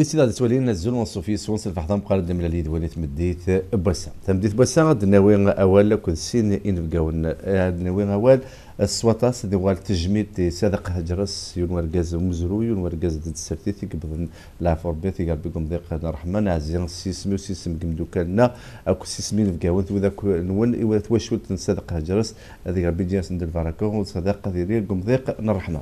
ويسيد غادي تولي لنا الزول ونصوفي سونس الفحضان مقارد لليد دواني تمديت برسا تمديت برسا غادي ناوي اول كل سين ان بقاون آه، ناوي اول السواطاس دي وال تجميد سادق هجرس يون ورقاز مزرو يون ورقاز ديد السرتي تي بضن لا فوربي ثيك ربي قوم ذيق الرحمن عزيزين سيسمي وسيسم دوكالنا اكو سيسمين فكاون وذاك نون ايوا توشولت صدق هجرس هذيك ربي جاس ند البركه وصدق ديري قوم ذيق الرحمن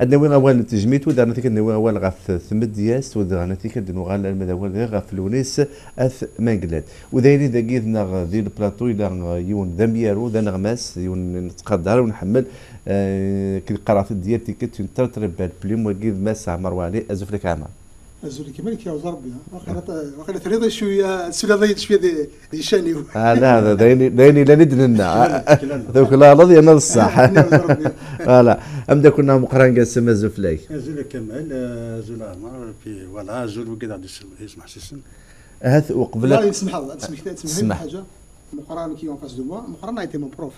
عندنا وين اول تجميد ودارنا ثيك وين اول غاف ثمد ياس ودارنا ثيك نوغال المداول غاف لونيس اث مانجلاد وذايري داكيدنا ذي البلاطو الى يون ميارو ذا نغماس يون نتقدر ونحمل نعمل كي القراءات ديالتي كنت نترترب بها البلوم وكيد ماسة مرواني أزف لك عمل زولي كمان كي عاوز ربي واخا تريض شويه السلا ضيت شويه دي, شاني آه لا لا دايني دايني لا ندنا دوك لا رضي انا الصح فوالا امدا كنا مقران قاسم مازن فلاي زول كمال زول عمر في ولا زول وكذا عندي يسمح سيسن هات وقبل لا يسمح الله تسمح تسمح حاجه مقران كي اون فاس دو مو مقران ايتي مون بروف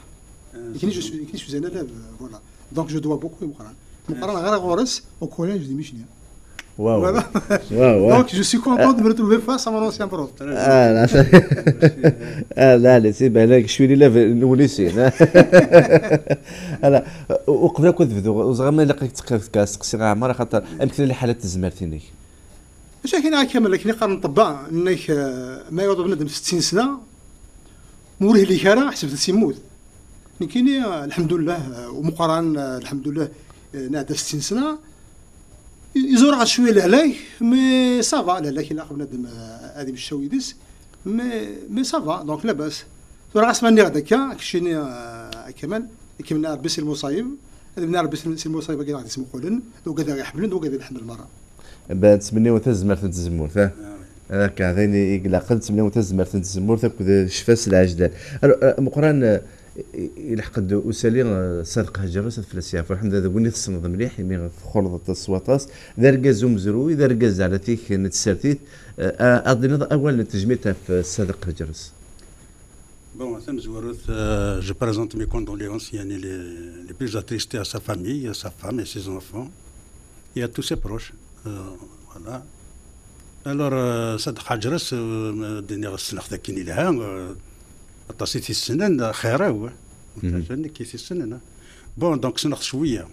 Je جو un élève, voilà. Donc je dois beaucoup au Coran. au collège des Micheliens. Wow. Voilà. Wow, دي Donc واو واو content de me retrouver face à mon ancien prof. اه لا اه لا لا سي بالك شوي لي لاف نونيسين انا وقبل كنت بدو زعما لقيت تقاس تقسي راه عمر خاطر امثله لحالات تزمرتيني اش كاين كامل كي نقرا نطبع انك ما يوضع بنادم 60 سنه موريه لي كان حسب تسيموت لكن الحمد لله ومقارن الحمد لله نادى 60 سنة يزور على شوية لعلاي مي سافا لعلاي كي ناخذ بنادم هذه آه، بالشاوي ديس مي مي سافا دونك لاباس ترى غاس ماني غدا كا كشيني آه، كمان كملنا ربي سي المصايب من ربي سي المصايب كي غادي اسمو قولن دوك هذا يحملن دوك هذا يحمل المرأة بعد تمنيو تزمر تزمور هذاك نعم. هذين يقلق تمنيو تزمر تزمور تاكد شفاس العجلة مقران يلحقد وسالي صدق هجر سد فلسيا فرحمد هذا وني تصمد مليح مي خلطة السواطاس ذا رقاز ومزروي ذا رقاز على تيك نتسرتيت اظن اول تجميتها في صدق هجرس Bon, Sam Zouaroth, euh, je présente mes condoléances, yani les, les plus attristées à sa famille, à sa femme et ses enfants, et à tous ses proches. Euh, voilà. Alors, Sad Hajras, euh, dernière snack d'akin il a, اطاس خير هو فهمتني كي السنان بون دونك سنغ شويه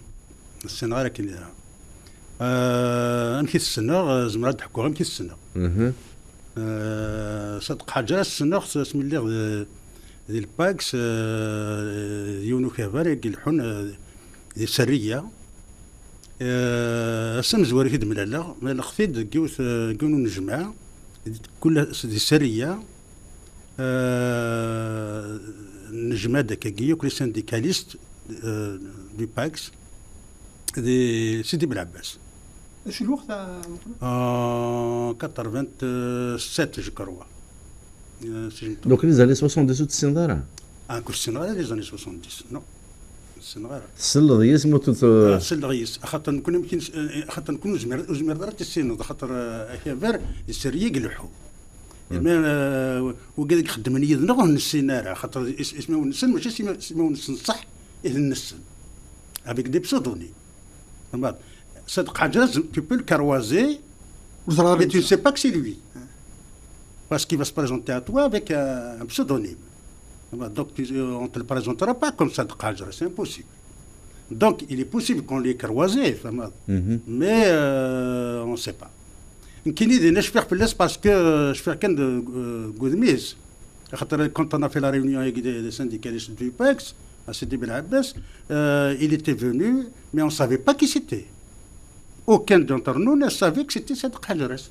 السنة غير كي آه، أنا كي السنة زمرا ضحكوا غير كي السنة آه، صدق حاجة السنة خص اللي ديال الباكس يونو كافار الحون ذي سرية السنة زواري في دملالة مالا خفيد كيوث كيونو نجمع كل سرية النجمه آه، داكاكيا كل سانديكاليست آه، دو باكس دي سيدي بن عباس اش الوقت آه 87 آه، جو كروا دونك لي زاني 70 تسين دارا اه كنت تسين لي زاني 70 نو تسين سل رئيس غيس موت سل رئيس خاطر كنا يمكن خاطر نكون زمر زمر دارت تسين خاطر هي فير يسير يقلحوا avec des pseudonymes bah, tu peux le croiser mais tu ne sais pas que c'est lui parce qu'il va se présenter à toi avec euh, un pseudonyme bah, donc euh, on ne te le présentera pas comme صدق حاجه c'est impossible donc il est possible qu'on l'ait croisé bah. mm-hmm. mais euh, on ne sait pas كيني دينا je في الليس باسكو de كان quand on a fait la réunion avec les syndicalistes du PEX à Sidi Belhabès, il était venu, mais on ne savait pas qui c'était. Aucun d'entre nous ne savait que c'était cette Khajares.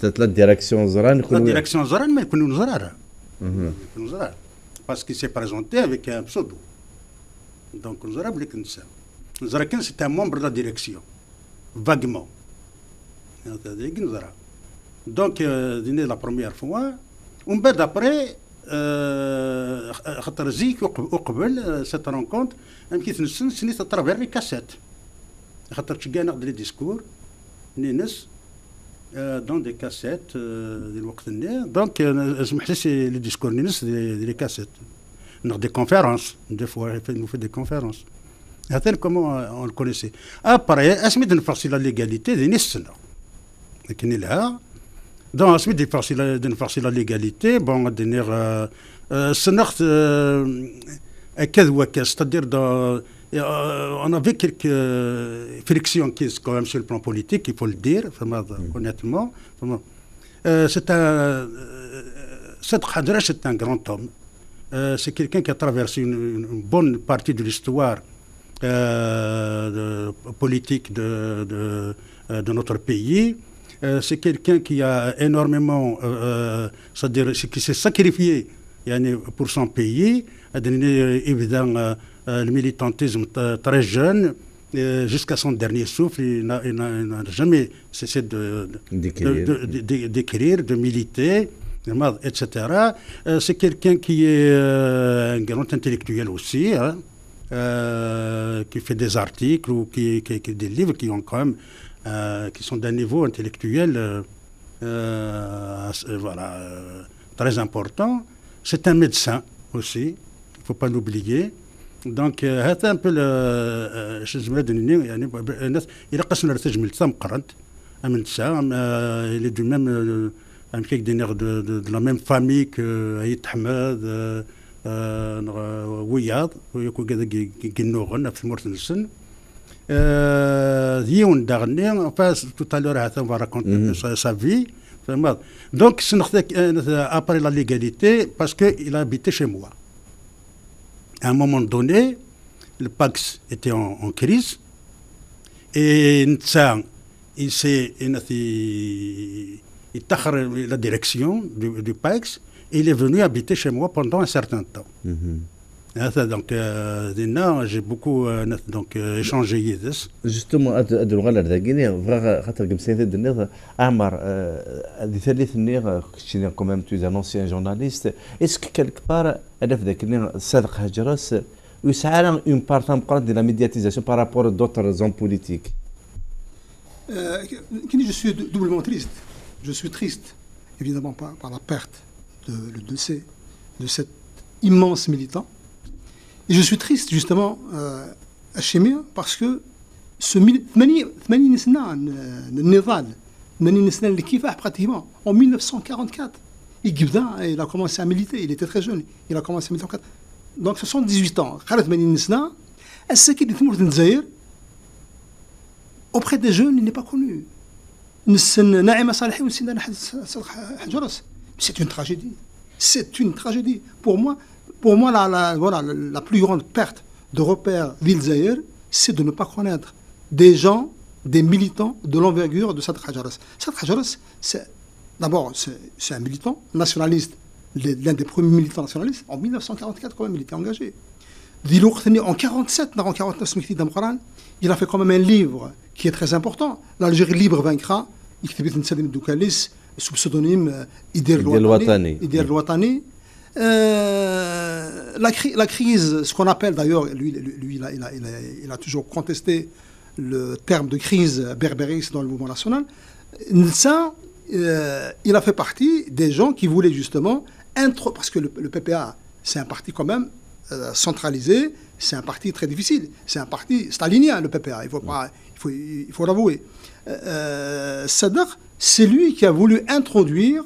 Peut-être la direction Zoran La direction Zoran, mais que nous Zoran. Parce qu'il s'est présenté avec un pseudo. Donc Zoran nous Zoran c'était un membre de la direction, vaguement donc c'est euh, la première fois on va d'après euh, euh, cette rencontre c'est à travers les cassettes j'ai des discours euh, dans des cassettes euh, donc euh, c'est les discours dans des cassettes dans des conférences des fois il nous fait des conférences et comment on le connaissait après est-ce que nous faisons la légalité des Nice là dans la suite de la légalité, bon, euh, euh, ce سنخت euh, c'est-à-dire on avait quelques frictions qui quand même sur le plan politique il faut le dire mm. honnêtement c'est un cette est un grand homme c'est quelqu'un qui a traversé une, bonne partie de l'histoire politique de, de notre pays euh, c'est quelqu'un qui a énormément, euh, euh, c'est-à-dire qui s'est sacrifié pour son pays, a donné évidemment le militantisme très jeune. Jusqu'à son dernier souffle, il n'a jamais cessé d'écrire, de, de, de militer etc. c'est quelqu'un qui est un grand intellectuel aussi, hein, qui fait des articles ou qui, des livres qui ont quand même qui sont d'un niveau intellectuel voilà très important c'est un médecin aussi il faut pas l'oublier donc c'est un peu je voudrais donner il a question de 1940 un médecin il est du même un petit peu des de la même famille que Ahmed Wiyad ou quelque chose qui nous rend plus mortel euh, dernier, enfin tout à l'heure, on va raconter mhm. sa, vie. Donc, euh, après la légalité, parce qu'il habitait chez moi. À un moment donné, le Pax était en, crise. Et ça, il s'est la direction du, Pax. Et il est venu habiter chez moi pendant un certain temps. Mhm donc euh, j'ai beaucoup euh, euh, échangé Justement, quand même tu un ancien journaliste. Est-ce que quelque part, de une de la médiatisation par rapport à d'autres hommes politiques Je suis doublement triste. Je suis triste, évidemment, par, la perte de, de cet immense militant je suis triste, justement, à Chemir, parce que ce Mani سنة النضال Mani سنة le كيفاه pratiquement en 1944 il a commencé à militer il était très jeune il a commencé en militer donc 78 ans Khaled 80 سنة auprès des jeunes il n'est pas connu c'est une tragédie c'est une tragédie pour moi pour moi, la, la, la plus grande perte de repères d'Il c'est de ne pas connaître des gens, des militants de l'envergure de Sadr Hajaras. Sadr Hajaras, c'est d'abord c'est un militant nationaliste, l'un des premiers militants nationalistes. En 1944, quand même, il était engagé. en 47, en 49, il a fait quand même un livre qui est très important. L'Algérie libre vaincra. Il écrit Sadim Doukalis sous pseudonyme euh, Idir Louatani. Euh, la, la, crise, ce qu'on appelle d'ailleurs, lui, lui il, a, toujours contesté le terme de crise berbériste dans le mouvement national. Ça, euh, il a fait partie des gens qui voulaient justement, parce que le, PPA, c'est un parti quand même euh, centralisé, c'est un parti très difficile, c'est un parti stalinien, le PPA, il faut, pas, faut, il faut l'avouer. Euh, c'est lui qui a voulu introduire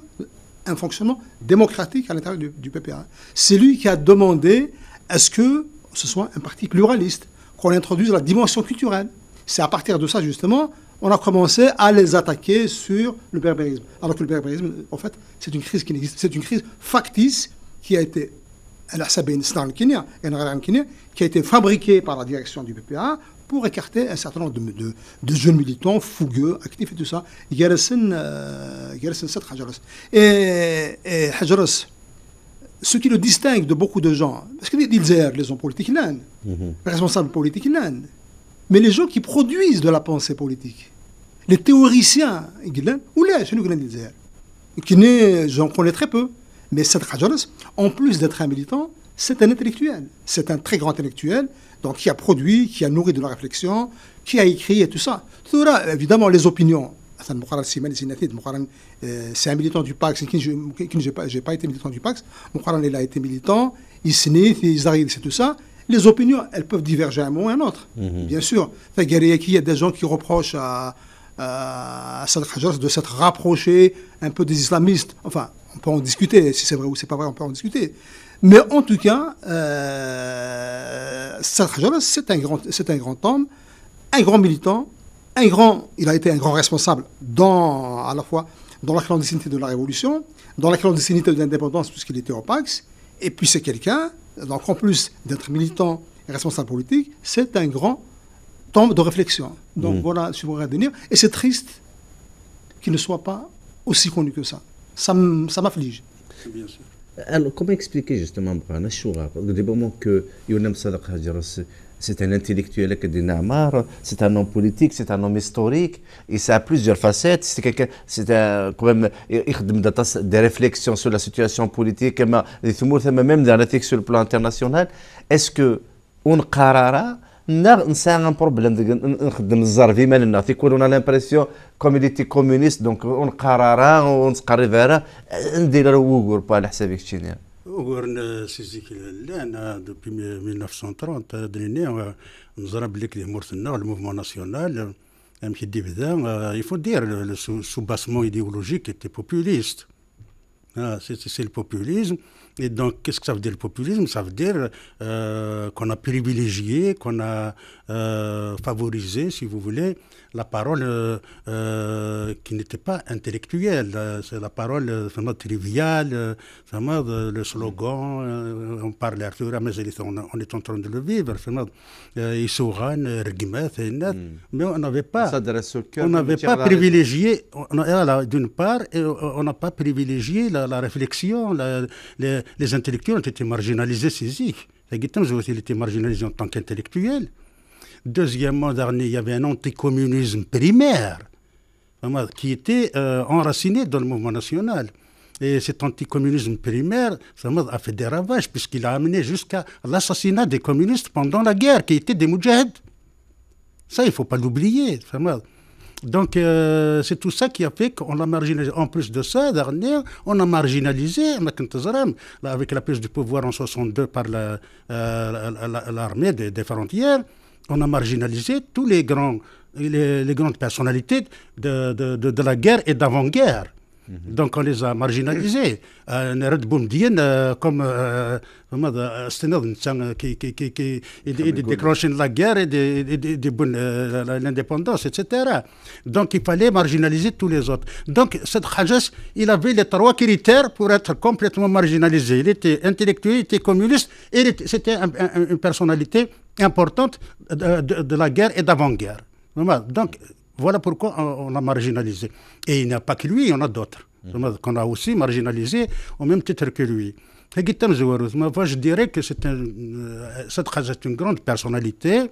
un fonctionnement démocratique à l'intérieur du, PPA. C'est lui qui a demandé est ce que ce soit un parti pluraliste, qu'on introduise la dimension culturelle. C'est à partir de ça, justement, on a commencé à les attaquer sur le berbérisme. Alors que le berbérisme, en fait, c'est une crise qui n'existe. C'est une crise factice qui a été qui a été fabriquée par la direction du PPA pour écarter un certain nombre de, jeunes militants fougueux, actifs et tout ça. Euh, et, et ce qui le distingue de beaucoup de gens, parce que les hommes politiques, mhm. les responsables politiques, mais les gens qui produisent de la pensée politique, les théoriciens, ou les qui j'en connais très peu, mais cette Hajaras, en plus d'être un militant, c'est un intellectuel, c'est un très grand intellectuel, donc qui a produit, qui a nourri de la réflexion, qui a écrit et tout ça. Tout évidemment, les opinions. Euh, c'est un militant du PAX, je n'ai pas été militant du PAX. Moukharan, il a été militant, il s'est il c'est tout ça. Les opinions, elles peuvent diverger un moment ou un autre, mhm. bien sûr. Il y a des gens qui reprochent à, à Sadr de s'être rapproché un peu des islamistes. Enfin, on peut en discuter, si c'est vrai ou c'est pas vrai, on peut en discuter. Mais en tout cas, euh, c'est un, grand, un grand homme, un grand militant, un grand, il a été un grand responsable dans, à la fois dans la clandestinité de la Révolution, dans la clandestinité de l'indépendance puisqu'il était au PAX, et puis c'est quelqu'un, donc en plus d'être militant et responsable politique, c'est un grand homme de réflexion. Donc mmh. voilà je voudrais revenir. Et c'est triste qu'il ne soit pas aussi connu que ça. Ça m'afflige. Bien sûr. Alors, comment expliquer justement Brana Choura que c'est un intellectuel c'est un homme politique, c'est un homme historique, et ça a plusieurs facettes. C'est quelqu'un, c'est quand même, des réflexions sur la situation politique, même des réflexions sur le plan international. Est-ce que on ناغ نسا ان بروبليم نخدم الزر في مالنا تيكون اون لامبرسيون كوميديتي كومونيست دونك ونقرارا ونتقرب على ندير وغور على حسابك تشيني وغور كي لا انا دوبي 1930 دريني نزرب لك النار الموفمون ناسيونال ام كي دي بدا يفو دير سو باسمون ايديولوجيك تي بوبوليست سي سي البوبوليزم Et donc, qu'est-ce que ça veut dire le populisme Ça veut dire euh, qu'on a privilégié, qu'on a euh, favoriser, si vous voulez, la parole euh, euh, qui n'était pas intellectuelle. C'est la parole vraiment triviale, vraiment le slogan. on parle d'Arthur mais on, est en train de le vivre. Hmm. mais on n'avait pas, on n'avait pas privilégié, d'une part, on n'a pas privilégié la, réflexion. les, intellectuels ont été marginalisés, c'est-à-dire ils étaient marginalisés en tant qu'intellectuels. Deuxièmement, dernier, il y avait un anticommunisme primaire qui était euh, enraciné dans le mouvement national. Et cet anticommunisme primaire, ça a fait des ravages, puisqu'il a amené jusqu'à l'assassinat des communistes pendant la guerre, qui étaient des moudjahides. Ça, il ne faut pas l'oublier. Donc, euh, c'est tout ça qui a fait qu'on l'a marginalisé. En plus de ça, dernière, on a marginalisé avec la prise du pouvoir en 62 par euh, l'armée des frontières on a marginalisé tous les grands, les, grandes personnalités de, de, la guerre et d'avant-guerre. Mhm. Donc on les a marginalisés. Euh, Red Boumdien, euh, comme euh, qui, qui, qui, qui la guerre et l'indépendance, etc. Donc il fallait marginaliser tous les autres. Donc cette Hajas, il avait les trois critères pour être complètement marginalisé. Il était intellectuel, il était communiste, et c'était une personnalité importante euh, de, la guerre et d'avant-guerre. Donc, voilà pourquoi on a marginalisé. Et il n'y a pas que lui, il y en a d'autres, mm. qu'on a aussi marginalisé au même titre que lui. Je dirais que c'est une, euh, une grande personnalité.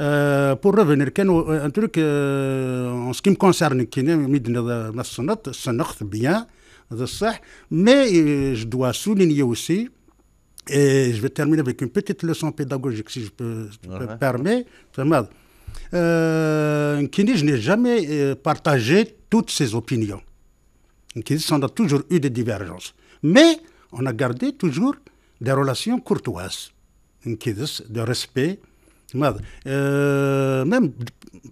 Euh, pour revenir, un truc en ce qui me concerne, qui bien, mais je dois souligner aussi et je vais terminer avec une petite leçon pédagogique, si je peux, me permettre. Euh, je n'ai jamais euh, partagé toutes ses opinions. on a toujours eu des divergences. Mais on a gardé toujours des relations courtoises, de respect. Euh, même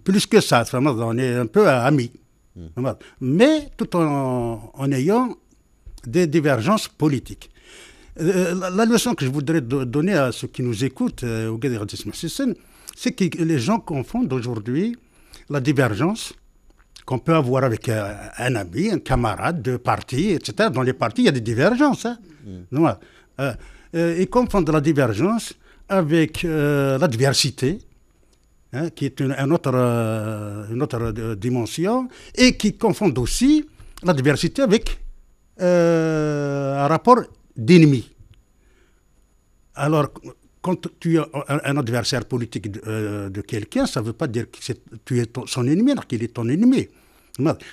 plus que ça, on est un peu amis. Hmm. Mais tout en, en ayant des divergences politiques. Euh, la leçon que je voudrais donner à ceux qui nous écoutent, euh, c'est que les gens confondent aujourd'hui la divergence qu'on peut avoir avec euh, un ami, un camarade de parti, etc. Dans les partis, il y a des divergences. Hein. Mm. ils confondent la divergence avec la diversité hein, qui est une, autre, une autre dimension, et qui confondent aussi la diversité avec un rapport d'ennemis. Alors, quand tu es un adversaire politique de, euh, quelqu'un, ça ne veut pas dire que tu es son ennemi alors qu'il est ton ennemi.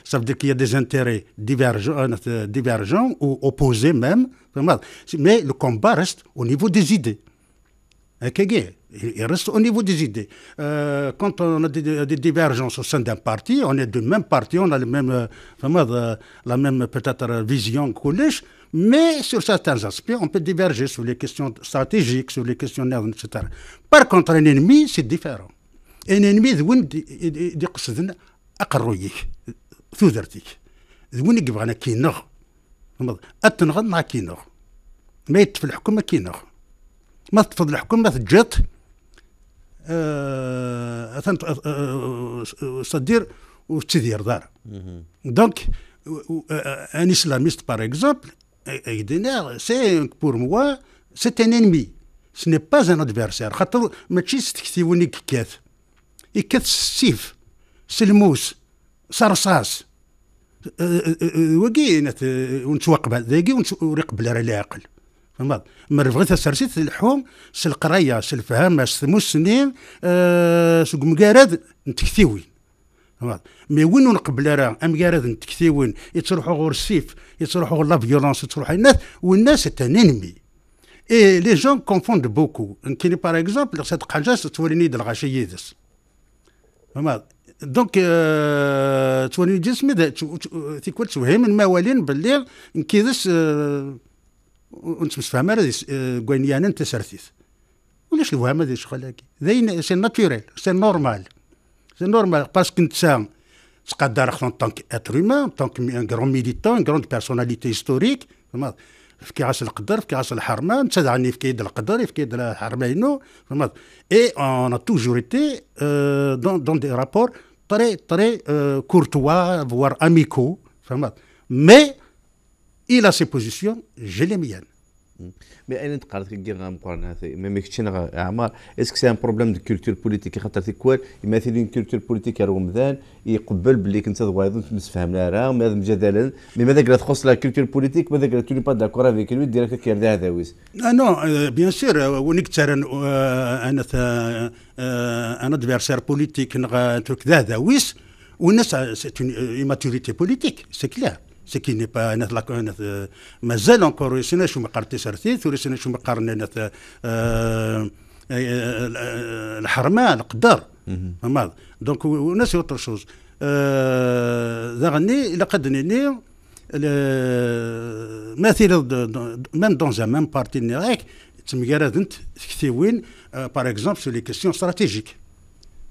Ça veut dire qu'il y a des intérêts divergents, euh, ou opposés même. Mais le combat reste au niveau des idées. Hein, il reste au niveau des idées. Euh, quand on a des, divergences au sein d'un parti, on est du même parti, on a le même, la même peut-être vision Mais sur certains aspects, on peut diverger sur les questions stratégiques, sur les questions neuves, etc. Par contre, un ennemi, c'est différent. Un ennemi, c'est ذون يقصدنا أقرويه ثوزرتي ذون يبغانا كي نغ أتنغض مع كي نغ ما يتفل الحكومة كي نغ ما تفض الحكومة تجيط تصدير وتدير دار دونك ان اسلاميست باغ اكزومبل سي بور موا سي ان انمي ce n'est pas un adversaire خاطر ماشي ستكتيوني كيكات يكات السيف سلموس صرصاص وكي قبل ذاكي ونقبل على العقل فهمت ما رفغت سرسيت الحوم سلقرايه الفهم سي سنين سوق مقارد نتكتيوي مي وين نقبل راه اميارد وين يتروحوا غور السيف يتروحوا غور لا فيولونس يتروحوا الناس والناس تننمي اي لي جون كونفوند بوكو كاين بار اكزومبل سيت قنجاس توريني دلغاشي يدس فهمت دونك أه... توريني جسمي تيكون توهم الموالين باللي نكيدس أه... ونتمسفهم راه كوينيانا انت سرتيس ولاش الوهم هذا شغل هكا زين سي ناتوريل سي نورمال C'est normal, parce que en tant qu'être humain, en tant qu'un grand militant, une grande personnalité historique, et on a toujours été euh, dans, des rapports très, très euh, courtois, voire amicaux. Mais il a ses positions, j'ai les miennes. مي اين تقارن كي مقارنه كنتش كتشين اعمار اسكو سي ان بروبليم دو كولتور بوليتيك خاطر كوال يمثل اون كولتور بوليتيك رمضان يقبل باللي كنت ضوايض تمسفهم لا راه هذا مجدلا مي ماذا قالت تخص لا كولتور بوليتيك ماذا قالت تولي با داكور افيك لو ديريكت كير دا هذا ويس نو بيان سور ونيك تران آه، انا آه، انا ادفيرسير بوليتيك نغ ترك ذا ذا ويس والناس ايماتوريتي آه، بوليتيك سي كلير ce qui n'est pas نت لاك مازال اونكور رسنا شو مقر تسرتيث ورسنا شو مقر نت الحرمان القدر فهمت دونك وناس اوتر شوز ذا غني الى قد نيني مثل ميم دون زان ميم بارتي انت تمقارادنت وين باغ اكزومبل سو لي كيسيون استراتيجيك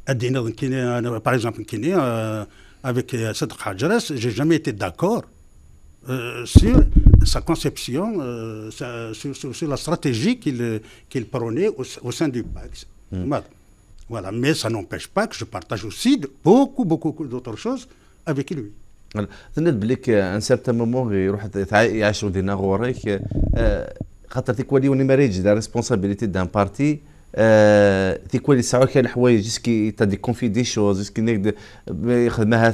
ادينا كيني باغ اكزومبل كيني افيك صدق حجرس جي جامي تي داكور Euh, sur sa conception, euh, sa, sur, sur, la stratégie qu'il qu prônait au, sein du PAX. Hmm. Voilà. Mais ça n'empêche pas que je partage aussi beaucoup, beaucoup d'autres choses avec lui. ظنيت بليك ان سارتان مومون يروح يعاشر ديناغ وراك خاطر تيكوالي وني ماريج لا ريسبونسابيليتي d'un parti, آه، تي كوالي ساعه كان حوايج جيسكي تا دي كونفي دي شوز جيسكي نيك يخدمها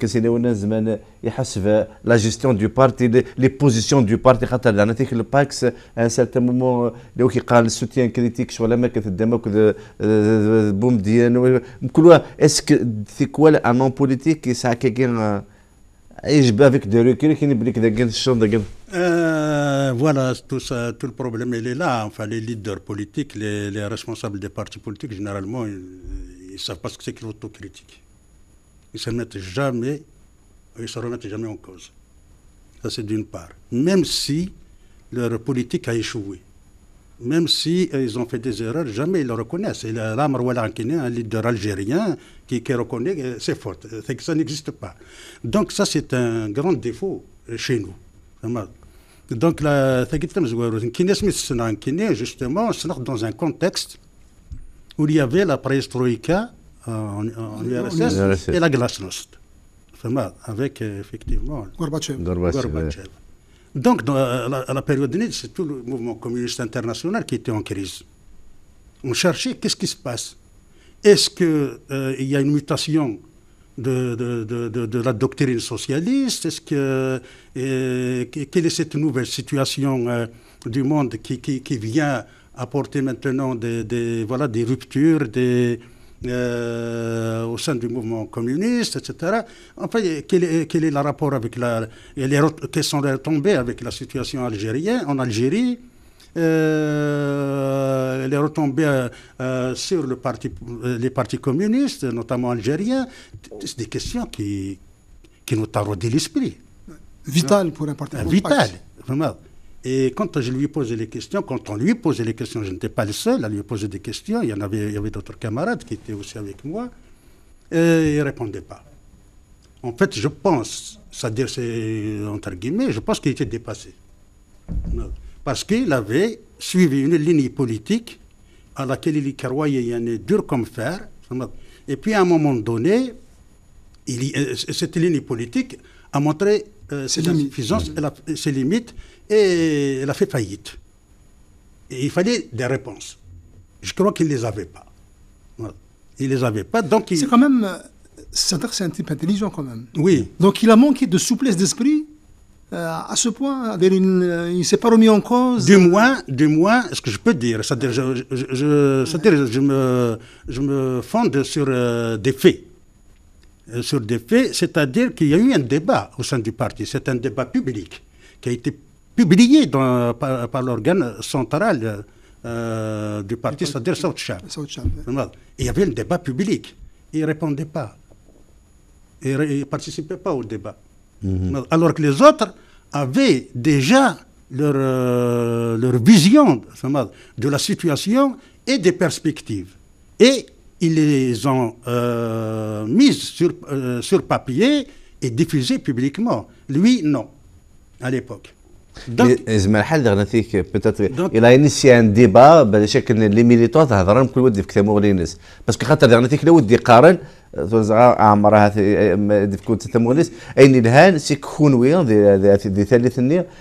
كسيني ولا زمان يحسب لا جيستيون دو بارتي لي بوزيسيون دو بارتي خاطر انا تيك الباكس ان سارتان مومون اللي كي قال السوتيان كريتيك شغل ما كتدام كذا آه، بوم ديان كل واحد اسك تي كوال ان بوليتيك ساعه كان آه، يجب افيك دو ريكيل كي بلي كذا كان الشون Euh, voilà, tout, ça, tout le problème, il est là. Enfin, les leaders politiques, les, responsables des partis politiques, généralement, ils ne savent pas ce que c'est l'autocritique. Ils ne se jamais, ils se remettent jamais en cause. Ça, c'est d'une part. Même si leur politique a échoué, même si euh, ils ont fait des erreurs, jamais ils le reconnaissent. Et là, un leader algérien, qui, reconnaît que euh, ses C'est que ça n'existe pas. Donc ça, c'est un grand défaut chez nous. Donc, la justement, dans un contexte où il y avait la préestroïka euh, en, URSS et la glasnost. Avec, effectivement, Gorbatchev. Donc, euh, à la, période de c'est tout le mouvement communiste international qui était en crise. On cherchait qu'est-ce qui se passe. Est-ce qu'il euh, il y a une mutation de, de, de, de, la doctrine socialiste Est-ce que, et, Quelle est cette nouvelle situation euh, du monde qui, qui, vient apporter maintenant des, des voilà, des ruptures des, euh, au sein du mouvement communiste, etc. Enfin, quel est, quel est le rapport avec la... sont les retombées avec la situation algérienne en Algérie euh, les retombées euh, euh, sur le parti, les partis communistes, notamment algériens. C'est des questions qui, qui nous taraudent l'esprit. Vital pour un parti Vital, vraiment. Et quand je lui posais les questions, quand on lui posait les questions, je n'étais pas le seul à lui poser des questions. Il y en avait, y avait d'autres camarades qui étaient aussi avec moi. Et il ne répondait pas. En fait, je pense, c'est-à-dire, c'est entre guillemets, je pense qu'il était dépassé parce qu'il avait suivi une ligne politique à laquelle il croyait, il en est dur comme fer. Et puis à un moment donné, euh, cette ligne politique a montré euh, ses insuffisances, ses limites, et elle a fait faillite. Et il fallait des réponses. Je crois qu'il ne les avait pas. Il ne les avait pas, donc... C'est quand même... Euh, c'est un type intelligent quand même. Oui. Donc il a manqué de souplesse d'esprit euh, à ce point, il ne s'est pas remis en cause. Du euh, moins, du moins, ce que je peux dire, c'est-à-dire, je, je, me, fonde sur euh, des faits. Sur des faits, c'est-à-dire qu'il y a eu un débat au sein du parti. C'est un débat public qui a été publié par, l'organe central du parti, c'est-à-dire South Il y avait un débat public. Il ne répondait pas. Il ne participait pas au débat. Mhm. Alors que les autres avaient déjà leur, euh, leur vision de la situation et des perspectives. Et ils les ont euh, mises sur, euh, sur papier et diffusées publiquement. Lui, non, à l'époque. زعما الحل اللي فيك بتاتر الى انيسي ان ديبا باش لي ميليتون تهضر لهم كل ودي في كتاب مغلينس باسكو خاطر qu'il فيك لا ودي قارن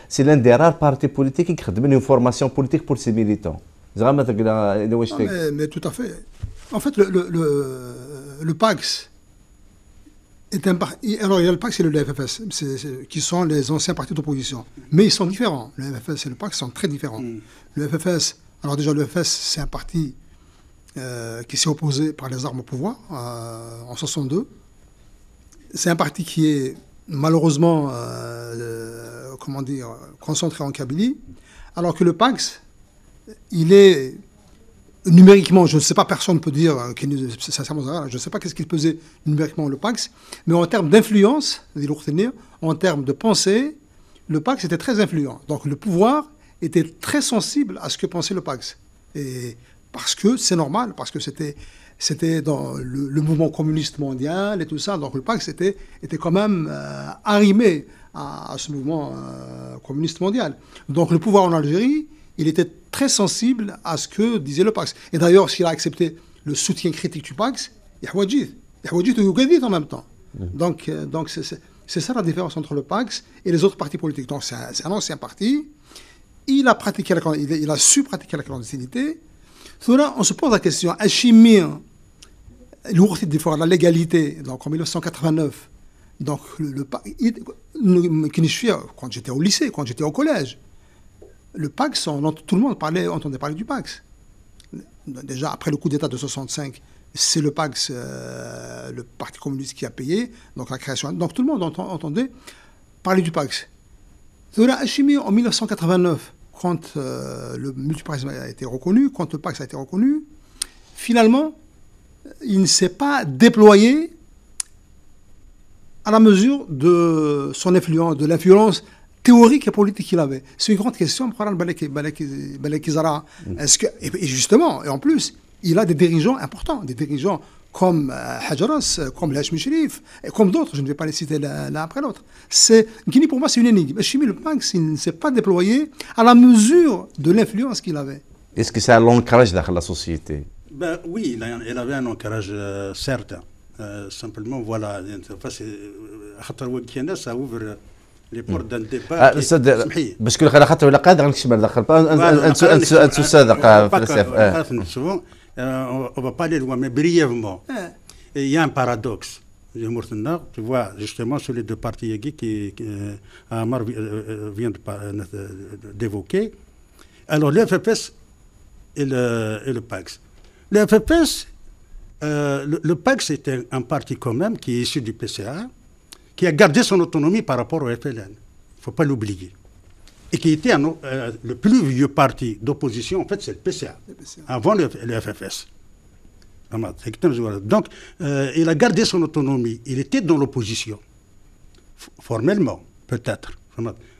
c'est l'un des rares partis politiques qui crée une formation politique pour ses militants. Mais tout à fait. En fait, le Pax est un parti. Alors, il y a le Pax et le FFS, qui sont les anciens partis d'opposition. Mais ils sont différents. Le FFS et le Pax sont très différents. Mm. Le FFS, alors déjà, le ffs c'est un parti. Euh, qui s'est opposé par les armes au pouvoir euh, en 62. C'est un parti qui est malheureusement euh, comment dire, concentré en Kabylie, alors que le PAX, il est numériquement, je ne sais pas, personne ne peut dire, je ne sais pas qu'est-ce qu'il pesait numériquement le PAX, mais en termes d'influence, en termes de pensée, le PAX était très influent. Donc le pouvoir était très sensible à ce que pensait le PAX. Et parce que c'est normal, parce que c'était c'était dans le, mouvement communiste mondial et tout ça, donc le Pax c'était, était quand même euh, arrimé à, ce mouvement euh, communiste mondial. Donc le pouvoir en Algérie, il était très sensible à ce que disait le Pax. Et d'ailleurs, s'il a accepté le soutien critique du Pax, a Yahwadjid et en même temps. Donc, euh, donc c'est, ça la différence entre le Pax et les autres partis politiques. Donc c'est un, ancien parti, il a, pratiqué la, il a su pratiquer la clandestinité, on se pose la question, Hachimir, fois fois la légalité, donc en 1989, donc le, euh, quand j'étais au lycée, quand j'étais au collège, le Pax, tout le monde parlait, entendait parler du Pax. Déjà après le coup d'État de 65, c'est le Pax, euh, le Parti communiste qui a payé, donc la création. Donc tout le monde entendait parler du Pax. Cela, Hachimir, en 1989, quand euh, le multipartisme a été reconnu, quand le pacte a été reconnu, finalement, il ne s'est pas déployé à la mesure de son influence, de l'influence théorique et politique qu'il avait. C'est une grande question pour Balek mm. est et justement, et en plus, il a des dirigeants importants, des dirigeants comme Hajaras, comme l'Hashmi Sherif, et comme d'autres, je ne vais pas les citer l'un après l'autre. C'est, pour moi, c'est une énigme. Chimie, le Banks, il ne s'est pas déployé à la mesure de l'influence qu'il avait. Est-ce que c'est un ancrage dans la société ben, Oui, il, avait un ancrage certain. simplement, voilà, l'interface, ça ouvre. les portes d'un Parce que le ديبا باش كل خاطر pas قادر نكشمل دخل انت تسادق في السيف سوفون euh, on va pas aller loin, mais brièvement. Il y a un paradoxe. Tu vois, justement, sur les deux partis qui, qui euh, euh, vient d'évoquer. Alors, le et le, et le PAX. Le le, PAX est un, un, parti quand même qui est issu du PCA, qui a gardé son autonomie par rapport au FLN. Il ne faut pas l'oublier et qui était euh, le plus vieux parti d'opposition, en fait, c'est le PCA, avant le, FFS. Donc, euh, il a gardé son autonomie. Il était dans l'opposition, formellement, peut-être.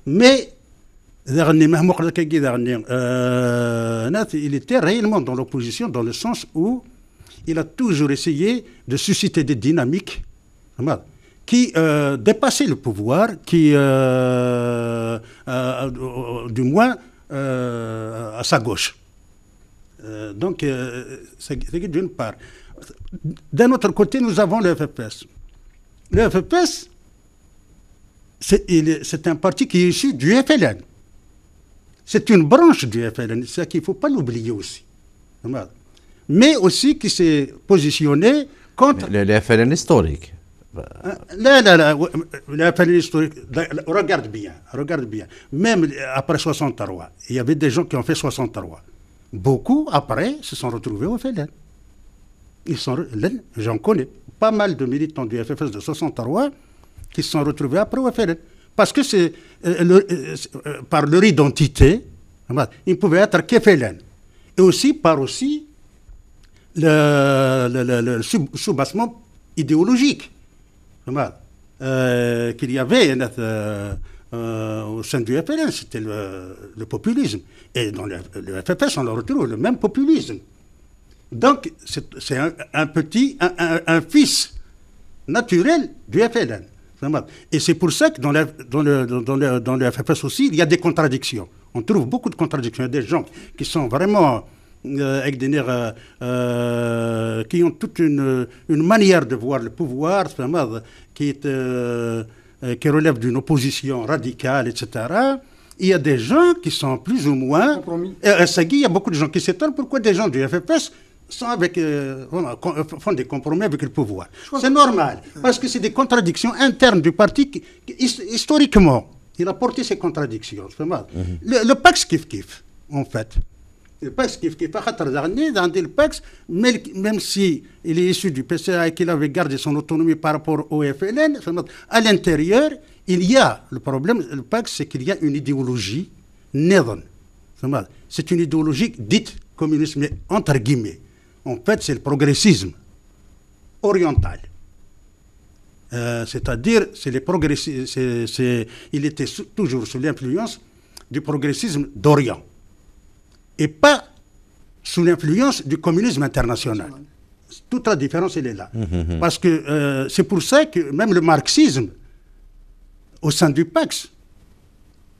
Mais, euh, il était réellement dans l'opposition, dans le sens où il a toujours essayé de susciter des dynamiques qui euh, dépassait le pouvoir, qui, euh, euh, du moins, à sa gauche. donc, c'est d'une part. D'un autre côté, nous avons le FPS. Le FPS, c'est un parti qui est issu du FLN. C'est une branche du FLN, c'est qu'il ne faut pas l'oublier aussi. Mais aussi qui s'est positionné contre... le FLN historique regarde bien, regarde bien. Même après 60 63, il y avait des gens qui ont fait 60 63. Beaucoup, après, se sont retrouvés au FLN. Ils sont, j'en connais, pas mal de militants du FFS de 60 63 qui se sont retrouvés après au FLN. Parce que c'est, euh, euh, euh, par leur identité, ils pouvaient être qu'FLN. Et aussi par aussi le, sous, soubassement idéologique. Euh, qu'il y avait euh, au sein du FLN, c'était le, populisme. Et dans le, FFS, on le retrouve, le même populisme. Donc, c'est un, petit, un, fils naturel du FLN. Et c'est pour ça que dans, dans, le, dans, dans, le, FFS aussi, il y a des contradictions. On trouve beaucoup de contradictions. Il y a des gens qui sont vraiment euh, avec des euh, euh, qui ont toute une, une, manière de voir le pouvoir, qui, est, qui relève d'une opposition radicale, etc. Il y a des gens qui sont plus ou moins. Compromis. il y a beaucoup de gens qui s'étonnent pourquoi des gens du FFS sont avec, font des compromis avec le pouvoir. C'est normal, parce que c'est des contradictions internes du parti qui, historiquement. Il a porté ces contradictions. Mhm. le, pac Pax kiff en fait dans le PAX, même s'il il est issu du PCA et qu'il avait gardé son autonomie par rapport au FLN, à l'intérieur, il y a le problème, le PAX, c'est qu'il y a une idéologie néon. C'est une idéologie dite communisme mais entre guillemets. En fait, c'est le progressisme oriental. Euh, c'est-à-dire, c'est les progressistes, il était toujours sous l'influence du progressisme d'Orient et pas sous l'influence du communisme international. Toute la différence, elle est là. Hum, hum, hum. Parce que euh, c'est pour ça que même le marxisme, au sein du Pax,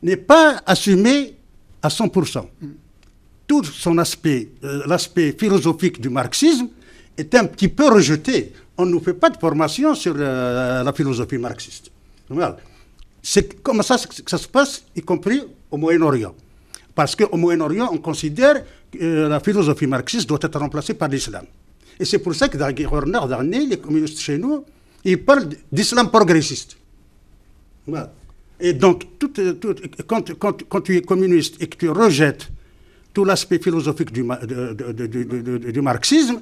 n'est pas assumé à 100%. Tout son aspect, euh, l'aspect philosophique du marxisme, est un petit peu rejeté. On ne nous fait pas de formation sur euh, la philosophie marxiste. C'est comme ça que ça se passe, y compris au Moyen-Orient. Parce qu'au Moyen-Orient, on considère que euh, la philosophie marxiste doit être remplacée par l'islam. Et c'est pour ça que dans Renard les communistes chez nous, ils parlent d'islam progressiste. Et donc, euh, quand, tu es communiste et que tu rejettes tout l'aspect philosophique du, marxisme,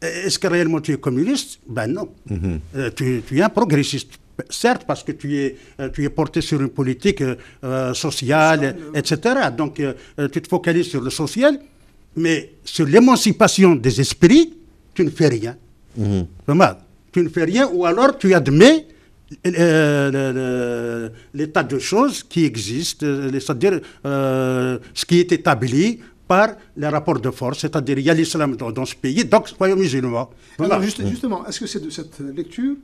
est-ce que réellement tu es communiste Ben non. Mhm. Euh, tu, es un progressiste certes, parce que tu es, euh, tu es porté sur une politique euh, euh, sociale, etc. Donc, tu te focalises sur le social, mais sur l'émancipation des esprits, tu ne fais rien. Mhm. Tu ne fais rien, ou alors tu admets l'état de choses qui existent, c'est-à-dire ce qui est établi par les rapports de force, c'est-à-dire il y a l'islam dans, ce pays, donc soyons musulmans. Voilà. Mhm. justement, est-ce que c'est de cette lecture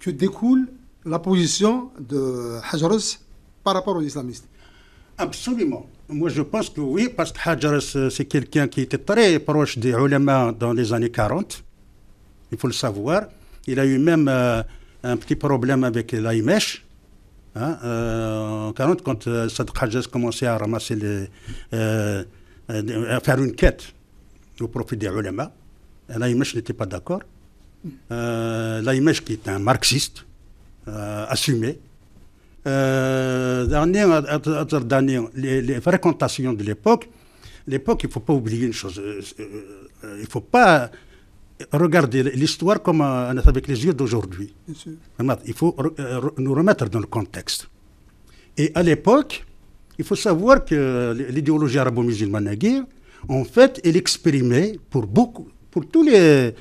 que découle la position de Hajaros par rapport aux islamistes Absolument. Moi, je pense que oui, parce que Hajarus, euh, c'est quelqu'un qui était très proche des ulama dans les années 40. Il faut le savoir. Il a eu même euh, un petit problème avec l'Aïmèche. Hein, euh, en 40, quand euh, Sadr commençait à ramasser les. à faire une quête au profit des ulama, l'Aïmèche n'était pas d'accord. L'Aïmèche, qui est un marxiste, euh, assumé. Euh, les, les, fréquentations de l'époque, l'époque, il ne faut pas oublier une chose. Euh, il ne faut pas regarder l'histoire comme avec les yeux d'aujourd'hui. Il faut nous remettre dans le contexte. Et à l'époque, il faut savoir que l'idéologie arabo-musulmane en fait, elle exprimait pour beaucoup, pour tous les,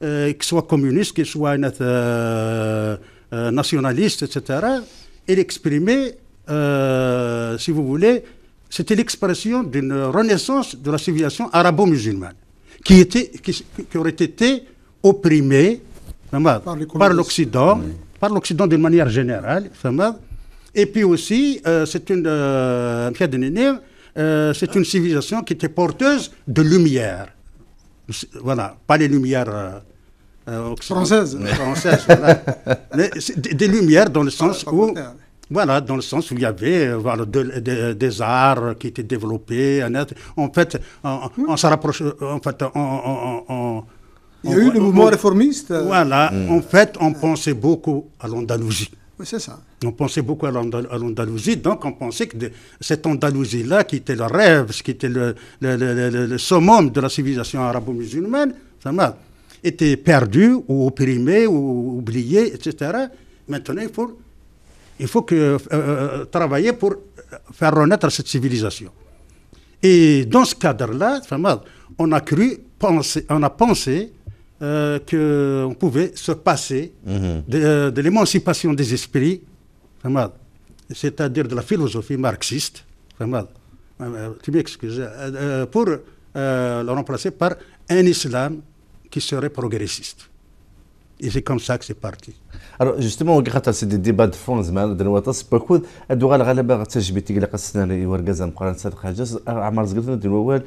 qu'ils soient communistes, qu'ils soient euh, nationaliste, etc. et l'exprimer, euh, si vous voulez, c'était l'expression d'une renaissance de la civilisation arabo-musulmane, qui, était, qui, aurait été opprimée par l'Occident, par l'Occident d'une manière générale. Et puis aussi, euh, c'est une, euh, c'est une civilisation qui était porteuse de lumière. Voilà, pas les lumières euh, française. des, lumières dans le sens où. Voilà, dans le sens où il y avait euh, voilà, des arts qui étaient développés. En fait, on, on se rapproche. Euh, en fait, on, il y a eu le mouvement réformiste. Voilà, mm. en fait, on pensait beaucoup à l'Andalousie. Oui, c'est ça. On pensait beaucoup à l'Andalousie, donc on pensait que cette Andalousie-là, qui était le rêve, qui était le, le, le, le summum de la civilisation arabo-musulmane, ça marche étaient perdus ou opprimés ou oubliés, etc. Maintenant, il faut, il faut que, euh, euh, travailler pour faire renaître cette civilisation. Et dans ce cadre-là, on a cru, penser, on a pensé euh, qu'on pouvait se passer mhm. euh, de, l'émancipation des esprits, c'est-à-dire de la philosophie marxiste, tu m'excuses, pour le remplacer par un islam qui serait progressiste. Et c'est comme ça que c'est parti. Alors justement, خاطر سيدي الديبا دو فون زمان هذا الوطاس باكود ادوغا الغلبه غا تجبيتي كلا قصنا لي ورقازا مقارنه صادق حاجه عمر زقلتنا ديال الوال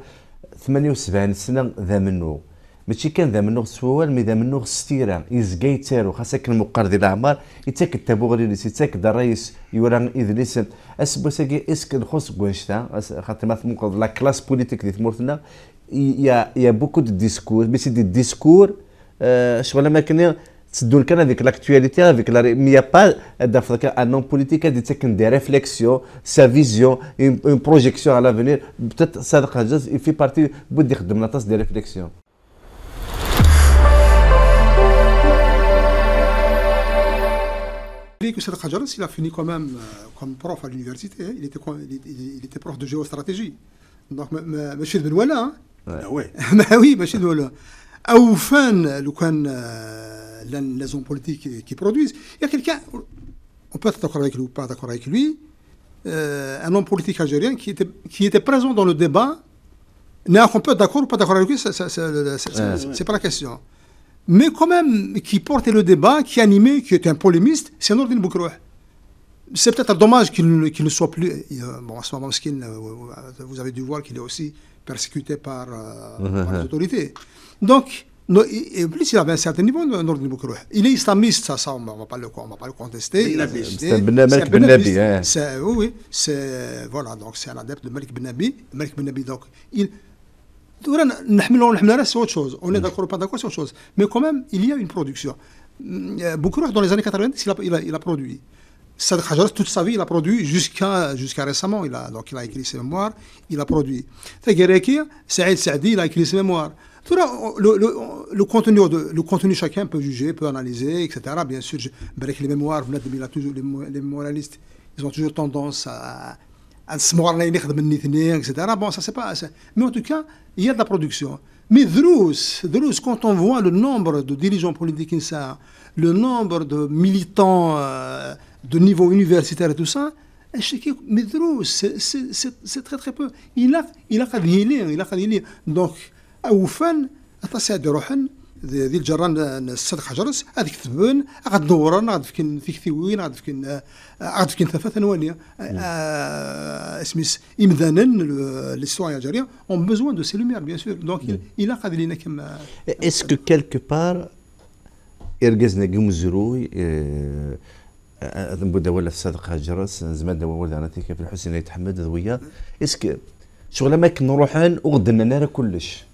78 سنه ذا منو ماشي كان ذا منو سوال مي ذا منو ستيرا يزكا يتارو خاصك المقر ديال العمر يتاكد تابو غير اللي يتاكد الرئيس يوران اذليس اسبوساكي اسك نخص كونشتا خاطر ما لا كلاس بوليتيك ديال ثمورتنا il y a, y a beaucoup de discours, mais c'est des discours euh, sur la donc avec l'actualité, avec la... mais il n'y a pas d'Africain, un homme politique a des réflexions, sa vision, une, projection à l'avenir. Peut-être Sadr Khajaz, il fait partie de la tasse des réflexions. que Sadr Khajaz, il a fini quand même comme prof à l'université, il était, il, était, prof de géostratégie. Donc, M. benouala bah bah oui, bah oui, ماشي دولة À فان le كان les hommes politique qui produisent. Il y a quelqu'un, on peut être d'accord avec lui ou pas d'accord avec lui, euh, un homme politique algérien qui était, qui était présent dans le débat, n'est on peut être d'accord ou pas d'accord avec lui, c'est pas la question. Mais quand même, qui portait le débat, qui animait, qui était un polémiste, c'est Nourdine Boukrouh. C'est peut-être dommage qu'il ne soit plus. Euh, bon, à ce moment, euh, vous avez dû voir qu'il est aussi persécuté euh, uh-huh. par, les autorités. Donc, il et plus, il avait un certain niveau Il est islamiste, ça, ça on ne va pas le, contester. Ben c'est un Malik Ben Nabi. Ben ben hein. Oui, oui. C'est voilà, donc c'est un adepte de Malik Ben Nabi. Malik Ben donc il. C'est autre chose. On est mm. d'accord ou pas d'accord, sur autre chose. Mais quand même, il y a une production. Euh, Boukrouf, dans les années 90, il a produit. Saad toute sa vie, il a produit jusqu'à jusqu'à récemment. Il a, donc, il a écrit ses mémoires, il a produit. Saïd Saadi, il a écrit ses mémoires. le, le, le, contenu le contenu, chacun peut juger, peut analyser, etc. Bien sûr, je, les mémoires, les, moralistes, ils ont toujours tendance à, à se moraliser, etc. Bon, ça, c'est pas. Mais en tout cas, il y a de la production. Mais Drus, quand on voit le nombre de dirigeants politiques, le nombre de militants. Euh, de niveau universitaire et tout ça, c'est très très peu. Il a il a il a Donc, à أتساعد à ذي الجران الصدق à هذيك à à à فيك à à à à اسميس besoin الجارية اون بوزوان دو سي لوميير بيان سور دونك قاد لينا كما اسكو بار ذنبودا ولا في صدق جرس زمان دوا ولا انا في الحسين يتحمد ذويا اسك شغل ما كن نروحان وغدنا نرى كلش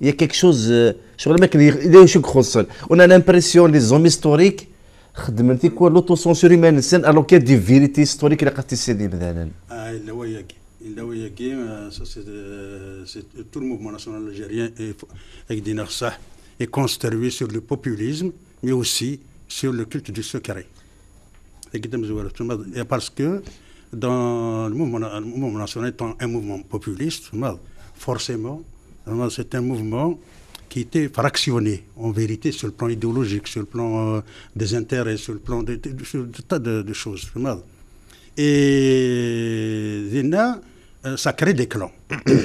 يا كيك شوز شغل ما كن شوك شو خصن لامبرسيون لي زوم هيستوريك خدمتي تي كوا لوتو سونسور ما نسان الو كي دي فيريتي هيستوريك اللي قد سيدي مثلا اه لا هو ياكي الا سي تو الموفمون ناسيونال الجيريان دينار صح اي كونستروي سور لو بوبوليزم مي اوسي سور لو كولت دو سكري Et parce que dans le mouvement, national étant un mouvement populiste, forcément, c'est un mouvement qui était fractionné, en vérité, sur le plan idéologique, sur le plan euh, des intérêts, sur le plan de, de, tas de, choses. Et là, euh, ça crée des clans.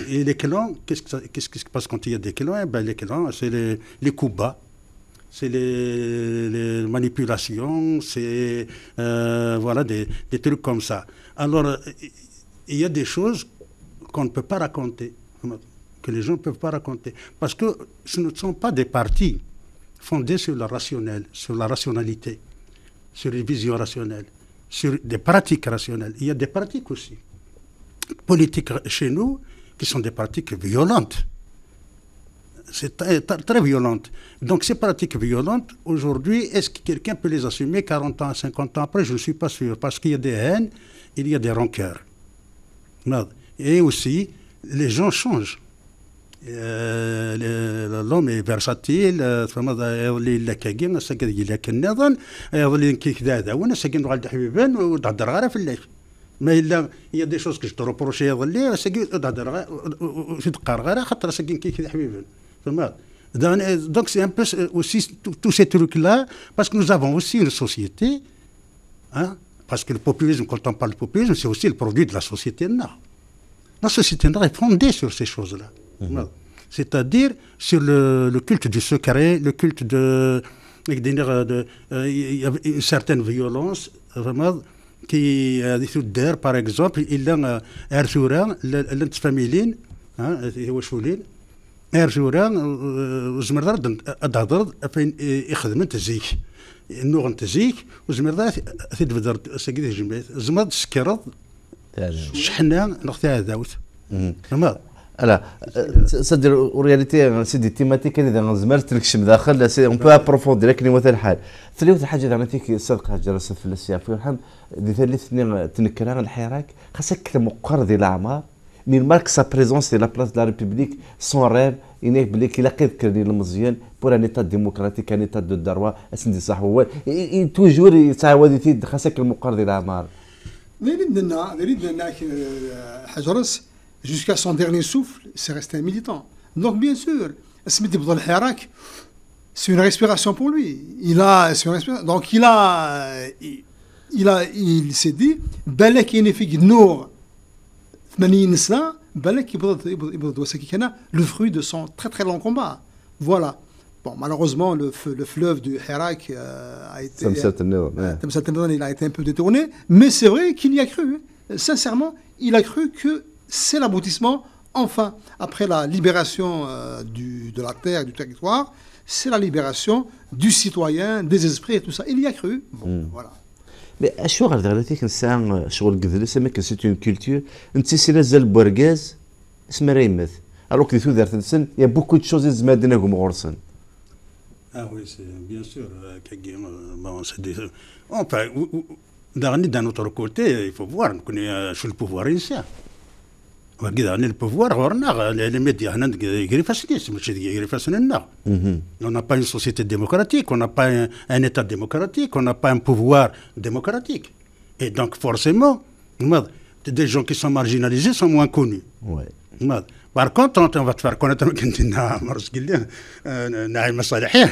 Et les clans, qu'est-ce qui se passe quand il y a des clans eh ben, Les clans, c'est les, les coups bas c'est les, manipulations, c'est euh, voilà, des, trucs comme ça. Alors, il y a des choses qu'on ne peut pas raconter, que les gens ne peuvent pas raconter, parce que ce ne sont pas des partis fondés sur le rationnel, sur la rationalité, sur les vision rationnelle, sur des pratiques rationnelles. Il y a des pratiques aussi, politiques chez nous, qui sont des pratiques violentes c'est très, violente. Donc ces pratiques violentes, aujourd'hui, est-ce que quelqu'un peut les assumer 40 ans, 50 ans après Je ne suis pas sûr, parce qu'il y a des haines, il y a des rancœurs. Et aussi, les gens changent. l'homme est versatile mais y a des choses que je te reproche il y a des choses que je te reproche donc c'est un peu aussi tous ces trucs-là, parce que nous avons aussi une société, hein, parce que le populisme, quand on parle de populisme, c'est aussi le produit de la société nord. La société nord est fondée sur ces choses-là. Mhm. C'est-à-dire sur le, culte du secret, le culte de... Euh, il y une certaine violence, vraiment, qui... Euh, par exemple, il y a un ارجورا زمر رد ادهضر فين انت زيك انت زيك وزمر درد تدبدر سكيد جمعيت زمر تسكرض شحنا نختي هذاوت فهمت لا صدر ورياليتي سيدي التيماتيك اذا نزمر تركشم داخل اون بو ابروفوندي لكن مثلا الحال ثلاث حاجه اذا نتيك صدق جرس في السياف في الحمد ثلاث سنين تنكران الحراك خاصك كثر مقر ديال الاعمار il sa présence et la place de la République son rêve il a expliqué le pour un État démocratique un État de droit. et il a dit le de euh, jusqu'à son dernier souffle c'est resté un militant donc bien sûr c'est une respiration pour lui il a donc il a il il s'est dit le fruit de son très très long combat. Voilà. Bon, malheureusement, le, le fleuve du Hirak euh, a été. Euh, il un peu détourné, mais c'est vrai qu'il y a cru. Hein. Sincèrement, il a cru que c'est l'aboutissement, enfin, après la libération euh, du, de la terre, du territoire, c'est la libération du citoyen, des esprits et tout ça. Il y a cru. Hmm. voilà. اشو غير دغري كنسعى شغل قذل سما كنسيت اون كولتور انت سي لازال بورغاز اسم ريمث الوغ دي تودرت نسن يا بوكو دو شوز كوم غورسن Ah oui, c'est bien sûr. Euh, euh, bon, des, euh, enfin, d'un autre côté, il faut voir, on فوار je شو البوفوار ici. On n'a pas une société démocratique, on n'a pas un, État démocratique, on n'a pas un pouvoir démocratique. Et donc forcément, des gens qui sont marginalisés sont moins connus. Par contre, on va te faire connaître euh, Naïma Salihé,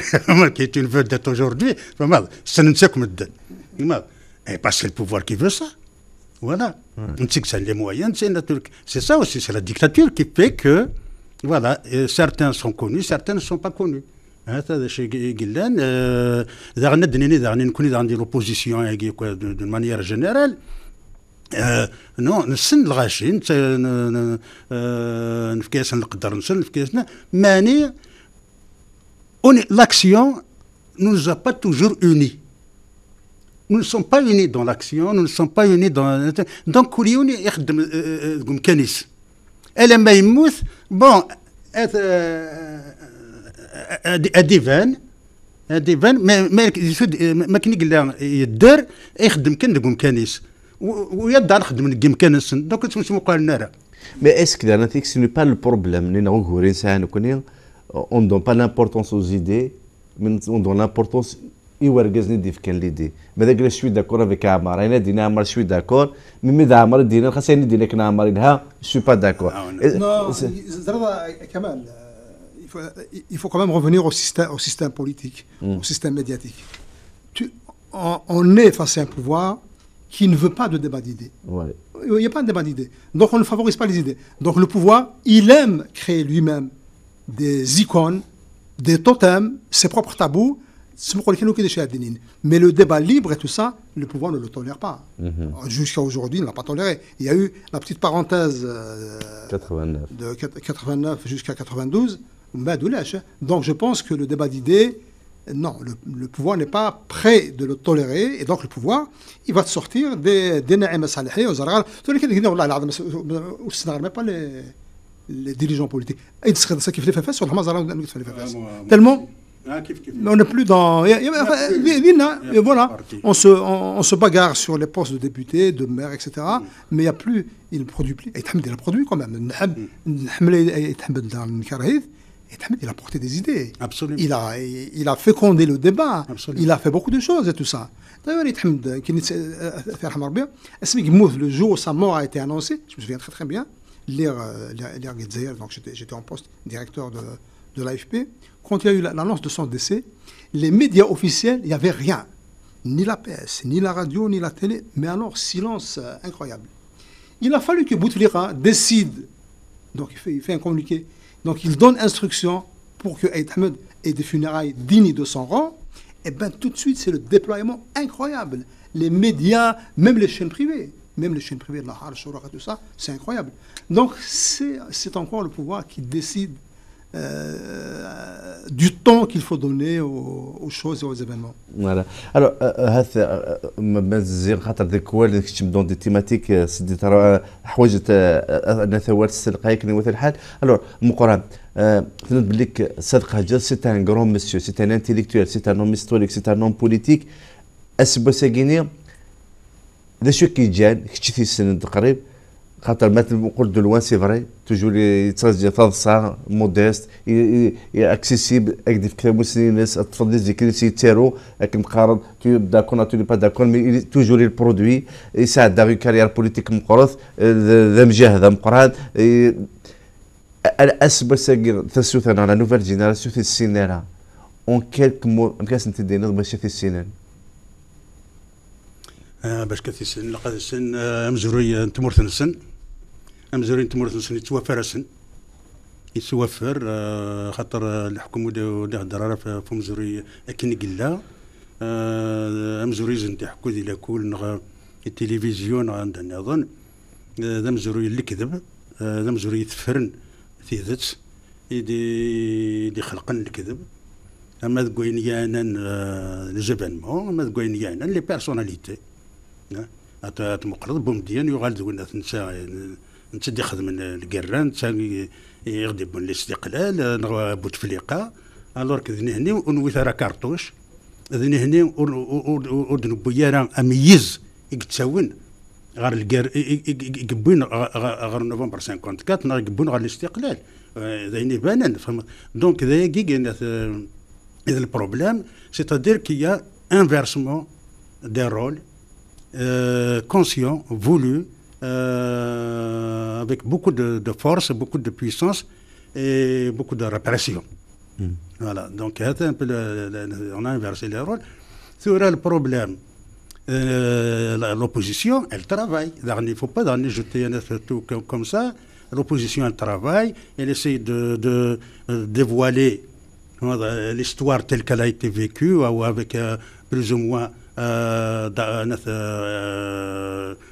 qui est une vedette aujourd'hui. Et parce que c'est le pouvoir qui veut ça. Voilà. On sait que c'est les moyens, c'est ça aussi, c'est la dictature qui fait que voilà, euh, certains sont connus, certains ne sont pas connus. Hein, chez Guilden, euh, nous sommes hein, de l'opposition d'une manière générale. Euh, non, nous sommes le régime, nous sommes le cadre, nous sommes le Mais l'action ne nous a pas toujours unis. Nous ne sommes pas unis dans l'action, nous ne sommes pas unis dans la nature. Donc, le courrier est de la nature. Et le maïmous, bon, est. est. est devenu. Mais, je dis, il y a d'autres qui sont de euh, euh, la euh, nature. Il y a d'autres qui sont de la Donc, je suis un peu plus de Mais est-ce que la nature n'est pas le problème Nous nous connaissons, on ne donne pas l'importance aux idées, mais on donne l'importance il faut quand même revenir au système, au système politique, hmm. au système médiatique. Tu, on, est face à un pouvoir qui ne veut pas de débat d'idées. Il n'y a pas de débat d'idées. Donc on ne favorise pas les idées. Donc le pouvoir, il aime créer lui-même des icônes, des totems, ses propres tabous, mais le débat libre et tout ça, le pouvoir ne le tolère pas. Jusqu'à aujourd'hui, il ne l'a pas toléré. Il y a eu la petite parenthèse 89. de 89 jusqu'à 92, donc je pense que le débat d'idées, non, le, pouvoir n'est pas prêt de le tolérer, et donc le pouvoir, il va sortir des, des aux pas les, dirigeants politiques. tellement. Hein, on plus dans. voilà, on se, bagarre sur les postes de députés, de maires, etc. Mm. Mais il n'y a plus. Il produit plus. Et il a produit quand même. Mm. Il a porté des idées. Absolument. Il a, fécondé le débat. Il a fait beaucoup de choses et tout ça. D'ailleurs, euh, le jour où sa mort a été annoncée, je me souviens très très bien, lire, euh, lire, donc j'étais en poste directeur de, de l'AFP quand il y a eu l'annonce de son décès, les médias officiels, il n'y avait rien. Ni la PS, ni la radio, ni la télé, mais alors silence euh, incroyable. Il a fallu que Bouteflika décide, donc il fait, un communiqué, donc il donne instruction pour que Aït Ahmed ait des funérailles dignes de son rang, et eh bien tout de suite c'est le déploiement incroyable. Les médias, même les chaînes privées, même les chaînes privées de la et tout ça, c'est incroyable. Donc c'est encore le pouvoir qui décide euh, du temps qu'il faut donner aux, aux, choses et aux événements. Voilà. Alors, هذا مازال خاطر ذاك هو اللي كنت دون دي تيماتيك سيدي ترى حوايج انا ثوات السرقه كنا مثل الحال. الور مقارنه فهمت بليك صدق هجر سي ان غران مسيو سي ان انتيليكتويل سي ان هوم هيستوريك سي ان هوم بوليتيك اسبوساكيني ذا شو كي جان كنت في سند قريب خاطر نقول دو دلوان سي فري توجور يتسجل صار موديست اكسيسيبل اكديف كلام الناس تفضل زيكري سي تيرو اك مقارن تو داكور ناتوري با داكور مي توجور البرودوي يساعد داغي كاريير بوليتيك مقرث ذا مجاهد مقران الاسباب ساكير انا على نوفال جينيراسيون في السينيرا اون كيلك مو مكاس انت نظم باش في السينارا باش كثيسن لقد سن مزوري تمرت السن امزرين تمرت نسن يتوفر اسن يتوفر آه، خاطر الحكم ولا هضره في مزوري اكن قلا آه، امزوري زنت يحكو ديال كل نغ التلفزيون عندنا نظن ذا آه، مزوري الكذب ذا مزوري يتفرن في ذات يدي يدي خلقن الكذب اما ذكوين يانا ليزيفينمون اما ذكوين يانا لي بيرسوناليتي ات مقرض بومديان يغال ذوين تنسى انت دي خدم القران ثاني يغدي بون الاستقلال نغوا بوتفليقه الوغ ذني هني ونويت راه كارطوش ذني هني ودن بويا راه اميز يكتساون غير الكار يقبون غير نوفمبر 54 يكبون غير الاستقلال ذيني بانان فهمت دونك ذا كيك اذا البروبليم سيتادير كيا انفيرسمون دي رول كونسيون فولو Euh, avec beaucoup de, force, beaucoup de puissance et beaucoup de répression. Hmm. Voilà, donc un peu on a inversé les rôles. Sur le problème, euh, l'opposition, elle travaille. Il ne faut pas en jeter un tout comme ça. L'opposition, elle travaille, elle essaie de, euh, dévoiler l'histoire telle qu'elle a été vécue, ou avec plus ou moins euh,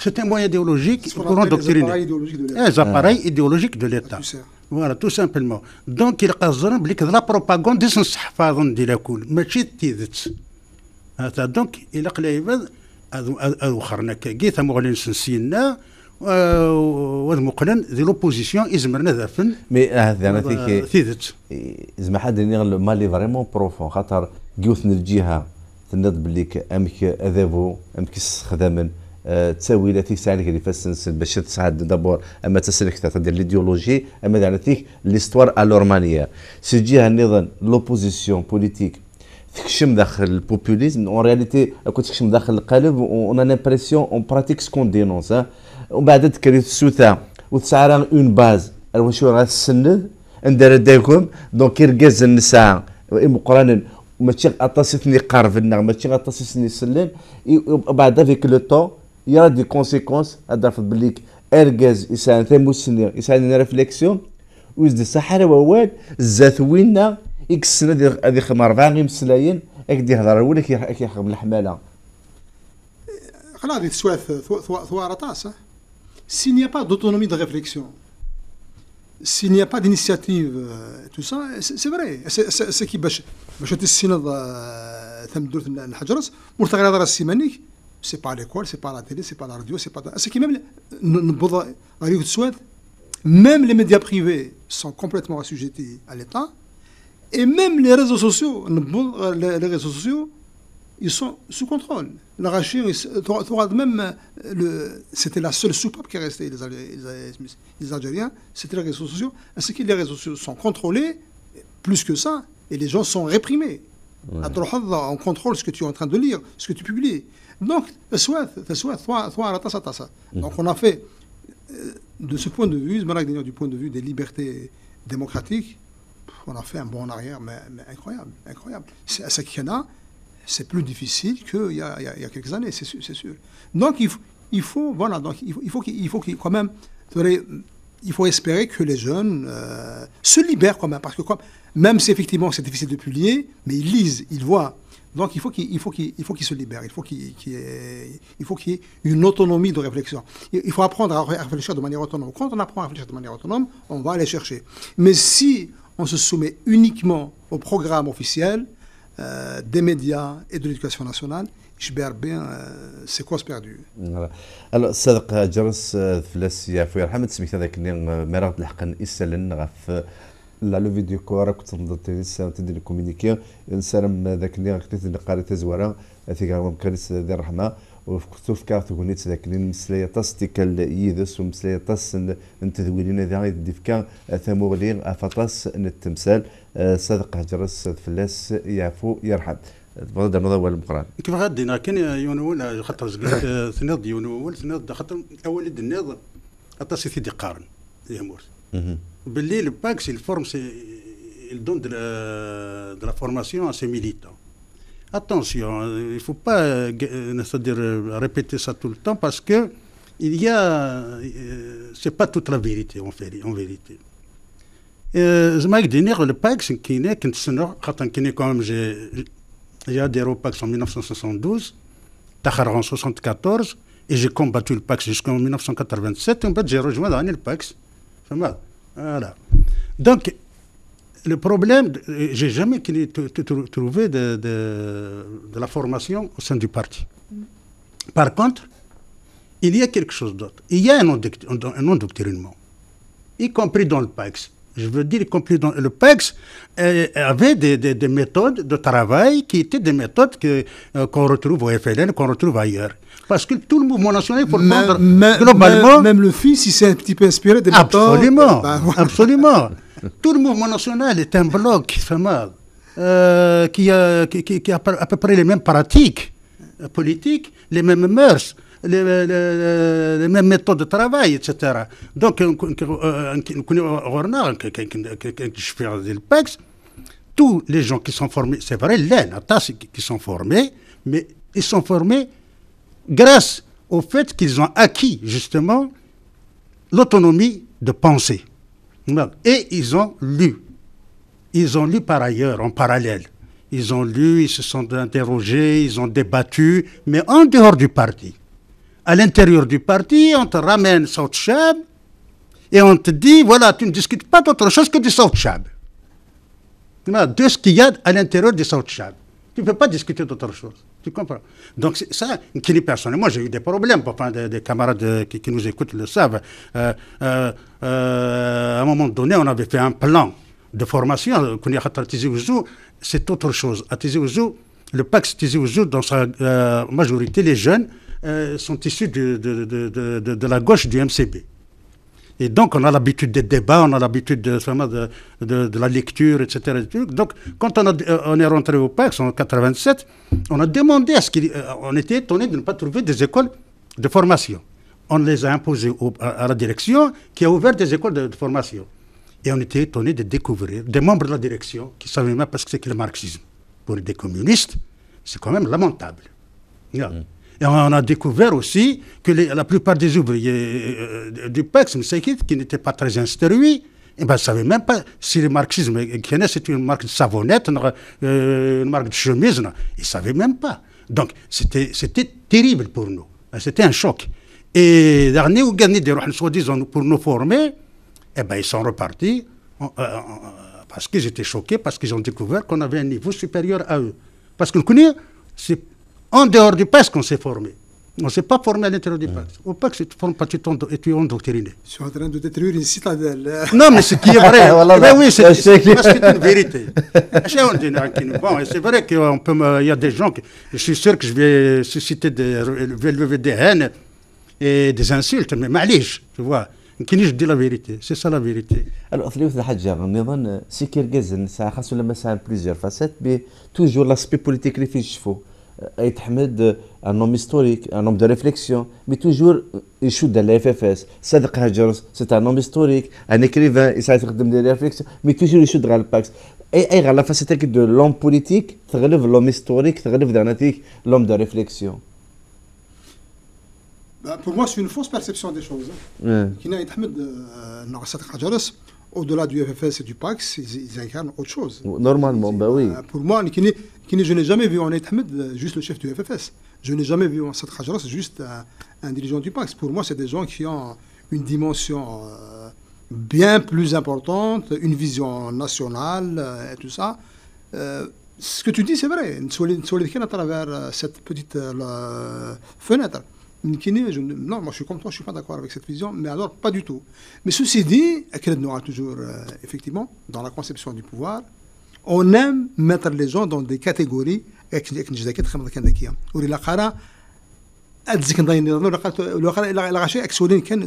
C'est un moyen idéologique pour endoctriner. Les appareils idéologiques de l'État. فوالا تو سامبلمون دونك يلقى الزرم بليك لا بروباغوند la ديال كل ماشي تيدت هذا دونك الا قلايبا اخرنا كاكي ثمغلين سنسينا وذمقلن دي لوبوزيسيون يزمرنا ذافن مي هذا انا فيك تيدت زعما حد مالي فريمون بروفون خاطر كيوثن الجهه تنض بليك امك اذابو امك استخدامن تساوي التي سالك اللي فاس باش تساعد دابور اما تسالك تدير ليديولوجي اما تيك ليستوار الورمانيه سي جيها النظام لوبوزيسيون بوليتيك تكشم داخل البوبوليزم اون رياليتي كنت تكشم داخل القالب اون ان امبرسيون اون براتيك سكون دينونس ومن بعد تكري السوثه وتسعى اون باز واش راه تسند ندير دايكم دونك يرقز النساء مقرانا ماشي غطاسيتني قارف النار ماشي غطاسيتني سلل وبعد فيك لو طون يرى دي كونسيكونس هذا في بليك ارغاز يسان ثموسني يسان ريفليكسيون ويز دي سحر وواد زات وينا اكسنا دي هذه خمار 40 غيم سلاين اك دي هضره ولا كي كي خم الحماله خلاص سواث ثو ثو طاس سي نيا با دوتونومي دو ريفليكسيون سي نيا با دينيشاتيف تو سا سي فري سي كي باش باش تسيني ثم درت الحجرس مرتغي هضره السيمانيك c'est pas à l'école, c'est pas la télé, c'est pas la radio, c'est pas. À... C'est que même les... Euh, même les médias privés sont complètement assujettis à l'État, et même les réseaux sociaux, les réseaux sociaux, ils sont sous contrôle. L'arachir, euh, même euh, le... c'était la seule soupape qui est restée les Algériens, c'était les réseaux sociaux. Ce qui les réseaux sociaux sont contrôlés, plus que ça, et les gens sont réprimés. Ouais. On contrôle ce que tu es en train de lire, ce que tu publies. Donc, donc on a fait, euh, de ce point de vue, du point de vue des libertés démocratiques, on a fait un bon en arrière, mais, mais incroyable, incroyable. À a, c'est plus difficile qu'il y, y, a quelques années, c'est sûr, Donc, il, il, faut, voilà, donc il faut, qu'il faut, qu'il quand même, il faut espérer que les jeunes euh, se libèrent quand même, parce que même si effectivement c'est difficile de publier, mais ils lisent, ils voient. Donc il faut qu'il faut qu'il faut qu'il se libère, il faut qu'il qu il faut qu'il y ait une autonomie de réflexion. Il faut apprendre à réfléchir de manière autonome. Quand on apprend à réfléchir de manière autonome, on va aller chercher. Mais si on se soumet uniquement au programme officiel euh, des médias et de l'éducation nationale, je perds bien c'est quoi الو perdu il لا لو فيديو كورا كنت تنضد تنسى تدير كومينيكي نسالم ذاك اللي قريت لي قاري تزورا هذيك هو مكانس ذي الرحمه وفكتو فكارت غنيت ذاك اللي مسلاي طاس ديك يدس ومسلاي طاس نتذويلين ذا يدي فكا ثمورلي افطاس نتمثال أه، صدق هجرس فلاس يعفو يرحم تبغى دار نضوى المقران كيف غادي انا كان يونول خاطر زقلت ثنيض أه، يونول ثنيض خاطر اول الناض اطاس سيدي قارن يا مورس Mm-hmm. Le PAX, il, forme donne de la, formation à ses militants. Attention, il ne faut pas euh, -dire, euh, répéter ça tout le temps parce que il y a, euh, c'est pas toute la vérité en, fait, en vérité. Je le PAX, qui est j'ai adhéré au PAX en 1972, ta en 1974, et j'ai combattu le PAX jusqu'en 1987, et en j'ai rejoint le PAX. Voilà. Donc, le problème, euh, j'ai jamais trouvé de, de, de, la formation au sein du parti. Mm. Par contre, il y a quelque chose d'autre. Il y a un, endoctrinement, y compris dans le PAX je veux dire, y dans le PEX, avait des, méthodes de travail qui étaient des méthodes que, euh, qu'on retrouve au FLN, qu'on retrouve ailleurs. Parce que tout le mouvement national, il faut le prendre globalement. Même le fils, si s'est un petit peu inspiré des Absolument, bah, absolument. tout le mouvement national est un bloc qui fait mal, euh, qui, a à peu près les mêmes pratiques euh, politiques, les mêmes mœurs les, mêmes méthodes de travail, etc. Donc, je fais le PEX, tous les gens qui sont formés, c'est vrai, les qui sont formés, mais ils sont formés grâce au fait qu'ils ont acquis justement l'autonomie de penser Et ils ont lu. Ils ont lu par ailleurs, en parallèle. Ils ont lu, ils se sont interrogés, ils ont débattu, mais en dehors du parti à l'intérieur du parti, on te ramène South et on te dit voilà, tu ne discutes pas d'autre chose que du South Chab. De ce qu'il y a à l'intérieur du South Tu ne peux pas discuter d'autre chose. Tu comprends Donc, ça, qui Moi, j'ai eu des problèmes. Enfin, des, camarades qui, nous écoutent le savent. Euh, euh, euh, à un moment donné, on avait fait un plan de formation. C'est autre chose. À le PAC Tizi dans sa majorité, les jeunes, euh, sont issus de, de, de, de, la gauche du MCB. Et donc, on a l'habitude des débats, on a l'habitude de, de, la lecture, etc. Donc, quand on, euh, on est rentré au PAX e en 87, on a demandé à ce qu'il. Euh, on était étonné de ne pas trouver des écoles de formation. On les a imposées à, la direction qui a ouvert des écoles de formation. Et on était étonné de découvrir des membres de la direction qui savaient même pas ce que c'est que le marxisme. Pour des communistes, c'est quand même lamentable. Mm. Et on a découvert aussi que la plupart des ouvriers euh, du PEX, qui n'étaient pas très instruits, ils eh ben, ne savaient même pas si le marxisme, c'est une marque de savonnette, une, euh, marque de chemise, ils ne savaient même pas. Donc, c'était terrible pour nous. C'était un choc. Et dernier, où gagner des soi pour nous former, eh ben, ils sont repartis euh, parce qu'ils étaient choqués, parce qu'ils ont découvert qu'on avait un niveau supérieur à eux. Parce que le connaît, c'est en dehors du PAX qu'on s'est formé. On ne s'est pas formé à l'intérieur du PAX. Au pas tu ne formes pas, tu es endoctriné. Je suis en train de détruire une citadelle. Non, mais ce qui est vrai. mais ah, eh ben oui, c'est une vérité. bon, c'est vrai qu'il euh, y a des gens, que, je suis sûr que je vais susciter, des, je vais lever des haines et des insultes, mais malige, tu vois. la vérité, لا فيريتي سي سا لا فيريتي الو ثلاث حاجه نظن سي كيرغاز ساعه خاصو ça ساعه hein, euh, plusieurs facettes. بي توجور لاسبي بوليتيك اللي فيه شفو euh, Aït Ahmed, euh, un homme historique, un homme de réflexion, mais toujours euh, il de dans la FFS. c'est un homme historique, un écrivain, il s'est de des réflexions, mais toujours il dans le Pax. Et la facette de l'homme politique, l'homme historique, l'homme de réflexion. Bah, pour moi, c'est une fausse perception des choses. Hein. de au-delà du FFS et du PAX, ils, incarnent autre chose. Normalement, bah oui. Pour moi, je n'ai jamais vu en Ahmed euh, juste le chef du FFS. Je n'ai jamais vu en cette c'est juste un, dirigeant du PAX. Pour moi, c'est des gens qui ont une dimension euh, bien plus importante, une vision nationale euh, et tout ça. ce que tu dis, c'est vrai. Une solidité à travers cette petite fenêtre je, non, moi je suis comme toi, je ne suis pas d'accord avec cette vision, mais alors pas du tout. Mais ceci dit, nous aura toujours, euh, effectivement, dans la conception du pouvoir, on aime mettre les gens dans des catégories. Hein.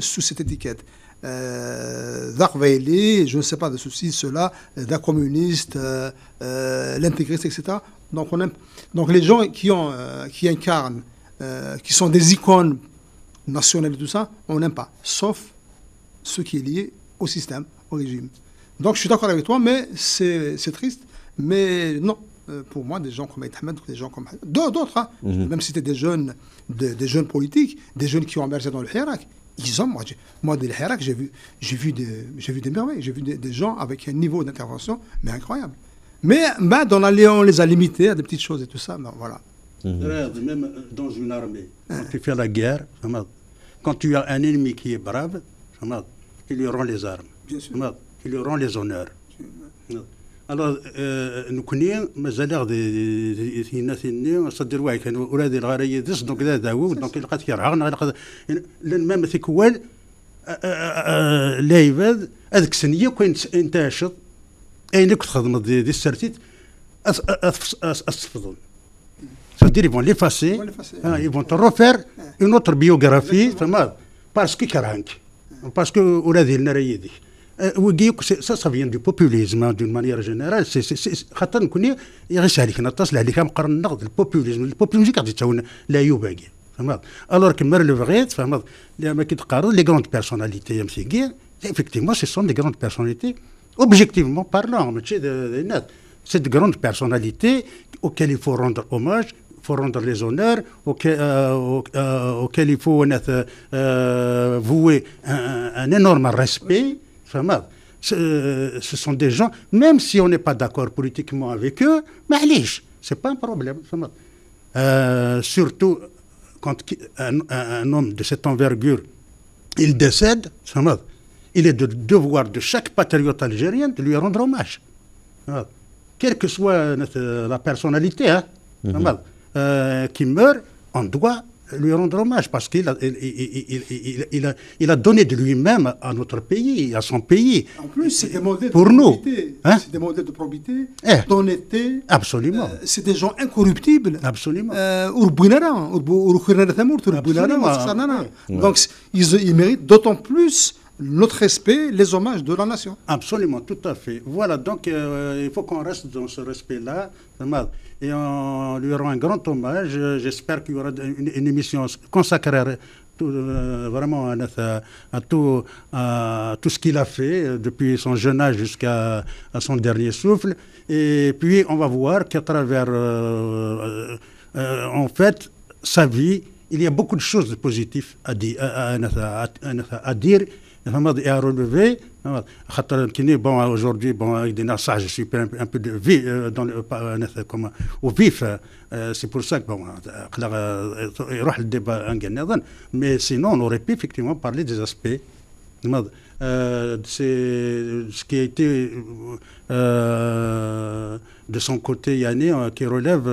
sous cette étiquette. Euh, Darveili, je ne sais pas de ceci, cela, euh, d'un communiste, l'intégriste, etc. Donc, on aime, donc les gens qui, ont, qui incarnent euh, qui sont des icônes nationales et tout ça, on n'aime pas, sauf ce qui est lié au système, au régime. Donc je suis d'accord avec toi, mais c'est triste. Mais non, euh, pour moi, des gens comme Ahmed, des gens comme d'autres, hein. mhm. même si c'était des jeunes, des, jeunes politiques, des jeunes qui ont émergé dans le Hirak, ils ont, moi, moi dans le j'ai vu, j'ai vu des, j'ai vu des merveilles, j'ai vu des, gens avec un niveau d'intervention mais incroyable. Mais ben, dans la, on les a limités à des petites choses et tout ça, ben, voilà. راضي ميم دون اون ارمي كون تي في لا غير فهمت كون تو ان انمي كي براف فهمت كي لي رون لي زارم فهمت كي لي رون لي زونور الوغ نكوني مازال غادي ثينا ثيني صدر واعي كان ولادي الغريه دس دونك ذا داو دونك لقات كيرعغنا لان ما تكوال لايفاد هذاك سنيه كوين انت عشط اين كنت تخدم دي السرتيت اصفضون C'est-à-dire qu'ils vont l'effacer, ils, hein, ils vont te refaire une autre biographie, parce que craignent, parce que qu'ils n'ont rien dit. Ça, ça vient du populisme, d'une manière générale. C'est-à-dire C est, c est, c est... Le populisme, le populisme, le populisme, c'est un laïoubagé. Alors que Merlevret, les grandes personnalités, effectivement, ce sont des grandes personnalités, objectivement parlant, c'est de grandes personnalités auxquelles il faut rendre hommage, rendre les honneurs, auxquels, euh, euh, il faut euh, vouer un, énorme respect. Ce, sont des gens, même si on n'est pas d'accord politiquement avec eux, mais c'est pas un problème. surtout quand un, homme de cette envergure, il décède, il est de devoir de chaque patriote algérien de lui rendre hommage. Quelle que soit la personnalité, hein, mm euh, qui meurt, on doit lui rendre hommage parce qu'il a, il, a, donné de lui-même à notre pays, à son pays. En plus, c'est pour de nous. Hein? C'est des modèles de probité, eh, d'honnêteté. Absolument. Euh, c'est des gens incorruptibles. Absolument. Euh, Donc, ils, ils méritent d'autant plus notre respect, les hommages de la nation. Absolument, tout à fait. Voilà, donc euh, il faut qu'on reste dans ce respect-là. Et on lui rend un grand hommage. J'espère qu'il y aura une, émission consacrée euh, vraiment à, à, à, tout, tout, ce qu'il a fait euh, depuis son jeune âge jusqu'à son dernier souffle. Et puis on va voir qu'à travers, en fait, sa vie, il y a beaucoup de choses positives à dire. dire et à bon, aujourd'hui, bon, avec des nassages, je suis un, un peu de vie, euh, dans le, euh, comme, au vif. Euh, c'est pour ça que, bon, euh, le débat Mais sinon, on aurait pu effectivement parler des aspects. Euh, c'est ce qui a été euh, de son côté Yanné qui relève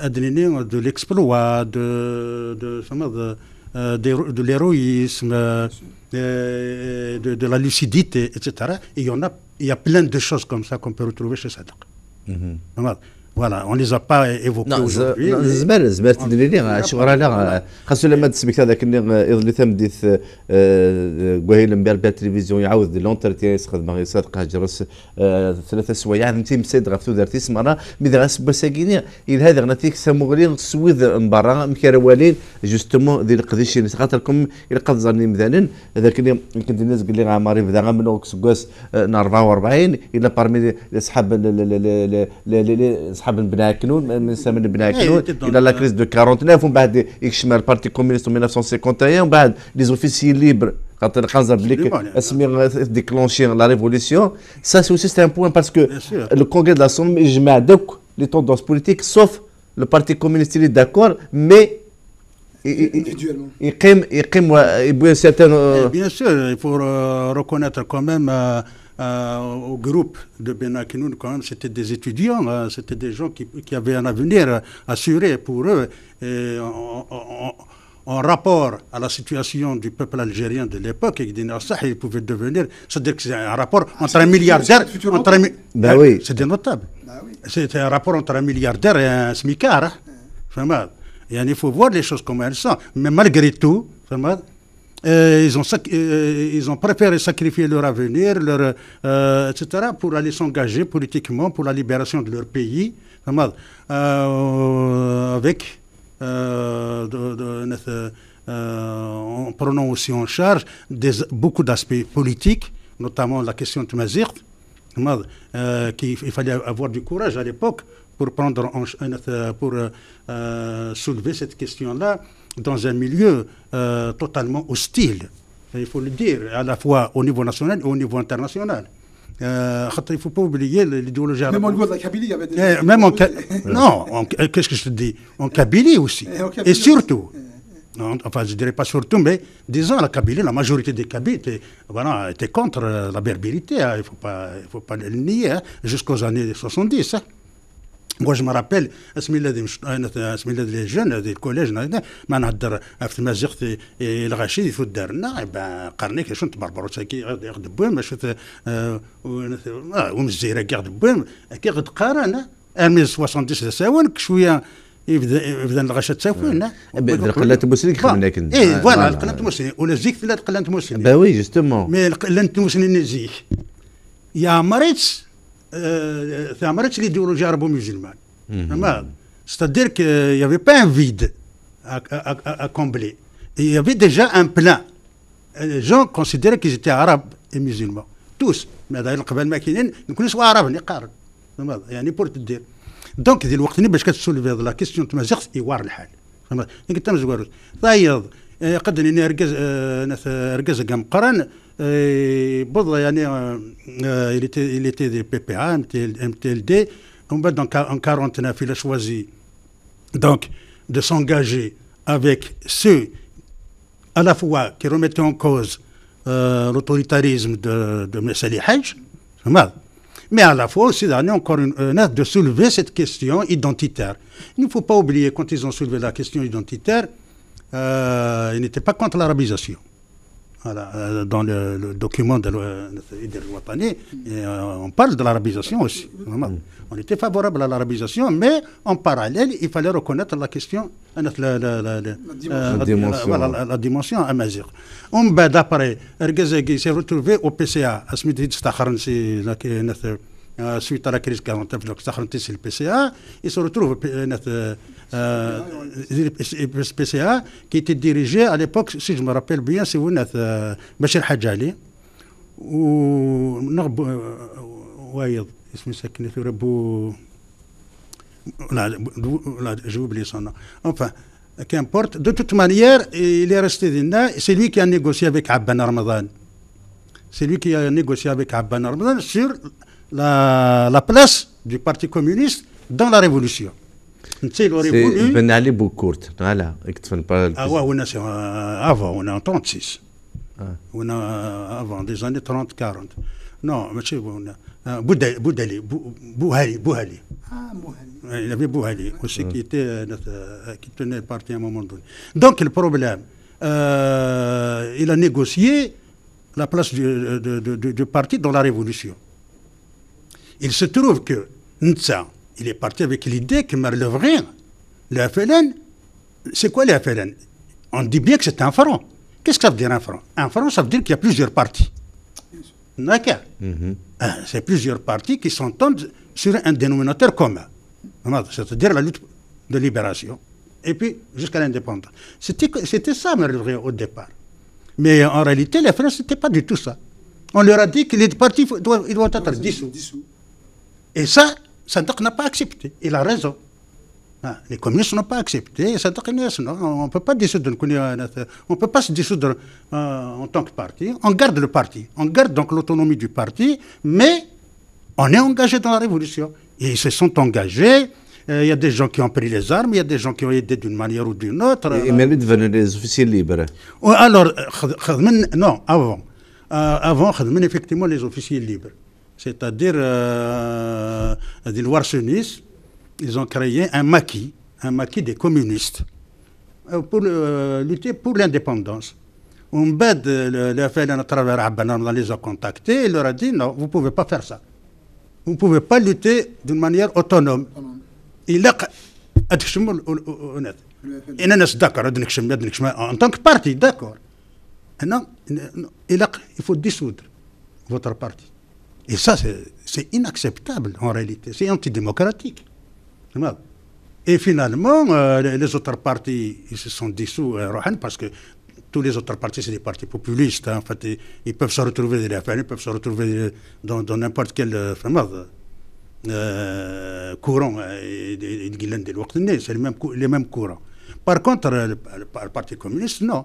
de l'exploit de, de, de euh, de, l'héroïsme, euh, euh, de, la lucidité, etc. Et il y, en a, il y a plein de choses comme ça qu'on peut retrouver chez Sadak. Mhm. فوالا اون ليزا با ايفوكي اوجوردي زمان زمان تدريني راه لا خاصو لما تسبك هذاك اللي اللي ثم ديث كوهيل مبير بها التلفزيون يعاود لونترتيان يسخد غير صادق جرس ثلاثة سوايع انت مسيد غف دارتي سمرا مي دغا سبا ساكيني الى هذا غناتيك سامغلين سويد مبرا مكروالين جوستومون ديال القديشين خاطركم الى قد زرني مثلا هذاك اللي كنت الناس قال لي ماري بدا من اوكس كواس 44 الى بارمي صحاب Il y a la crise de 49, on va le Parti communiste en 1951, on va les officiers libres, quand ils de déclenché la révolution. Ça aussi, c'est un point parce que le Congrès de l'Assemblée, je mets à les tendances politiques, sauf le Parti communiste, il est d'accord, mais... Il y a certain... Bien sûr, il faut euh, reconnaître quand même... Euh, euh, au groupe de Benakinoun, quand même, c'était des étudiants, hein, c'était des gens qui, qui, avaient un avenir assuré pour eux. en rapport à la situation du peuple algérien de l'époque, il pouvait devenir. C'est-à-dire que c'est un rapport ah, entre un milliardaire. Ben c'est des ben un rapport entre un milliardaire et un smicard. Hein. Il faut voir les choses comme elles sont. Mais malgré tout, euh, euh, ils, ont, préféré sacrifier leur avenir, euh, etc., pour aller s'engager politiquement pour la libération de leur pays, avec, en prenant aussi en charge des, beaucoup d'aspects politiques, notamment la question de Mazir, qu'il fallait avoir du courage à l'époque pour, prendre pour soulever cette question-là dans un milieu euh, totalement hostile, il faut le dire, à la fois au niveau national et au niveau international. Euh, il ne faut pas oublier l'idéologie Même en Kabylie, il y avait des. Eh, non, qu'est-ce que je te dis En eh, Kabylie aussi. Eh, et, surtout. Non, enfin, je ne dirais pas surtout, mais disons, la Kabylie, la majorité des Kabyles étaient, voilà, contre euh, la berbérité, hein. il ne faut, pas, faut pas le nier, hein, jusqu'aux années 70. Hein. واش je me rappelle, اسمي الذي مش اسمي الذي لي جون هذه الكوليج ما نهدر في المازيغت الغاشي في دارنا قرنيك شنو تبربر كي غاد بوام باش ومزيره كي غاد بوام كي غاد قارنا 1970 ساوان شويه يبدا يبدا الغشا تسافونا القلة المسلمين خدمنا كن اي فوالا القلة المسلمين ولا زيك ثلاث قلة با وي جوستومون مي القلة المسلمين زيك يا مريتش ثمرت اللي ديرو جربوا من زمان ما ستادير كو يافي با ان فيد ا كومبلي يافي ديجا ان بلا جون كونسيديري كي جيتي عرب اي مسلمان توس ما داير قبل ما كاينين نكون سوا عرب نقار يعني بور تدير دونك ديال الوقت ني باش في هذا لا كيسيون تما جيغ يوار الحال فهمت قلت تما زوارو il était des PPA MTLD en 49 il a choisi donc de s'engager avec ceux à la fois qui remettaient en cause euh, l'autoritarisme de, de M. mais à la fois aussi d'année encore une, de soulever cette question identitaire. Il ne faut pas oublier, quand ils ont soulevé la question identitaire, euh, il n'était pas contre l'arabisation. Voilà, euh, dans le, document de Rouapani, euh, on parle de l'arabisation aussi. Mm. On était favorable à l'arabisation, mais en parallèle, il fallait reconnaître la question, la, la, la, dimension, à mesure. On d'après, Ergezegui s'est retrouvé au PCA, à Smith euh, suite à la crise 49, donc le PCA, il se retrouve euh, notre euh, PCA qui était dirigé à l'époque, si je me rappelle bien, c'est Bachir Hajali ou وايض je j'ai oublié son nom. Enfin, qu'importe. De toute manière, il est resté là. C'est lui qui a négocié avec Abban Ramadan. C'est lui qui a négocié avec Abban Ramadan sur la, la place du Parti communiste dans la révolution. C'est Ben Ali Boukourt, voilà. Ah ouais, on a, euh, avant, on est en 36. Ah. On euh, avant, des années 30-40. Non, monsieur, on a, Boudali, Bouhali, Bouhali. Ah, Bouhali. Il y avait Bouhali aussi ah. euh, euh, qui, tenait le parti à un moment donné. Donc le problème, il a négocié la place du, de, de, de, du parti dans la révolution. Il se trouve que Ntsa, il est parti avec l'idée que Marlevrin, le FLN, c'est quoi le FLN On dit bien que c'est un front. Qu'est-ce que ça veut dire un front Un front, ça veut dire qu'il y a plusieurs partis. D'accord mhm. ah, C'est plusieurs partis qui s'entendent sur un dénominateur commun, c'est-à-dire la lutte de libération, et puis jusqu'à l'indépendance. C'était ça, Levrien, au départ. Mais en réalité, les FLN, ce n'était pas du tout ça. On leur a dit que les partis doivent, ils doivent être dissous. Et ça, Sadak n'a pas accepté. Il a raison. Ah, les communistes n'ont pas accepté. On ne peut pas dissoudre, euh, on ne peut pas se dissoudre euh, en tant que parti. On garde le parti, on garde donc l'autonomie du parti, mais on est engagé dans la révolution. Et ils se sont engagés. Euh, il y a des gens qui ont pris les armes, il y a des gens qui ont aidé d'une manière ou d'une autre. Et même devenus des officiers libres. Alors, non, avant. avant, effectivement, les officiers libres c'est-à-dire euh, euh, des les Warsunis, ils ont créé un maquis, un maquis des communistes, euh, pour lutter pour l'indépendance. On bête le à travers Abanam, on les a contactés, il leur a dit non, vous ne pouvez pas faire ça. Vous ne pouvez pas lutter d'une manière autonome. Il a honnête. En tant que parti, d'accord. il faut dissoudre votre parti. Et ça, c'est inacceptable en réalité. C'est antidémocratique. Et finalement, euh, les autres partis ils se sont dissous euh, Rohan parce que tous les autres partis, c'est des partis populistes. Hein. en fait, ils, peuvent se retrouver dans ils peuvent se retrouver euh, dans, n'importe quel courant. C'est les mêmes, les mêmes courants. Par contre, le, Parti communiste, non.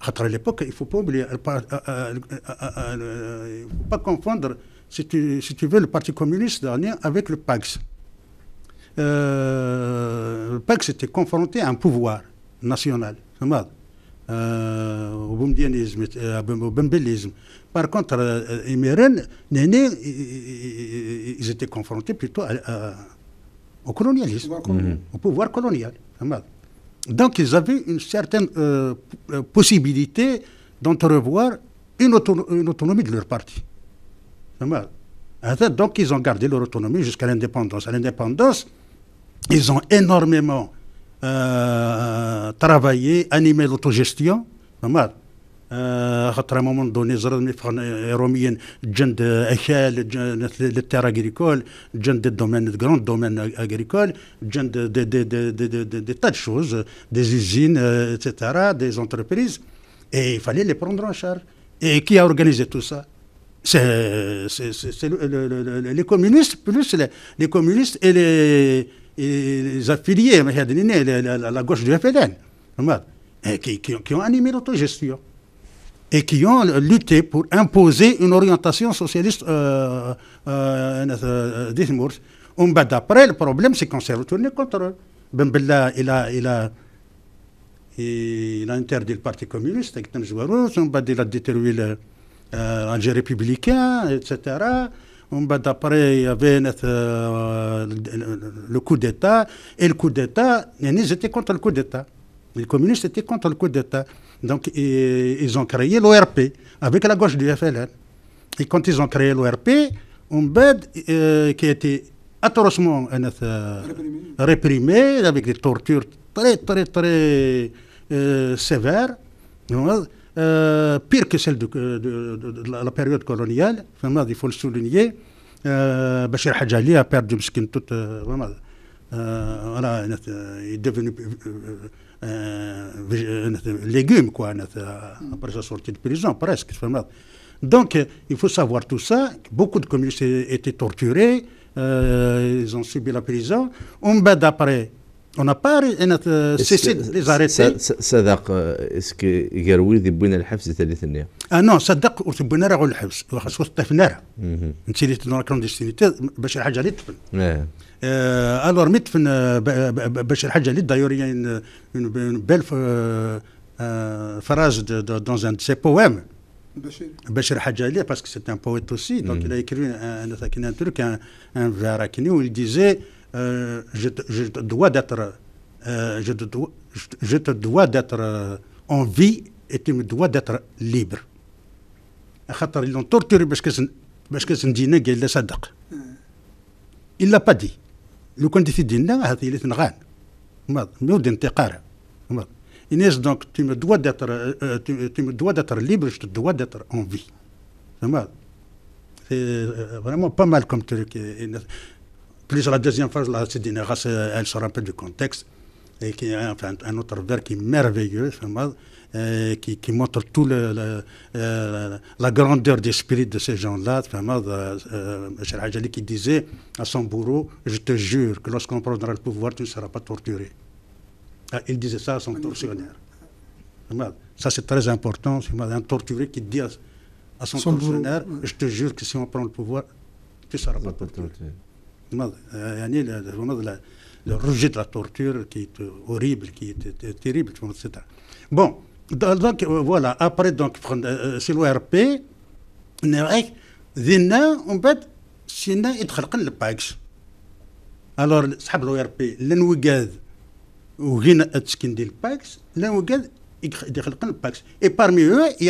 À l'époque, il faut pas oublier, il ne faut pas confondre si tu, veux, le Parti communiste lien avec le PAX. Euh, le PAX était confronté à un pouvoir national, euh, au bumdianisme, euh, au Par contre, les ils étaient confrontés plutôt au colonialisme, au pouvoir colonial. Donc, ils avaient une certaine possibilité d'entrevoir une autonomie de leur parti. Donc ils ont gardé leur autonomie jusqu'à l'indépendance. À l'indépendance, ils ont énormément euh, travaillé, animé l'autogestion. Euh, à un moment donné, les Romains, les terres agricoles, des domaines, grands domaines agricoles, des tas de choses, des usines, euh, etc., des entreprises. Et il fallait les prendre en charge. Et qui a organisé tout ça c'est les communistes, plus les, communistes et les, les affiliés, la, gauche du FLN, qui, ont animé l'autogestion et qui ont lutté pour imposer une orientation socialiste euh, euh, euh, euh D'après, le problème, c'est qu'on s'est retourné contre eux. Ben Bella, il a, interdit le Parti communiste, il a détruit le, euh, Alger républicain, etc. Ben, d'après, il y avait euh, le coup d'État. Et le coup d'État, ils étaient contre le coup d'État. Les communistes étaient contre le coup d'État. Donc, ils ont créé l'ORP avec la gauche du FLN. Et quand ils ont créé l'ORP, on euh, qui était atrocement réprimé avec des tortures très, très, très sévères. Hein, euh, pire que celle de, la période coloniale. il faut le souligner. Euh, Bachir Hadjali a perdu toute. Euh, vraiment, voilà, il est devenu légume, quoi, après sa sortie de prison, presque. Donc, il faut savoir tout ça. Beaucoup de communistes étaient torturés, ils ont subi la prison. On bat d'après On n'a pas euh, cessé de les arrêter. صدق اسكو غير ولد بوين الحبس تالي ثنيا اه نو صدق وتبوينا راه الحبس واخا سوى طيفنا راه انت اللي تنور كونديسيونيتي باش الحاجه اللي تفن الور مي تفن باش الحاجه اللي دايور اون بيل فراز دون ان سي بوام Bachir Hadjali, parce que c'est un poète aussi, donc mhm. il a écrit un, un, un truc, un, un vers il disait Euh, je, te, je, dois d'être euh, je, te dois, je, te dois d'être en vie et tu me dois d'être libre ils l'ont torturé parce que parce que hmm. il l'a pas dit Le لو a dit دينا هذه Mais تنغان مود Il est donc, tu me dois d'être, euh, euh, tu, tu, me dois d'être libre, je te dois d'être en vie. C'est, euh, vraiment pas mal comme truc, plus la deuxième phase, la race, elle se peu du contexte, et qui un autre vers qui est merveilleux, qui, qui, montre tout euh, la grandeur d'esprit de ces gens-là. Euh, euh Ajali qui disait à son bourreau Je te jure que lorsqu'on prendra le pouvoir, tu ne seras pas torturé. Ah, il disait ça à son tortionnaire. Ça, c'est très important. Un torturé qui dit à, son, tortionnaire Je te jure que si on prend le pouvoir, tu ne seras pas torturé. Euh, le, rejet de la torture qui est euh, horrible, qui est, terrible, etc. Bon, donc euh, voilà, après, donc, c'est l'ORP, on a dit, en fait, c'est là le PAX. Alors, les gens de l'ORP, ils dit, ont dit,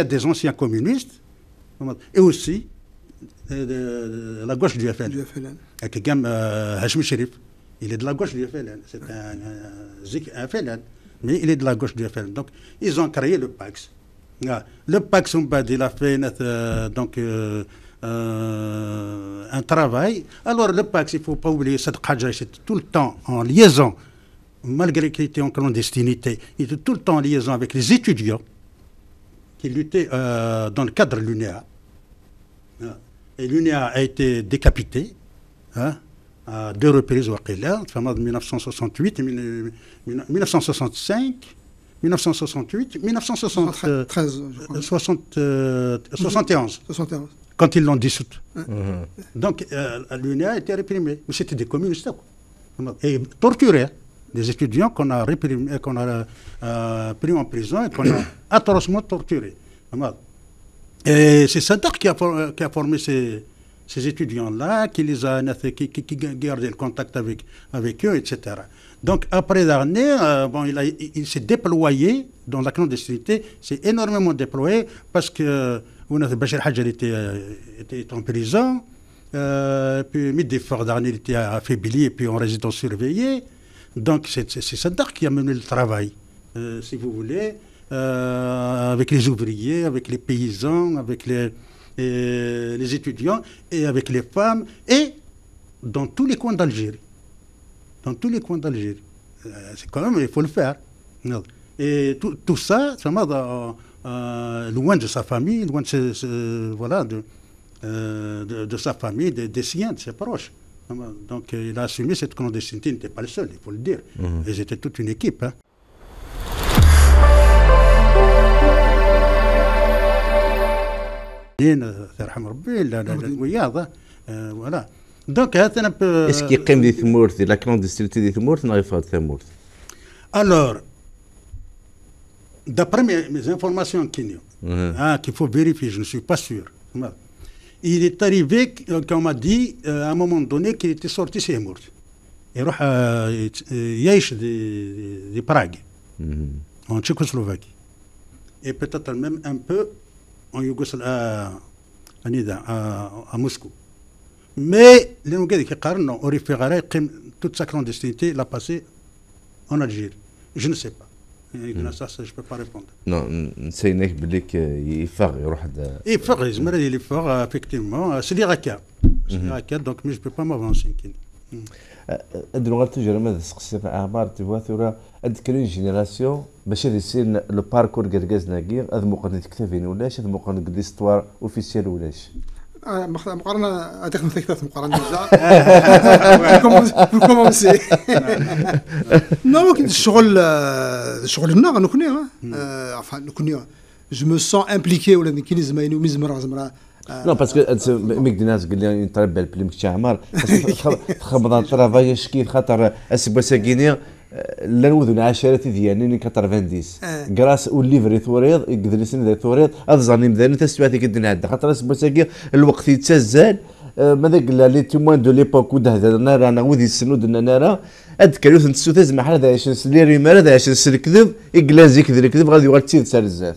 ils ont et euh, de, la gauche du FN. Du FLN. Et euh, il est de la gauche du FN. C'est un, un, mais il est de la gauche du FN. Donc, ils ont créé le PAX. Le PAX, on il a fait donc, euh, un travail. Alors, le PAX, il ne faut pas oublier, cette c'est tout le temps en liaison, malgré qu'il était en clandestinité, il était tout le temps en liaison avec les étudiants qui luttaient dans le cadre lunaire. Et l'UNIA a été décapitée hein, à deux reprises, en 1968 1965. 1968, 1973, 71. Quand ils l'ont dissoute. Mhm. Donc, euh, l'UNEA a été réprimée. Mais c'était des communistes. Et torturés. Hein. Des étudiants qu'on a, qu'on a euh, pris en prison et qu'on a atrocement torturés. Et c'est Sadar euh, qui a, formé ces, étudiants-là, qui les a qui, qui, le contact avec, avec eux, etc. Donc après l'année, euh, bon, il, s'est déployé dans la clandestinité, s'est énormément déployé parce que euh, Bachir euh, était, était, en prison, euh, puis Midi il était affaibli et puis en résidence surveillée. Donc c'est Sadar qui a mené le travail, si vous voulez. Euh, avec les ouvriers, avec les paysans, avec les, euh, les étudiants et avec les femmes, et dans tous les coins d'Algérie. Dans tous les coins d'Algérie. Euh, c'est quand même, il faut le faire. Et tout, tout ça, ça m'a loin de sa famille, loin de, voilà, de, de, sa famille, des, des siens, de ses proches. Donc il a assumé cette clandestinité, il n'était pas le seul, il faut le dire. Ils mmh. étaient toute une équipe. Hein. est-ce qu'il y a الوياضه des morts هات انا ب اسكي يقيم دي ثمورت لا كلاندستريتي دي ثمورت d'après mes, informations qu'il nous a, hein, qu'il faut vérifier, je ne suis pas sûr. Il est arrivé euh, qu'on m'a dit euh, à un moment donné qu'il était sorti chez et Il a Yesh de Prague, en Tchécoslovaquie. Et peut-être même un peu en Yougoslavie, à, à, à Moscou. Mais les Nougais qui parlent, Ori Ferrara, toute sa clandestinité l'a passée en Algérie. Je ne sais pas. Hmm. Ça, je ne peux pas répondre. Non, c'est une explique euh, il fort. il euh, fort, effectivement. C'est l'Irakien. C'est hmm. l'Irakien, donc mais je ne peux pas m'avancer. أه، ادرو غير ما ماذا في اعمار تي ثورا عند كرين جينيراسيون باش هذا يصير باركور كركاز ناكي هذا مقارنة كتابين ولاش هذا مقارنة ديستوار ليستوار اوفيسيال ولاش آه، مقارنة اعتقد مثل ثلاث مقارنة كومونسي نو ولكن الشغل الشغل آه، هنا شغلنا عفوا نكوني جو مو سون امبليكي ولا كي زمايلي ومن زمرا زمرا نو باسكو ميك دي ناس قال لي نتربى بلمك عمر تخبض ترافاي شكي خاطر اسبا ساكينيا لا نوذن عشرات ديالي اللي كتر فانديس كراس آه. وليفري ثوريض يقدر يسند ذا ثوريض اظن مثلا مدان تسوات كد نعدى خاطر اسبا ساكي الوقت يتسزال آه، ماذا قال لي تيموان دو ليبوك وده هذا رانا وذي السنود نارا اد كالوث نتسوث زعما حنا ذا عشان سليري مالا ذا عشان سلكذب اكلازي كذب الكذب غادي يغال تسير تسال بزاف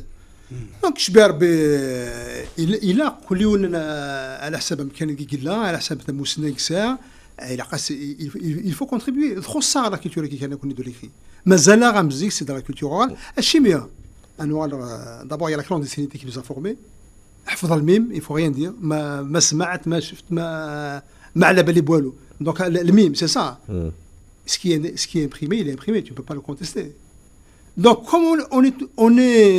il il a Il faut على حسب امكانيه على حسب il faut contribuer trop ça à la la culture دوليكي مازال غامزيك سي d'abord, لا كولتور a la دابور يا لا كي a حفظ الميم il faut rien dire ما ما سمعت ما شفت ce qui est ce qui est imprimé il est imprimé tu peux pas le contester donc comme on est on est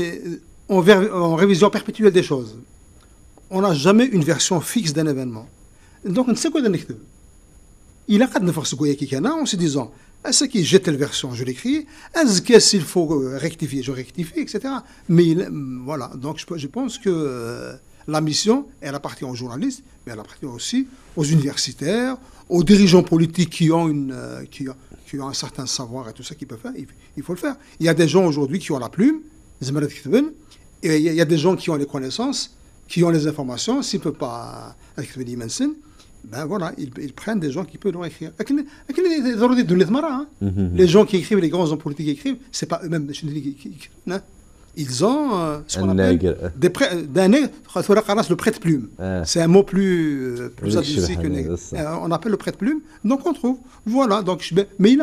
en, révision perpétuelle des choses. On n'a jamais une version fixe d'un événement. Donc, on sait quoi d'un Il a qu'à ne force en se disant est ce qui j'ai telle version, je l'écris, est ce qu'il faut euh, rectifier, je rectifie, etc. Mais euh, voilà, donc je, pense que euh, la mission, elle appartient aux journalistes, mais elle appartient aussi aux universitaires, aux dirigeants politiques qui ont, une, qui, ont, un certain savoir et tout ça qu'ils peuvent faire, il, faut le faire. Il y a des gens aujourd'hui qui ont la plume, il y, a des gens qui ont les connaissances, qui ont les informations, s'ils ne peuvent pas écrire mensonges ben voilà, ils, prennent des gens qui peuvent leur écrire. Hein. Mm-hmm, mm-hmm. Les gens qui écrivent, les grands hommes politiques qui écrivent, c'est pas eux-mêmes qui écrivent. Hein. Ils ont euh, ce qu'on appelle des d'un nègre, le prête-plume. Ah. C'est un mot plus, euh, plus que euh, on appelle le prête-plume, donc on trouve. Voilà, donc je mais il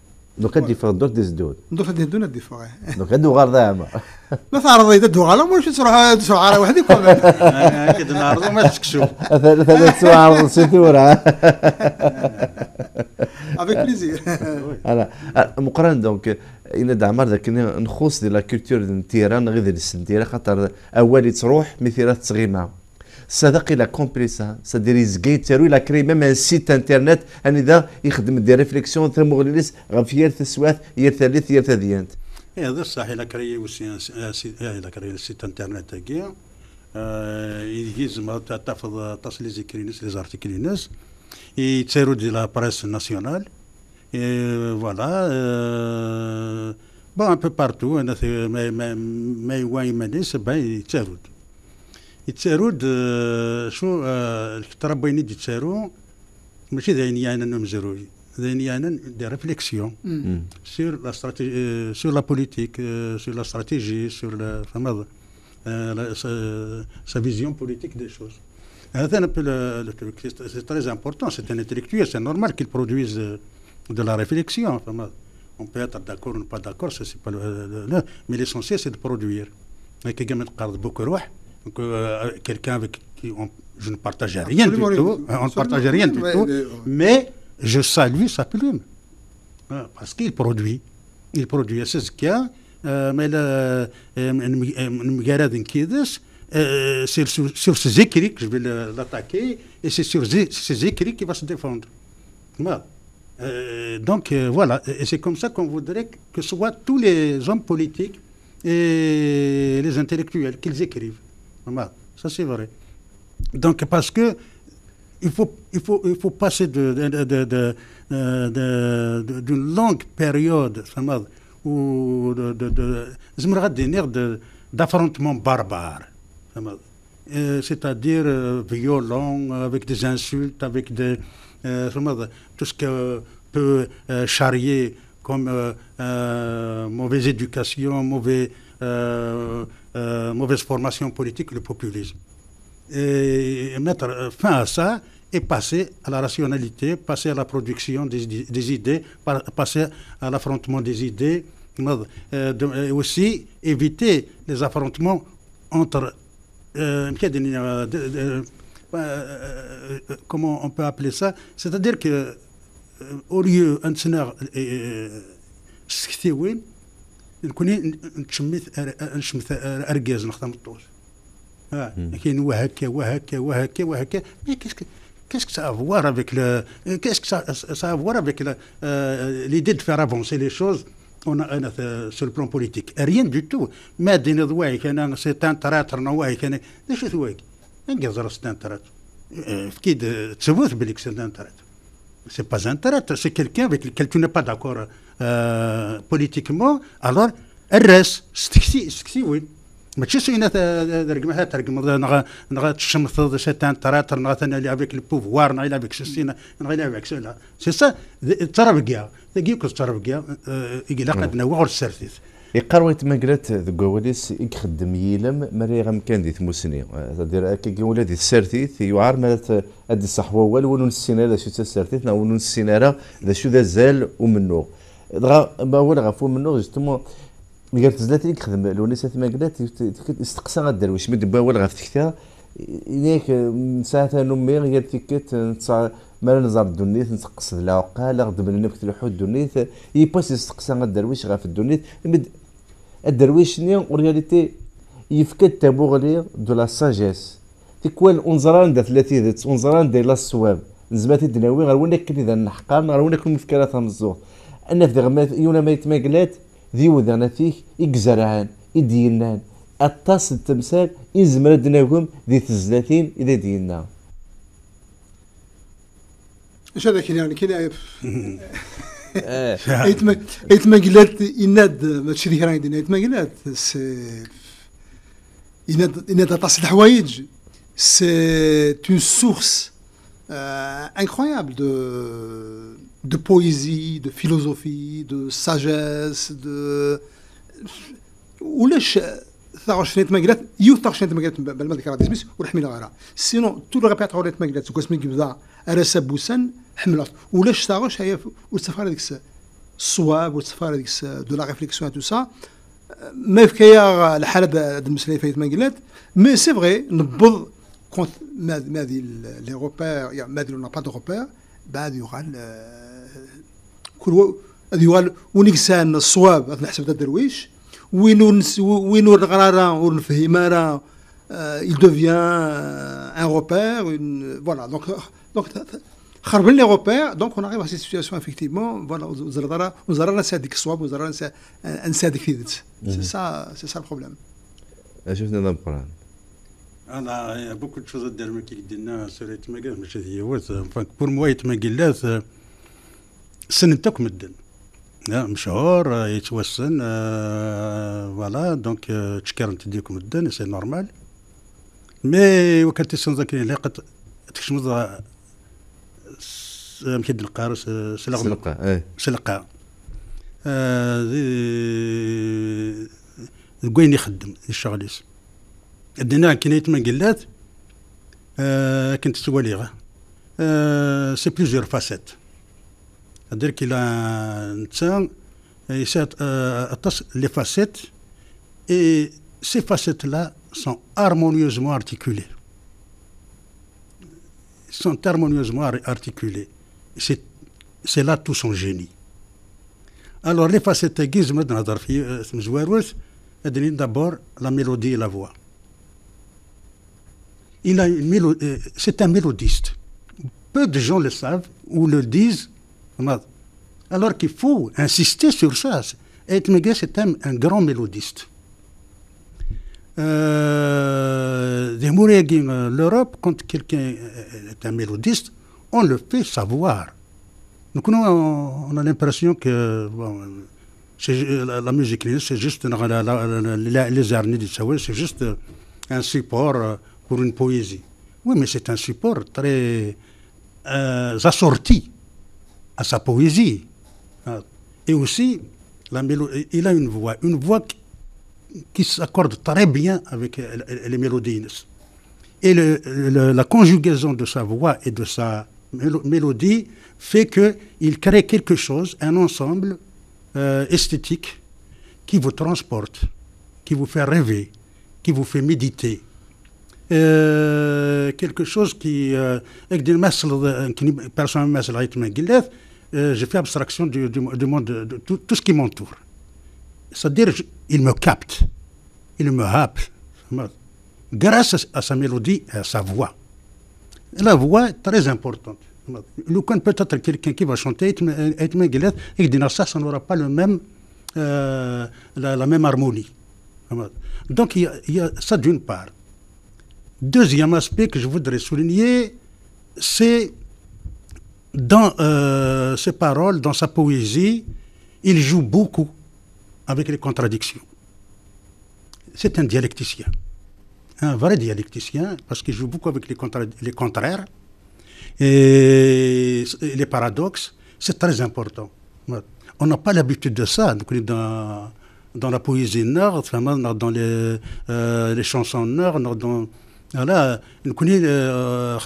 Donc la دوك ديز des إيه. دوك Donc des deux الدفاع. Donc هذا غار دائما. لا تعرض يد غار ولا شي تروح تسوى على واحد يكون اكيد نعرض وما تكشف. ثلاث سواعر ستورة. افيك بليزير انا أه، مقارنة دونك إن دعمر ذاك نخص دي لا كولتور ديال التيران غير ديال السن خاطر أولي تروح مثيرات صغيمه صدق الى كومبريسا سا سادير يزكاي تارو الى كري ميم ان سيت انترنت ان اذا يخدم دي ريفليكسيون تمغليس غفير يير تسوات يير ثالث يير ثديانت اي هذا صح الى كري وسي الى كري سيت انترنت يجيز يزم تحفظ تصل زكرينس لي زارتيكلينس يتسيرو دي لا بريس ناسيونال فوالا بون ان بو بارتو انا ما ما يوان يمانيس باي يتسارود Il y a des réflexions mm. Mm. Euh, sur la politique, euh, sur la stratégie, sur euh, sa vision politique des choses. C'est très important, c'est un intellectuel, c'est normal qu'il produise de la réflexion. on peut être d'accord ou pas d'accord, mais l'essentiel c'est de produire. beaucoup euh, quelqu'un avec qui je ne partageais rien du tout. On ne partageait rien du tout. Mais je salue sa plume. Ah, parce qu'il produit. Il produit. C'est ce qu'il y a. Euh, mais euh, c'est sur ses écrits que je vais l'attaquer. Et c'est sur ses écrits qu'il va se défendre. Voilà. donc voilà, et c'est comme ça qu'on voudrait que ce soit tous les hommes politiques et les intellectuels qu'ils écrivent. Ça, c'est vrai. Donc, parce que il faut, il faut, il faut passer d'une de, de, de, de, longue période où de, d'affrontements barbares, c'est-à-dire euh, violents, avec des insultes, avec des, euh, tout ce que peut euh, charrier comme mauvaise éducation, mauvais euh, mauvaise formation politique, le populisme. Et mettre euh, fin à ça et passer à la rationalité, passer à la production des, idées, passer à l'affrontement des idées, euh, et aussi éviter les affrontements entre... comment on peut appeler ça C'est-à-dire que au lieu d'un scénario كوني نتشمث نشمث ارجاز نخدم الطوش اه كاين وهكا وهكا وهكا وهكا مي كاسك كاسك سافوار افيك كاسك سافوار افيك آه، لي دو فير افونسي لي شوز اون انا سو البلون بوليتيك ريان دو تو ما دين كان انا سي تان تراتر كان انا ليش ثوايك راس ستان تراتر فكيد آه، تسوث بليك ستان تراتر سي با ان تراتر سي كيلكان افيك كيل تو با داكور بوليتيكمون آه، الور الراس ستكسي ستكسي ستكسيوين ماشي سينا ترجمها ترجم نغا نغا تشمث شتان تراتر نغا تنالي افيك البوفوار نغا يلعبك سينا نغا يلعبك سينا سي سا تربكيا كيكو تربكيا آه، يقول قد نوع السرتيث يقروي تماكلات ذوك واليس يخدم يلم مري غام كان دي موسني آه، تدير كي ولا دي السرتيث يعار مالت اد الصحوه والو نسينا لا شو السرتيث نون السينا شو ذا زال ومنو دغا اللي غفو منه جوستومون قالت زلات اللي خدم الونيسه ثما قالت استقسى غدار واش مد باول غف تكتا ياك ساعتها نمي قالت نتصا ما نزار الدنيت نتقصد لا وقال غدب لنا كت الحود الدنيت يباس استقسى الدرويش في الدنيت مد الدرويش ني اون رياليتي يفكد تابوغلي دو لا ساجيس تكوال اونزران دا ثلاثي ذات اونزران دا لا الصواب نزباتي دناوي غير وين كنت اذا نحقر غير وين كنت مفكره تمزوغ أن في دغما يونا ما يتماقلات ذيوذا نثيك إكزرعان إدينان أتاس التمثال إزمر دناهم ذي تزلاتين إذا دينا اش هذا كنا كنا ايتما قلت إناد ما تشري راهي دينا ايتما قلت إناد إناد أتاس الحوايج سي تون سورس euh, incroyable de, de, poésie, de philosophie, de sagesse, de... وليش ثار شنيت مقلت يو ثار شنيت مقلت بالملك راه تسميس والحميله غيرها سينو تو لو ريبيرتوار اللي تمقلت كوسمي كبدا راسا بوسان حملت ولاش ثارش هي والسفاره ديك الصواب والسفاره ديك دو لا ريفليكسيون تو سا ما يفكيا الحاله هاد المساله فايت ما قلت مي سي فغي نبض كونت ما لي روبير يعني ما با دو روبير بعد يغال كل هذا يغال ونيكسان الصواب نحسب هذا الدرويش وين وينو الغرارة ونفهمارة il devient euh, un repère une voilà donc donc خربل لي روبير دونك اون اريف على سي سيتياسيون افيكتيفمون فوالا وزرارا وزرارا نسى هذيك الصواب وزرارا نسى نسى هذيك سي سا سي سا البروبليم شفنا نظام القران انا بوكو تشوز دير ما كي choses سوريت ما قال ماشي هي واس بور موا يتماكيلاس سن تاك مدن مشهور يتوسن فوالا دونك تشكر انت ديكم مدن سي نورمال مي وكانت تيسن ذاك اللي قد تكشمز مكيد القار سلقا سلقا زي كوين يخدم الشغليس C'est plusieurs facettes. C'est-à-dire qu'il a un certaine, il les facettes, et ces facettes-là sont harmonieusement articulées. sont harmonieusement articulées. C'est là tout son génie. Alors, les facettes qui sont euh, les d'abord la mélodie et la voix il euh, c'est un mélodiste. Peu de gens le savent ou le disent, alors qu'il faut insister sur ça. Mégé, c'est un, grand mélodiste. Euh, euh, l'Europe, quand quelqu'un est un mélodiste, on le fait savoir. Donc nous, on, a l'impression que la, musique, c'est juste les années du c'est juste un support pour une poésie. Oui, mais c'est un support très euh, assorti à sa poésie. Ah. Et aussi, la mélodie, il a une voix, une voix qui s'accorde très bien avec les mélodies. Et le, la conjugaison de sa voix et de sa mélodie fait qu'il crée quelque chose, un ensemble euh, esthétique qui vous transporte, qui vous fait rêver, qui vous fait méditer. Euh, quelque chose qui. je fais abstraction du, du monde, de tout, ce qui m'entoure. C'est-à-dire, il me capte, il me happe, grâce à sa mélodie et à sa voix. La voix est très importante. Le peut-être quelqu'un qui va chanter, et que euh, ça n'aura pas le même, euh, la, même harmonie. Donc, il y a ça d'une part. Deuxième aspect que je voudrais souligner, c'est dans ses euh, paroles, dans sa poésie, il joue beaucoup avec les contradictions. C'est un dialecticien, un vrai dialecticien, parce qu'il joue beaucoup avec les, les contraires et les paradoxes. C'est très important. On n'a pas l'habitude de ça. dans, dans la poésie nord, dans les, euh, les chansons nord, dans, Là, on connaît le,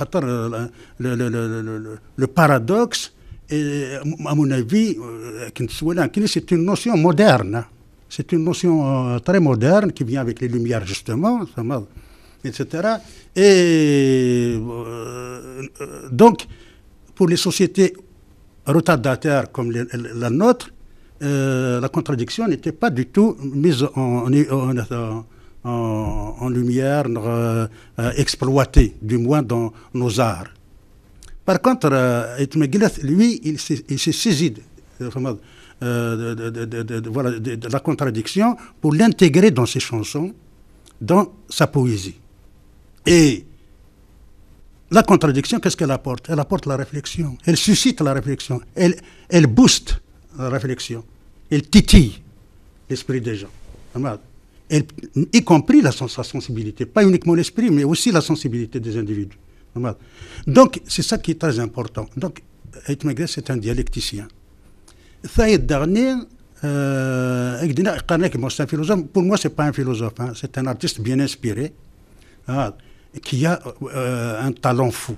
paradoxe, et à mon avis, euh, c'est une notion moderne. Hein. C'est une notion euh, très moderne qui vient avec les Lumières, justement, etc. Et euh, donc, pour les sociétés retardataires comme la nôtre, la contradiction n'était pas du tout mise en, en, en en, lumière, euh, euh exploité, du moins dans nos arts. Par contre, euh, lui, il, s'est saisi de, la contradiction pour l'intégrer dans ses chansons, dans sa poésie. Et la contradiction, qu'est-ce qu'elle apporte Elle apporte la réflexion, elle suscite la réflexion, elle, elle booste la réflexion, elle titille l'esprit des gens y compris la, sensibilité, pas uniquement l'esprit, mais aussi la sensibilité des individus. Donc, c'est ça qui est très important. Donc, Aitmagres, c'est un dialecticien. Thaïd euh, c'est un philosophe. Pour moi, ce n'est pas un philosophe, hein. c'est un artiste bien inspiré, hein, qui a euh, un talent fou.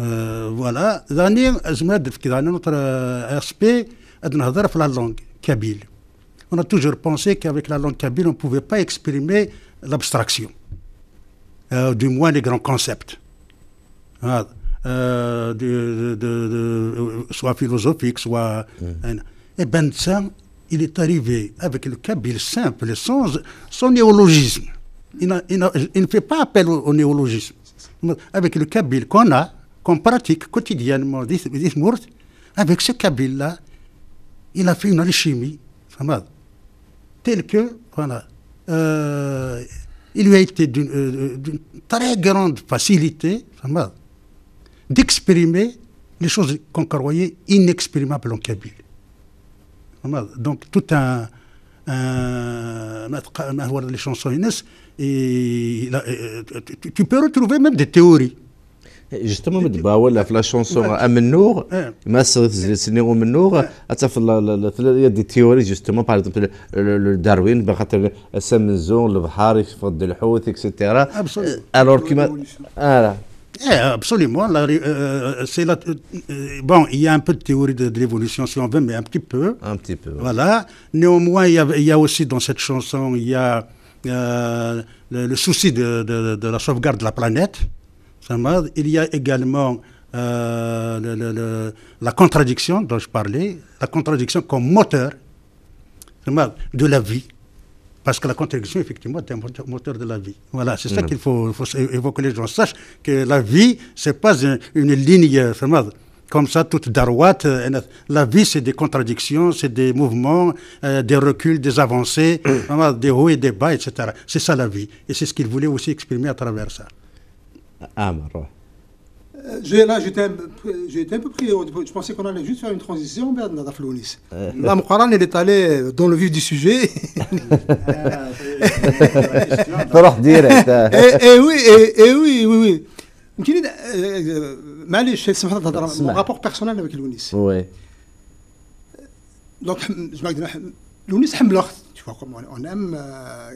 Euh, voilà. un notre aspect, euh, a la langue kabyle on a toujours pensé qu'avec la langue kabyle, on ne pouvait pas exprimer l'abstraction, euh, du moins les grands concepts, ah, euh, euh, soit philosophiques, soit... Mm. Et eh ben il est arrivé avec le kabyle simple, sans, son néologisme. Il, ne fait pas appel au, néologisme. Avec le kabyle qu'on a, qu'on pratique quotidiennement, avec ce kabyle-là, il a fait une alchimie tel que, voilà, il lui a été d'une très grande facilité d'exprimer les choses qu'on croyait inexprimables en Kabyle. Donc tout un, un, les chansons et, tu peux retrouver même des théories. جوستومون متباول في لا شونسون امنور ما théories منور حتى في دي تيوري جوستومون باغ اكزومبل داروين بخاطر السمنزون البحر يفقد الحوت اكسيتيرا الور كيما اه Eh, absolument. La, euh, euh la, euh, euh, bon, il y a un peu de théorie de, de l'évolution, si on veut, mais un petit peu. Un petit peu. Ouais. Voilà. Néanmoins, il y, a, il y, a, aussi dans cette chanson, il y a euh, le, le, souci de, de, de, la sauvegarde de la planète. Il y a également euh, la contradiction dont je parlais, la contradiction comme moteur de la vie. Parce que la contradiction, effectivement, est un moteur de la vie. Voilà, c'est ça qu'il faut, évoquer les gens sachent que la vie, c'est pas une, ligne euh, comme ça, toute darouate. Euh, la vie, c'est des contradictions, c'est des mouvements, des reculs, des avancées, des hauts et des bas, etc. C'est ça la vie. Et c'est ce qu'il voulait aussi exprimer à travers ça. Ah, euh, j'ai là, j'étais un, peu pris. Je pensais qu'on allait juste faire une transition, Bernard Daflounis. Euh. Là, Mkharan, il est allé dans le vif du sujet. Pour direct. Hein, eh oui, eh oui, oui, oui. Euh, je vais vous parler mon rapport personnel avec l'Ounis. Oui. Donc, je me dis l'Ounis aime l'autre Tu vois, comment on aime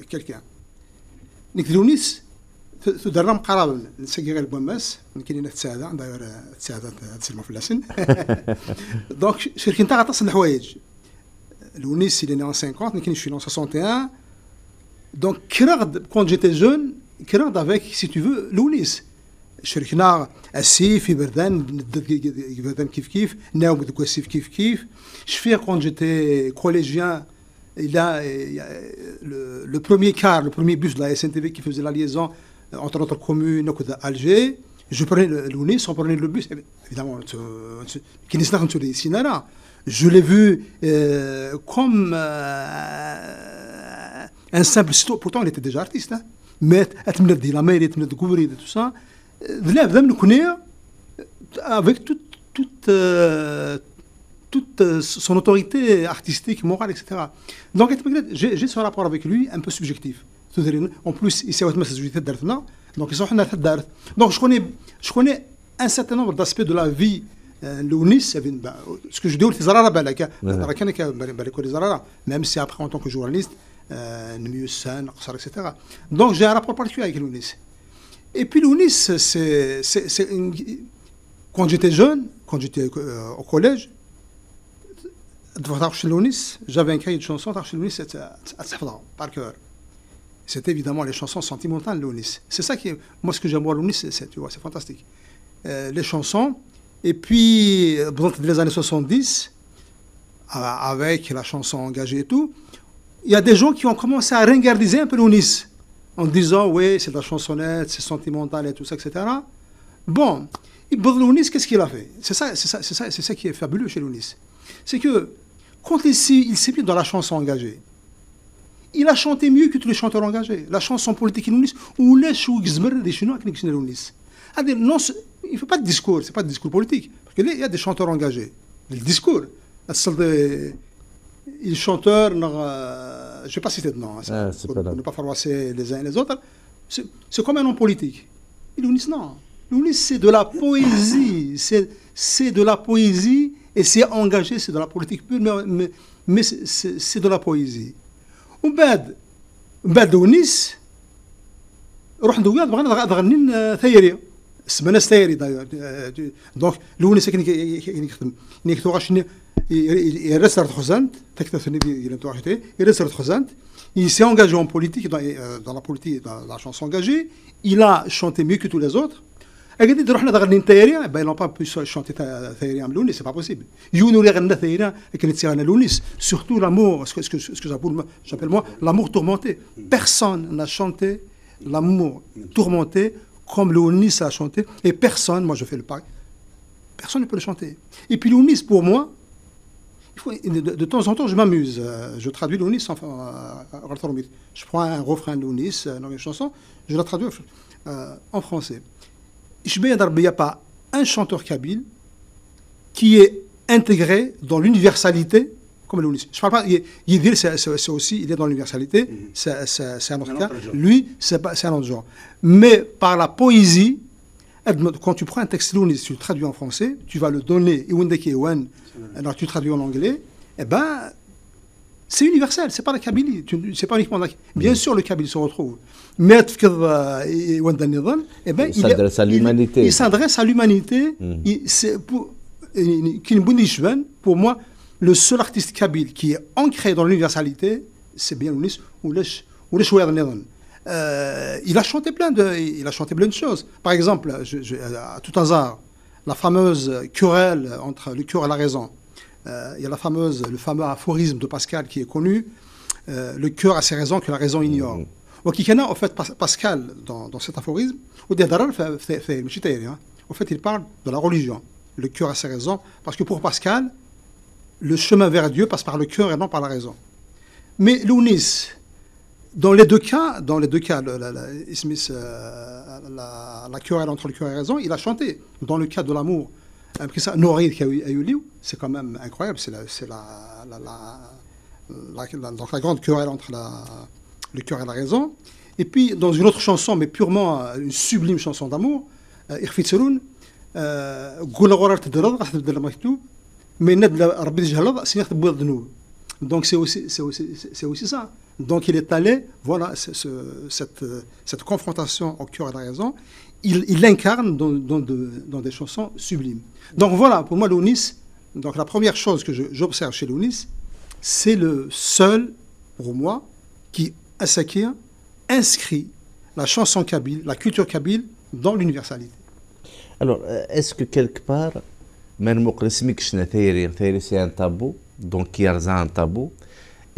quelqu'un. L'Ounis... Eh, eh, Donc, je suis en train de faire un voyage. L'Ounis est né en 1950, je suis en 61. Donc, quand j'étais jeune, je suis avec, si tu veux, l'Ounis. Je suis là, Assif, Iberden, Iberden Kif Kif, Néog de Kossif Kif Kif. Je fais quand j'étais collégien, il a le premier car, le premier bus de la SNTV qui faisait la liaison. Euh, entre notre commune et Alger. Je prenais le, on prenait le bus, évidemment, qui n'est pas Je l'ai vu euh, comme euh, un simple citoyen. Pourtant, il était déjà artiste. Hein. Mais il la mer, il de et tout ça. L'élève venu le connaître avec toute, toute, toute son autorité artistique, morale, etc. Donc, j'ai ce rapport avec lui un peu subjectif. En plus, il s'est retrouvent dans cette société d'artena, donc ils sont honnêtes d'art. Donc, je connais, je connais un certain nombre d'aspects de la vie euh, lounis. Bah, ce que je dis, les hein. zarara, Même si après, en tant que journaliste, euh, ne mieux, sain, etc. Donc, j'ai un rapport particulier avec lounis. Et puis, lounis, c'est quand j'étais jeune, quand j'étais euh, au collège, J'avais écrit une chanson Tarshelounis, c'était par cœur c'est évidemment les chansons sentimentales de Lounis. C'est ça qui, moi, ce que j'aime voir Lounis, c'est, tu vois, c'est fantastique. Euh, les chansons, et puis, euh, les années 70, euh, avec la chanson engagée et tout, il y a des gens qui ont commencé à ringardiser un peu Lounis, en disant, oui, c'est la chansonnette, c'est sentimental et tout ça, etc. Bon, Lounis, qu'est-ce qu'il a fait c'est ça, c'est, ça, c'est, ça, qui est fabuleux chez Lounis. C'est que, quand il s'est mis dans la chanson engagée, il a chanté mieux que tous les chanteurs engagés. La chanson politique nous ou les des Chinois qui nous Non, il ne fait pas de discours, c'est pas de discours politique. Parce que là, il y a des chanteurs engagés. le discours, les chanteurs, euh, je ne vais pas citer de nom, hein, ah, pour, pas ne pas les uns et les autres, c'est comme un nom politique. Il nous non. Nous c'est de la poésie, c'est de la poésie et c'est engagé, c'est de la politique pure, mais, mais c'est de la poésie. ومن بعد من بعد ونيس رحنا دويا بغينا ضغني ثيريا سمانا ستايري دونك لونيس كي نخدم نكتو غاشني يرسر تخزانت تكتفني ديال نتو غاشتي يرسر تخزانت Il s'est engagé en politique, dans, dans la politique, dans la chanson engagée. Il a chanté mieux que Ils pas pu chanter pas possible. Surtout l'amour, ce que j'appelle moi l'amour tourmenté. Personne n'a chanté l'amour tourmenté comme l'Ounis a chanté. Et personne, moi je fais le Pâques, personne ne peut le chanter. Et puis l'Ounis, pour moi, de temps en temps je m'amuse. Euh, je traduis l'Ounis, euh, je prends un refrain de euh, dans une chanson, je la traduis en français il n'y a pas un chanteur kabyle qui est intégré dans l'universalité comme le Je parle pas, c'est aussi, il est dans l'universalité, mm-hmm. c'est un autre cas. Lui, c'est un autre genre. Mais par la poésie, quand tu prends un texte lounis, tu le traduis en français, tu vas le donner, alors tu le traduis en anglais, et eh ben c'est universel, c'est pas la Kabylie, c'est pas uniquement la Bien sûr, le Kabyle se retrouve. Mais euh, eh ben, il s'adresse à l'humanité. Il, s'adresse à l'humanité. Mm. C'est pour, pour moi, le seul artiste kabyle qui est ancré dans l'universalité, c'est bien Ounis ou euh, il a chanté plein de, il a chanté plein de choses. Par exemple, à tout hasard, la fameuse querelle entre le cœur et la raison. Euh, il y a la fameuse, le fameux aphorisme de Pascal qui est connu euh, Le cœur a ses raisons que la raison ignore. y mhm. en fait, Pascal, dans, cet aphorisme, hein. en fait, il parle de la religion. Le cœur a ses raisons, parce que pour Pascal, le chemin vers Dieu passe par le cœur et non par la raison. Mais l'ounis, dans les deux cas, dans les deux cas, euh, la, la querelle entre le cœur et la raison, il a chanté. Dans le cas de l'amour, après hein, ça, eu lieu, c'est quand même incroyable. C'est la, grande querelle entre le cœur et la raison. Et puis, dans une autre chanson, mais purement euh, une sublime chanson d'amour, euh, Irfit Seroun, euh, donc c'est aussi, aussi, aussi, ça. Donc il est allé, voilà, cette, cette confrontation au cœur et à la raison, il, il l'incarne dans, dans, de, dans, des chansons sublimes. Donc voilà, pour moi, l'Ounis, donc la première chose que j'observe chez l'Ounis, c'est le seul, pour moi, qui, à Sakir, inscrit la chanson kabyle, la culture kabyle, dans l'universalité. Alors, euh, est-ce que quelque part, c'est un tabou, donc il y a un tabou,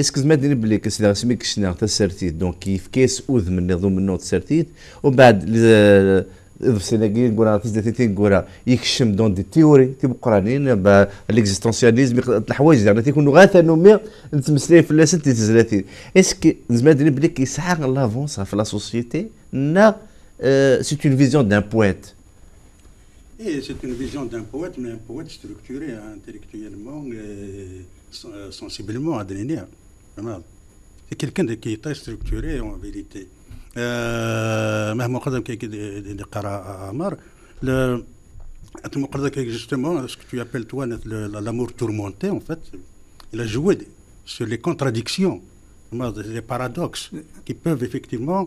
اسكز ما دير بلي كسيدا سميك شنا تاع السرتيت دونك كيف كيس اوذ من نظم النوت سرتيت ومن بعد اضف سيناكي نقول راه تزداتي نقول يكشم دون دي تيوري تيبقى تيبقرانين الاكزيستونسياليزم الحوايج زعما يعني تيكونوا غير ثانوميا نتمسلاي في لاسن تيتزلاتي اسكو زعما ندري بلي كيسحق لافونس في لا سوسيتي نا سي اون فيزيون دان بويت اي سي اون فيزيون دان بويت مي ان بويت ستركتوري انتيليكتويلمون سونسيبلمون هاد فهمت كيلكان كي تاي ستركتوري اون فيريتي مهما قدم كي قرا امر انتم قدر كي جوستومون سكو تو ابل l'amour tourmenté en fait, il a joué sur les contradictions les paradoxes qui peuvent effectivement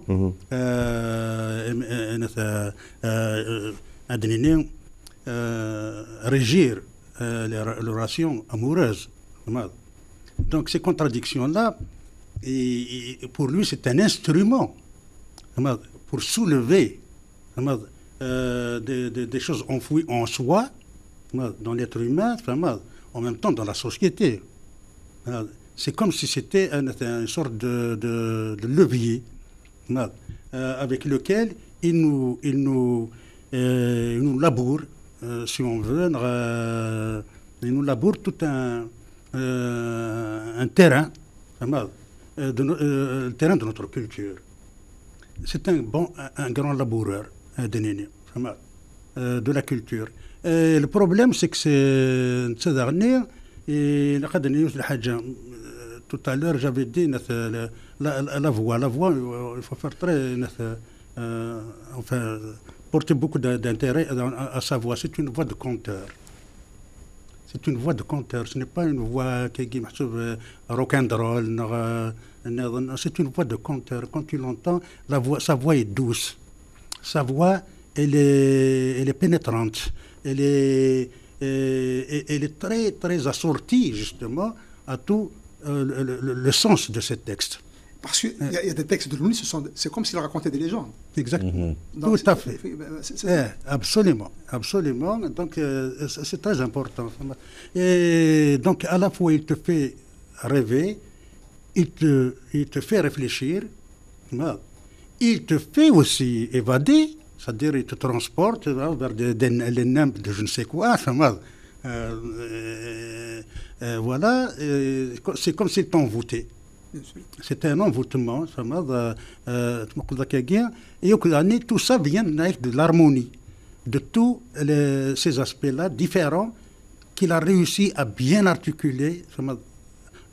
régir les relations amoureuses donc ces contradictions là pour lui c'est un instrument pour soulever euh, des, choses enfouies en soi, dans l'être humain, en même temps dans la société. C'est comme si c'était une, sorte de, levier euh, avec lequel il nous, il nous, euh, nous laboure, si on veut, il nous laboure tout un, un terrain, de, terrain de notre culture c'est un bon, un, grand laboureur, euh, de la culture. le problème, c'est que c'est ces derniers, et euh, tout à l'heure, j'avais dit euh, la, voix. La voix, il faut faire très. porter beaucoup d'intérêt à sa voix. C'est une voix de conteur c'est une voix de conteur, ce n'est pas une voix qui est euh, rock and rock'n'roll, euh, c'est une voix de conteur. Quand tu l'entends, sa voix est douce, sa voix, elle est, elle pénétrante, elle est, euh, elle, est très, très assortie justement à tout le, le sens de ce texte. Parce qu'il y, a des textes de sont c'est comme s'il racontait des légendes. Exactement. Mhm. Tout à fait. Eh, absolument. Absolument. Donc, euh, c'est très important. Et donc, à la fois, il te fait rêver, il te, il te fait réfléchir, hein. il te fait aussi évader, c'est-à-dire, il te transporte hein, vers des, des, nymphes de je ne sais quoi. voilà, euh, euh, c'est comme s'il t'envoûtait. C'était un envoûtement, ça euh, euh, m'a Et tout ça vient de l'harmonie, de tous ces aspects-là différents qu'il a réussi à bien articuler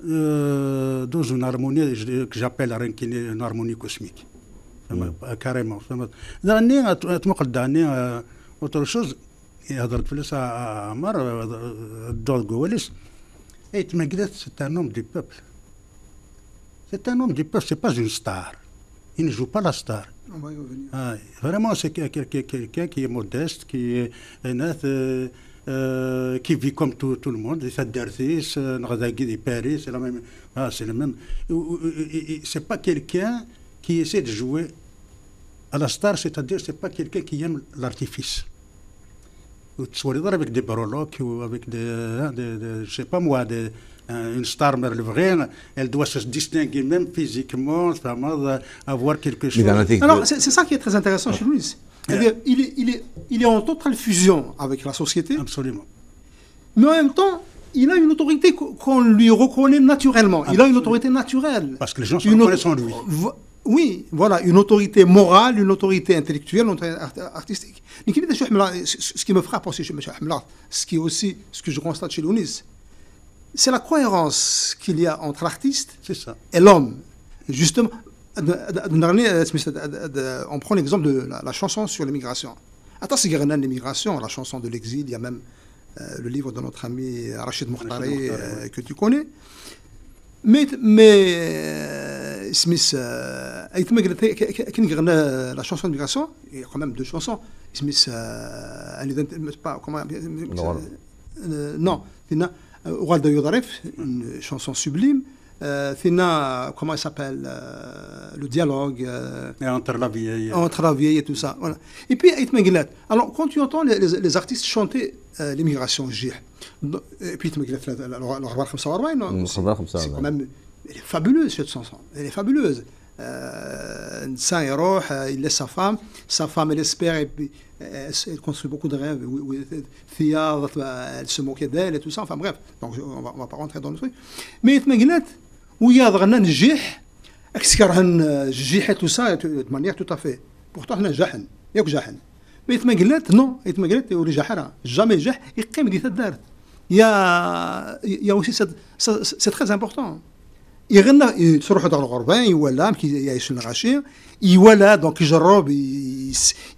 euh, dans une harmonie que j'appelle une harmonie cosmique. Mm. carrément Carrément. Autre chose, c'est un homme du peuple c'est un homme du peuple, ce n'est pas une star. Il ne joue pas la star. Ah, vraiment, c'est quelqu'un qui est modeste, qui est euh, euh, qui vit comme tout, le monde. Euh, c'est le Paris, c'est même. Ah, c'est le même. C'est pas quelqu'un qui essaie de jouer à la star, c'est-à-dire c'est pas quelqu'un qui aime l'artifice. Vous avec des baroloques ou avec des, hein, des, sais pas moi, des, euh, une star merleurienne, elle doit se distinguer même physiquement, euh, avoir quelque chose. Alors, c'est ça qui est très intéressant chez lui, ah. il est, il, est, en totale fusion avec la société. Absolument. Mais en même temps, il a une autorité qu'on lui reconnaît naturellement. Il a une autorité naturelle. Parce que les gens sont reconnaissent lui. Oui, voilà, une autorité morale, une autorité intellectuelle, une autorité artistique. Ce qui me frappe aussi chez M. Hamla, ce qui est aussi ce que je constate chez Lounis, c'est la cohérence qu'il y a entre l'artiste et l'homme. Justement, on prend l'exemple de la, chanson sur l'immigration. Attends, c'est l'immigration, la chanson de l'exil, il y a même euh, le livre de notre ami Rachid Mouhtari, euh, que tu connais. Mais, mais Smith, la chanson de l'immigration, il y a quand même deux chansons. Smith, euh, euh non, Walda euh, Yodarif, une chanson sublime. Fina, euh, comment elle s'appelle euh, Le dialogue. entre la vieille. Entre la vieille et tout ça. Et puis, Itmenglet. Alors, quand tu entends les, artistes chanter l'immigration, Jih, et puis c'est quand même. Elle est fabuleuse, cette chanson. Elle est fabuleuse ça saint euh, il laisse sa femme, sa femme elle espère et puis euh, elle, construit beaucoup de rêves. Oui, oui, euh, elle se moquait d'elle et tout ça, enfin bref, donc on va pas rentrer dans le truc. Mais il y a où il y a un jih, et tout ça, de manière tout à fait. Pourtant, il y a un jih. Mais il y a un non, il y a un jih, il y a jamais jih, il y a un jih. Il y a aussi, c'est très important. يغنى يروح دار الغربان كي يعيش الغاشي يولا دونك يجرب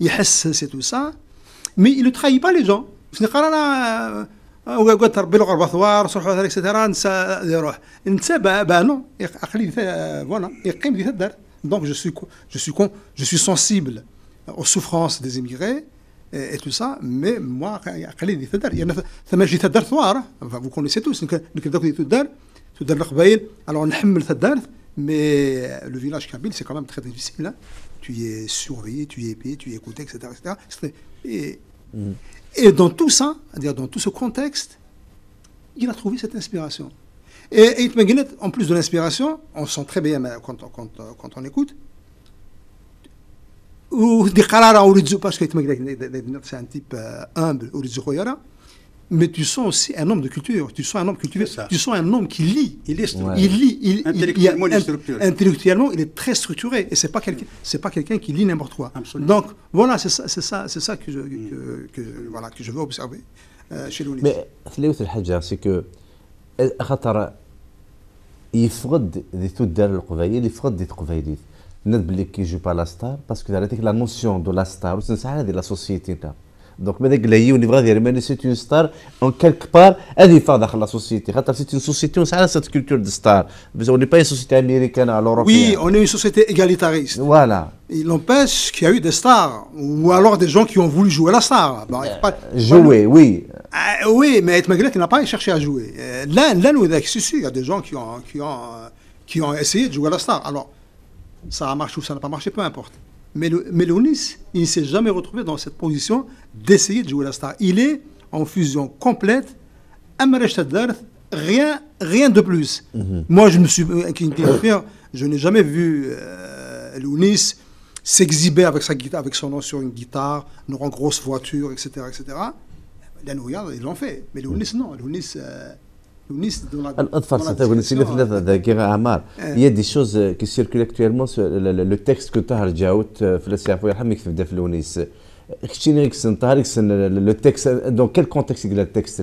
يحس سي تو سا مي يلو تخاي با لي جون في قال انا قلت ربي الغربه ثوار صلحوا هذاك سيتيرا نسى يروح با بانو عقلي فوالا يقيم في الدار دونك جو سوي جو سوي كون جو سوي سونسيبل او سوفرونس دي immigrés اي تو سا مي موا moi, عقلي في الدار، يعني ثما جيت الدار ثوار، vous connaissez تو نكذبوا الدار تدار القبائل alors نحمل mais le village kabyle c'est quand même très difficile hein. Tu tu es surveillé tu es payé tu es écouté etc et, mm. et dans tout ça dire dans tout ce contexte il a trouvé cette inspiration et, en plus de l'inspiration on sent très bien quand, quand, quand on écoute parce que c'est un type euh, humble mais tu es aussi un homme de culture, tu es un homme cultivé, tu es un homme qui lit, il, lit, il lit, il, intellectuellement, il, intellectuellement, il est très structuré et c'est pas quelqu'un, c'est pas quelqu'un qui lit n'importe quoi. Donc voilà, c'est ça, c'est ça, c'est ça que je, que, mm. que, voilà que je veux observer euh, chez Lounis. Mais hein, c'est que يفقد il تو دار القبايل يفقد دي القبايليت الناس باللي كيجيو با a ستار باسكو على ديك لا la دو لا ستار وتنسحى هذه la سوسيتي donc malgré lui, on est dire, mais c'est une star en quelque part, elle est fardée dans la société. C'est une société on c'est cette culture de star. mais on n'est pas une société américaine ou européenne. Oui, on est une société égalitariste. Voilà. Il empêche qu'il y a eu des stars ou alors des gens qui ont voulu jouer à la star. Euh, jouer, oui. Euh, oui, mais Ed n'a pas cherché à jouer. Euh, Là, nous, il y a des gens qui ont essayé de jouer à la star. Alors, ça a marché ou ça n'a pas marché, peu importe. Mais, le, il ne s'est jamais retrouvé dans cette position d'essayer de jouer la star. Il est en fusion complète. Rien, rien de plus. Mhm. Moi, je me suis. Je n'ai jamais vu euh, s'exhiber avec sa guitare, avec son nom sur une guitare, une grosse voiture, etc., etc. nous regarde, ils l'ont fait. Mais Lounis, mhm. non. Euh, Il y a des choses qui circulent actuellement sur le texte que tu as le texte dans quel contexte il a le texte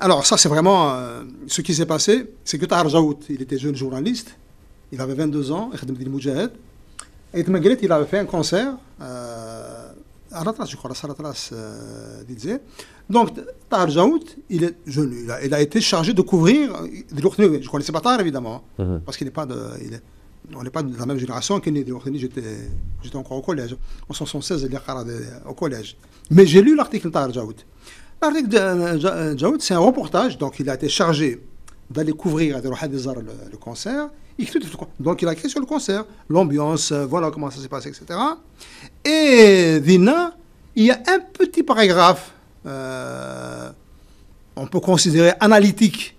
alors ça c'est vraiment euh, ce qui s'est passé c'est que Tahar Jaout il était jeune journaliste il avait 22 ans il avait fait un concert euh, Aratras, je crois, euh, disait. Donc, Tahar il, est, il, a, été chargé de couvrir euh, Je ne connaissais pas Tahar, évidemment, hein, mhm. parce qu'il n'est pas de. est, on n'est pas de la même génération j'étais encore au collège. En 1976, il est au collège. Mais j'ai lu l'article de Tahar Jaoud. L'article de euh, euh, Jaoud, c'est un reportage, donc il a été chargé d'aller couvrir à le concert. Donc il a écrit sur le concert, l'ambiance, euh, voilà comment ça s'est passé, etc. Et Dina, il y a un petit paragraphe, euh, on peut considérer analytique,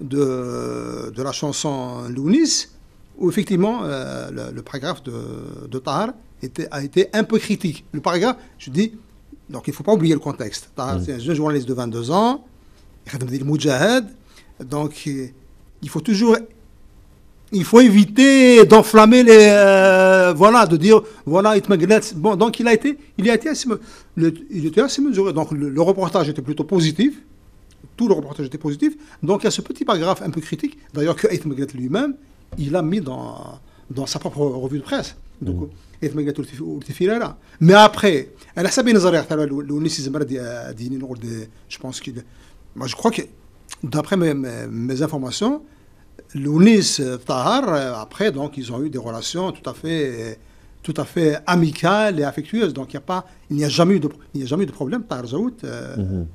de, de la chanson Lounis, où effectivement euh, le, paragraphe de, de Tahar était, a été un peu critique. Le paragraphe, je dis, donc il ne faut pas oublier le contexte. Tahar, mm. c'est un jeune journaliste de 22 ans, il a dit le Mujahed, donc il faut toujours il faut éviter d'enflammer les. Euh, voilà, de dire, voilà, Bon, donc il a été, il a été assez, il était assez mesuré. Donc le, reportage était plutôt positif. Tout le reportage était positif. Donc il y a ce petit paragraphe un peu critique, d'ailleurs que Ait lui-même, il a mis dans, dans sa propre revue de presse. Donc, mm. mais après là euh, pense Mais elle je crois que d'après mes informations نسي je Lounis euh, Tahar, euh, après, donc, ils ont eu des relations tout à fait, tout à fait amicales et affectueuses. Donc, a pas, il n'y a, jamais eu de, jamais de problème, Tahar euh. mhm.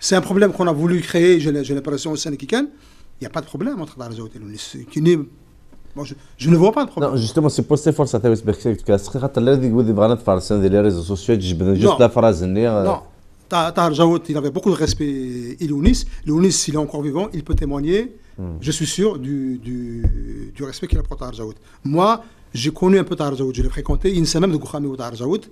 C'est un problème qu'on a voulu créer, j'ai l'impression, au Il n'y a pas de problème entre Tahar et Lounis. je, ne vois pas de problème. justement, c'est pour que que Tahar Jaoud, il avait beaucoup de respect. Ilounis, Ilounis, s'il est encore vivant, il peut témoigner, hmm. je suis sûr, du, du, respect qu'il a pour Tahar Jaoud. Moi, j'ai connu un peu Tahar Jaoud, je l'ai fréquenté, il ne sait même de Gouhami ou Tahar Jaoud.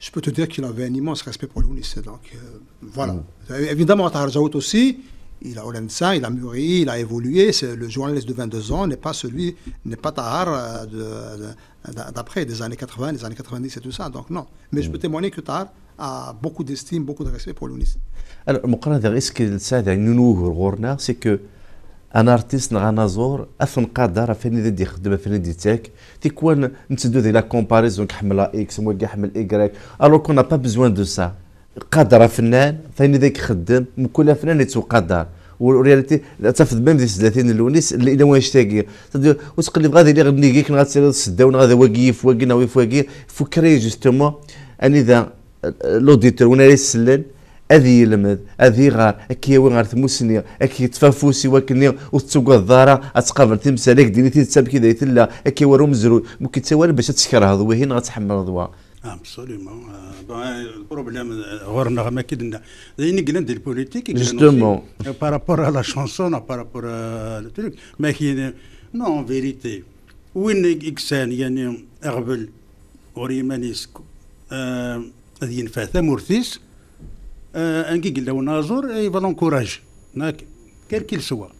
Je peux te dire qu'il avait un immense respect pour Ilounis. Donc, euh, voilà. Hmm. Euh, évidemment, Tahar Jaoud aussi, il a Olensa, il a mûri, il a évolué. Le journaliste de 22 ans n'est pas celui, n'est pas Tahar euh, d'après, de, des années 80, des années 90 et tout ça. Donc, non. Mais je peux hmm. témoigner que Tahar. beaucoup d'estime, beaucoup de respect pour l'UNICEF. Alors, est-ce que ça a une c'est que ان ارتيست غنازور اثن قادر فين ذي خدمه فين ذي تاك تيكون نتدو ذي لا كومباريزون كحمل اكس موكا Y, alors الو n'a با بزوان دو سا قادر فنان فين ذاك خدم وكل فنان قدر والرياليتي تفض بام ذي 30 لونيس اللي الا واش تاكي لي غادي اللي غنيكيك غاتسير السدا ونغادي واقيف واقينا ويف واقي فكري جوستومون اني ذا لوديتور وانا يسلل اذي يلمد اذي غار اكي يوي غار ثموسني اكي تفافوسي وكني وتسوق الضاره اتقابل تمسالك ديني تنساب كي دايت لا اكي ورو مزرو ممكن تسوال باش تسكر هذو هنا غتحمل ضوا ابسوليمون البروبليم غورنا ما كدنا لين قلنا دي البوليتيك جوستومون بارابور لا شانسون بارابور التروك ما كاين نو فيريتي وين اكسان يعني اغبل وريمانيسكو ad yenfeɛ tamurt-is angi yella unaẓur ibal encourage كيل سوا qu'il soit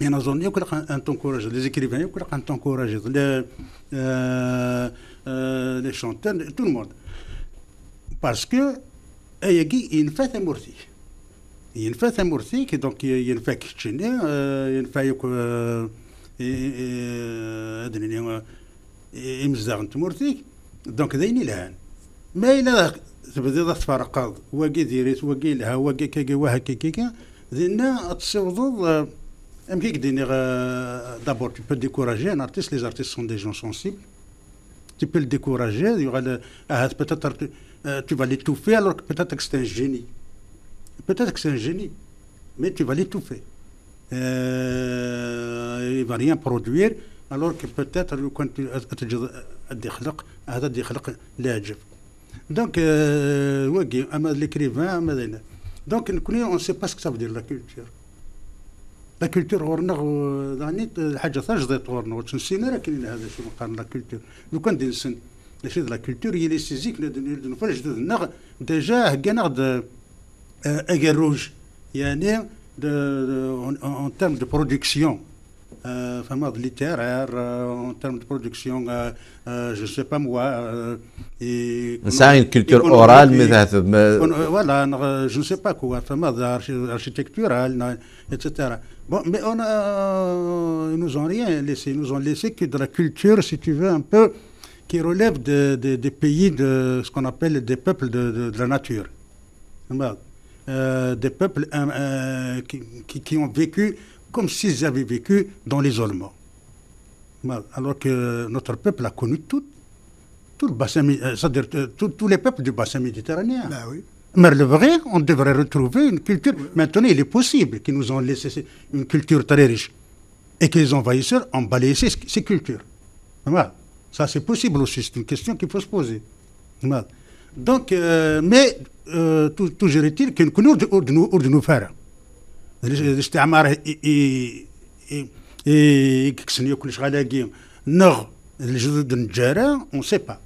ينظن يكون ان تنكوراج لي زيكريفان يكون ان تنكوراج لي آه، آه، شونتور تو الموند باسكو كي ينفع تمورتي ينفع تمورتي كي دونك ينفع كيتشيني آه، ينفع يك ادني امزاغ تمورتي دونك ذيني يلهان ما إلا تبديد تفرقض واقي ديريت واقي لها واقي كيكا وهكا كيكا دينا تصوضض أم كيك ديني دابور tu peux décourager un artiste les artistes sont des gens sensibles tu peux le décourager il y aura le ah, peut-être tu vas l'étouffer alors que peut-être que c'est un génie peut-être que c'est un génie mais tu vas l'étouffer euh, il va rien produire alors que peut-être quand tu تخلق هذا يخلق لا يعجب دونك واقي اما ليكريفان اما دونك نكوني اون سي با سكو فدير لا كولتور لا كولتور غورنا يعني حاجه تجديد غورنا واش نسينا راه كاين هذا شي مقارنه لا كولتور لو كان دينسن ماشي لا كولتور هي لي سيزيك نفرج دنا ديجا هكانا اغير روج يعني اون تيرم دو برودكسيون Euh, mode littéraire, euh, en termes de production, euh, je ne sais pas moi. et, ça, une culture orale, mais. voilà, je ne sais pas quoi, architectural, etc. Bon, mais on a, nous ont rien laissé. Ils nous ont laissé que de la culture, si tu veux, un peu qui relève des pays de ce qu'on appelle des peuples de, la nature. des peuples qui, qui, ont vécu comme s'ils avaient vécu dans l'isolement. Alors que notre peuple a connu tout, tout bassin, c'est-à-dire tous les peuples du bassin méditerranéen. Mais le vrai, on devrait retrouver une culture. Maintenant, il est possible qu'ils nous ont laissé une culture très riche et que les envahisseurs ont balayé ces, cultures. Voilà. Ça, c'est possible aussi. C'est une question qu'il faut se poser. Donc, mais toujours est-il que nous, de nous faire. الاستعمار يكسن يكون شغالاكي نغ الجدد نجارة اون سي با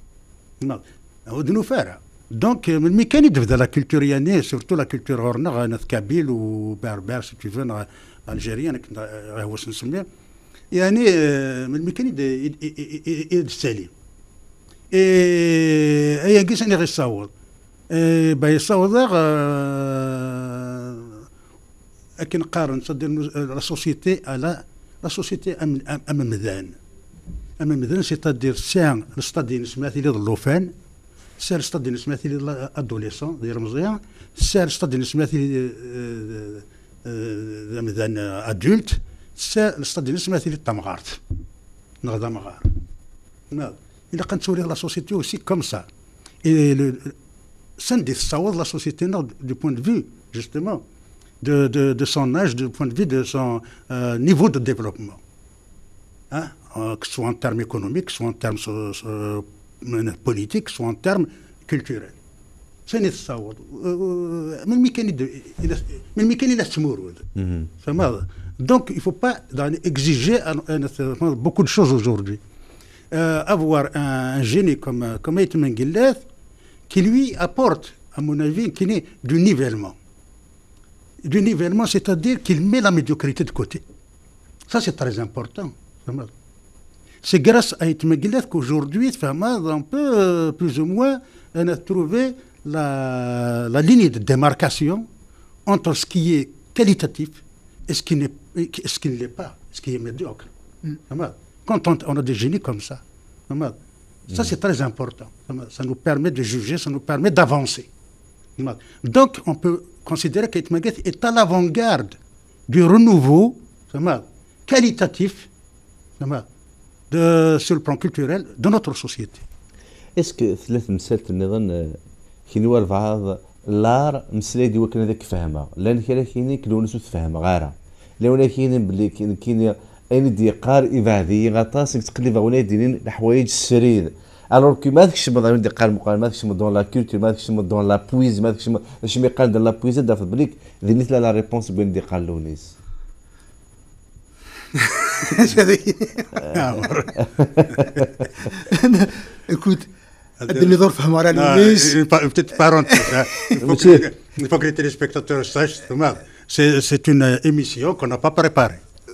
نغ هود نفارة دونك من مي كان يدفد لا كولتور ياني سورتو لا كولتور غورنا ناث كابيل وبربر سي تو فون الجيريان كنت هو نسميه يعني euh, من مي كان يد السليم اي اي كيس اني غيصاوض باي صاوض كنقارن لا سوسيتي على لا سوسيتي ام مذان ام سي تدير سان الستادين سماتي لي ضلوفان سير ستادين سماتي لي ادوليسون ديال مزيان سار ستادين سماتي آه، آه، آه، مدان ادولت سير ستادين سماتي لي طمغارت نغدا مغار ناض نعم. الا توري لا سوسيتي اوسي كوم سا سندي تصاوض لا سوسيتي دو بوان دو فيو جوستومون de, de, son âge, du point de vue de son euh, niveau de développement. Hein? Euh, que ce soit en termes économiques, soit en termes euh, politiques, soit en termes culturels. donc nécessaire. Mais le mécanisme, mécanisme mécanisme est mm-hmm. mal. Donc, il faut pas exiger beaucoup de choses aujourd'hui avoir un, génie comme comme Aitman qui lui apporte à mon avis qui est du nivellement du nivellement, c'est-à-dire qu'il met la médiocrité de côté. Ça, c'est très important. C'est grâce à Itmeglet qu'aujourd'hui, on peut euh, plus ou moins euh, trouver a trouvé la, ligne de démarcation entre ce qui est qualitatif et ce qui n'est ce ne l'est pas, ce qui est médiocre. Mm. Quand on, on, a des génies comme ça, ça c'est mm. très important. Ça nous permet de juger, ça nous permet d'avancer. Donc on peut كونسيديرا كيتماكث ايتا لافونغارد دو رونوفو زعما كاليتاتيف زعما سو البلان كولتوريل دو نوتر سوسيتي اسكو ثلاث مسالت النظام آه، كينوا البعض لار مسلاي دي وكان هذاك فهمها لان كلا كيني كلون سو تفهم غارة لولا كاين بلي كاين كاين اين ديقار اذاعي غطاسك تقلب ولا دينين الحوايج السرير Alors que dans la culture, dans la poésie, dans la poésie de la fabrique, la réponse de Écoute, hein. Il que les téléspectateurs sachent, c'est une émission qu'on n'a pas préparée.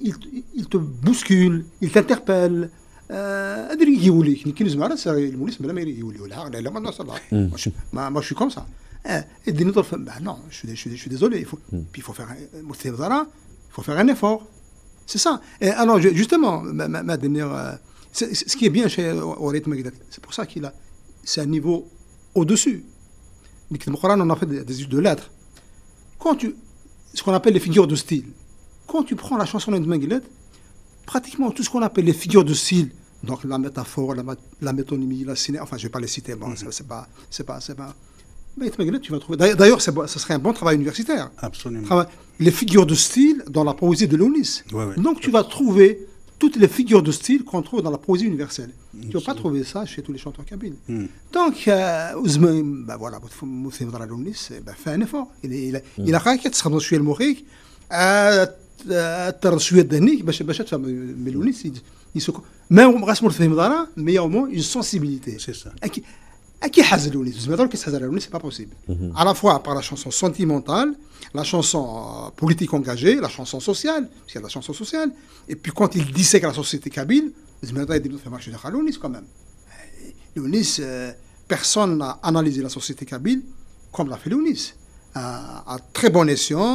Il te bouscule, il t'interpelle. Euh, il Moi, je suis comme ça. Eh, et d'une autre ben non, je suis désolé. Il faut, faire. un effort. C'est ça. Et alors, justement, euh, ce qui est bien chez Aurélie Demongeot, c'est pour ça qu'il a, c'est un niveau au dessus. Nick monsieur Oulard, on a fait des jeux de lettres. Quand tu, ce qu'on appelle les figures de style. Quand tu prends la chanson de pratiquement tout ce qu'on appelle les figures de style, donc la métaphore, la, métonymie, la ciné, enfin je ne vais pas les citer, bon, c'est pas, c'est pas, c'est pas. tu vas trouver. D'ailleurs, ce serait un bon travail universitaire. Absolument. les figures de style dans la poésie de Lounis. donc tu vas trouver toutes les figures de style qu'on trouve dans la poésie universelle. Tu ne vas pas trouver ça chez tous les chanteurs kabyles. Donc, Ousmane, ben voilà, Moufim ben, fait un effort. Il, a réussi ça se rendre chez le Euh, mais ذهني باش باش تفهم ميلوني c'est pas possible. À la fois par la chanson sentimentale, la chanson euh, politique engagée, la chanson sociale, parce y a la chanson sociale, et puis quand il que la société kabyle, il quand euh, personne n'a analysé la société kabyle comme l'a fait l'ounis À très bon escient,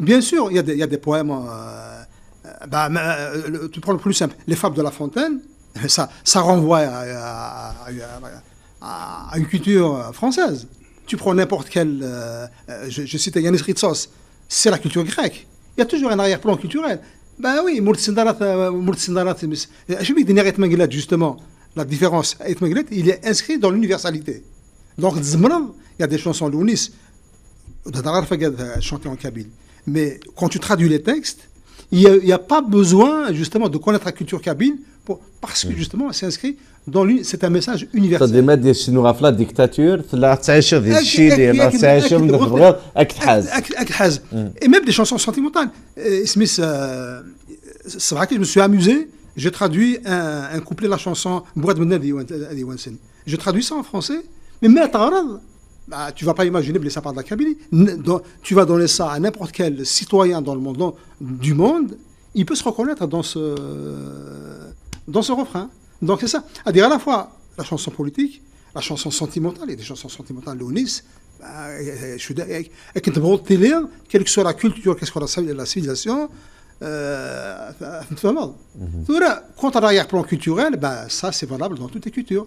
Bien sûr, il y, a des, poèmes. tu prends le plus simple, les fables de La Fontaine, ça, ça renvoie à, une culture euh, française. Tu prends n'importe quel, euh, euh, je, je, cite Yanis Ritsos, c'est la culture grecque. Il y a toujours un arrière-plan culturel. Ben oui, Mourtsindarat, je lui dis justement, la différence, il est inscrit dans l'universalité. Donc, il y a des chansons lounis, chantées en kabyle. Mais quand tu traduis les textes, il n'y a, pas besoin justement de connaître la culture kabyle parce que hmm. justement c'est inscrit dans lui, c'est un message universel. Ça des de et même des chansons sentimentales euh, c'est vrai que je me suis amusé j'ai traduit un, couplet de la chanson je traduis ça en français mais mais tu tu vas pas imaginer ça par de la Kabylie. tu vas donner ça à n'importe quel citoyen dans le monde, du monde, il peut se reconnaître dans ce, dans ce refrain. Donc c'est ça. À dire à la fois la chanson politique, la chanson sentimentale, il y a des chansons sentimentales, Léonis, avec un télé, quelle que soit la culture, quelle que soit la, civilisation, euh, tout le monde. quant à l'arrière-plan culturel, ça c'est valable dans toutes les cultures.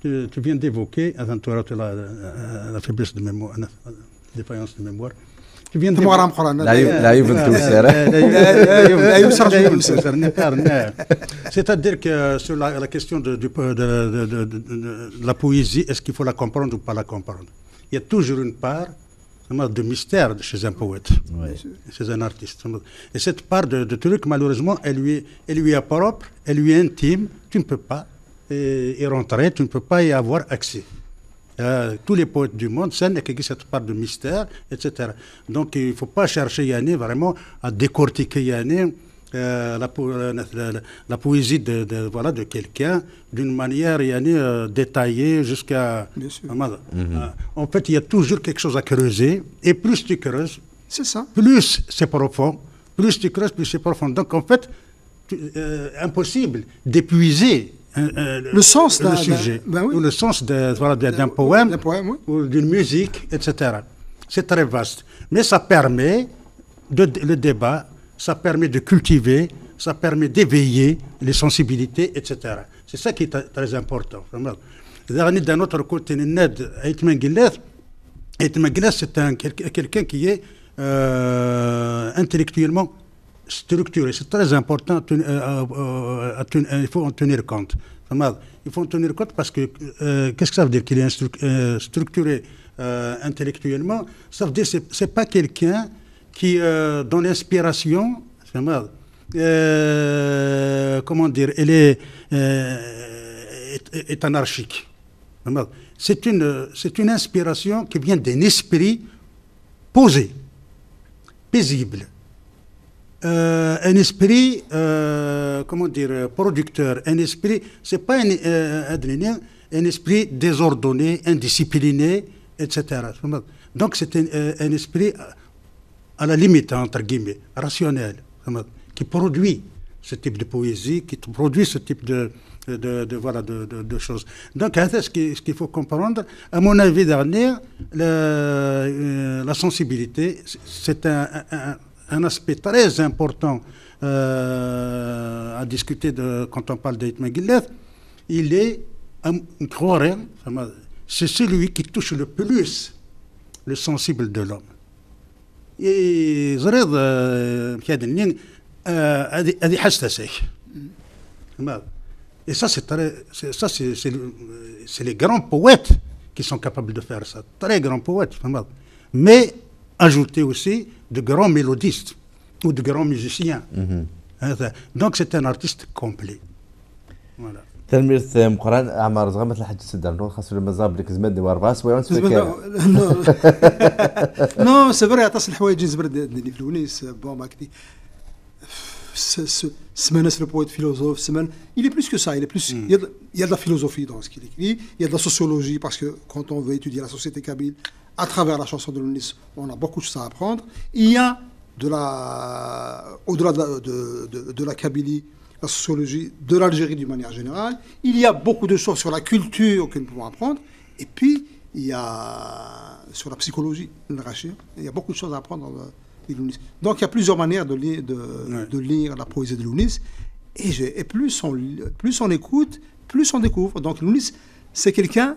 tu, viens d'évoquer, avant toi tu euh, la, faiblesse de mémoire, la défaillance de mémoire. Tu viens de c'est-à-dire que sur la, question de, de, la poésie est-ce qu'il faut la comprendre ou pas la comprendre il y a toujours une part de mystère chez un poète chez un artiste et cette part de, truc malheureusement elle lui, elle lui est propre elle lui est intime tu ne peux pas et, rentrer, tu ne peux pas y avoir accès. Euh, tous les poètes du monde, ça n'est que cette part de mystère, etc. Donc il ne faut pas chercher Yanné vraiment à décortiquer Yanné. Euh, euh, la, poésie de, voilà, de quelqu'un d'une manière yani, détaillée jusqu'à... Mhm. en fait, il y a toujours quelque chose à creuser, et plus tu creuses, c'est ça. plus c'est profond, plus tu creuses, plus c'est profond. Donc en fait, impossible d'épuiser euh, euh, le sens d'un sujet, ben ou le sens d'un voilà, poème, poème ou d'une musique, etc. C'est très vaste. Mais ça permet de, le débat, ça permet de cultiver, ça permet d'éveiller les sensibilités, etc. C'est ça qui est très important. D'un autre côté, Ned c'est quelqu'un qui est euh, intellectuellement c'est très important, euh, euh, euh, il faut en tenir compte. Il faut en tenir compte parce que qu'est-ce que ça veut dire qu'il est structuré intellectuellement Ça veut dire que ce n'est pas quelqu'un qui, dans l'inspiration, comment dire, Elle est, anarchique. C'est une, c'est une inspiration qui vient d'un esprit posé, paisible. Euh, un esprit, euh, comment dire, producteur, un esprit, c'est pas un, euh, un esprit désordonné, indiscipliné, etc. Donc c'est un, esprit à la limite, entre guillemets, rationnel, qui produit ce type de poésie, qui produit ce type de, de, voilà, de, choses. Donc, ce qu'il faut comprendre, à mon avis dernier, la, sensibilité, c'est un, un aspect très important euh, à discuter de, quand on parle d'Aïtma il est un hein, c'est celui qui touche le plus le sensible de l'homme. Et a euh, dit, euh, mm. bah, Et ça, c'est ça, c'est les grands poètes qui sont capables de faire ça, très grands poètes. Bah, mais ajouté aussi de grands mélodistes ou de grands musiciens. Mhm. Hein, Donc c'est un artiste complet. Ça me dit le Coran, Ammar Zgham, c'est pas page de cette dernière. Non, ça c'est le Mazab, les musulmans de Warba. Non, non, non, c'est vrai. Ça c'est le poète de est vraiment des Nubionis, bon, maquille. Semaine c'est le poète philosophe. Semaine, il est plus que ça. Il est plus. Il y a de la philosophie dans ce qu'il écrit. Il y a de la sociologie parce que quand on veut étudier la société Kabyle à travers la chanson de Lounis, on a beaucoup de choses à apprendre. Il y a, de la, au-delà de, la Kabylie, la sociologie de l'Algérie d'une manière générale, il y a beaucoup de choses sur la culture que nous pouvons apprendre. Et puis, il y a sur la psychologie, le rachir, il y a beaucoup de choses à apprendre de Lounis. Donc, il y a plusieurs manières de lire, de, lire la poésie de Lounis. Et, plus, on, plus on écoute, plus on découvre. Donc, Lounis, c'est quelqu'un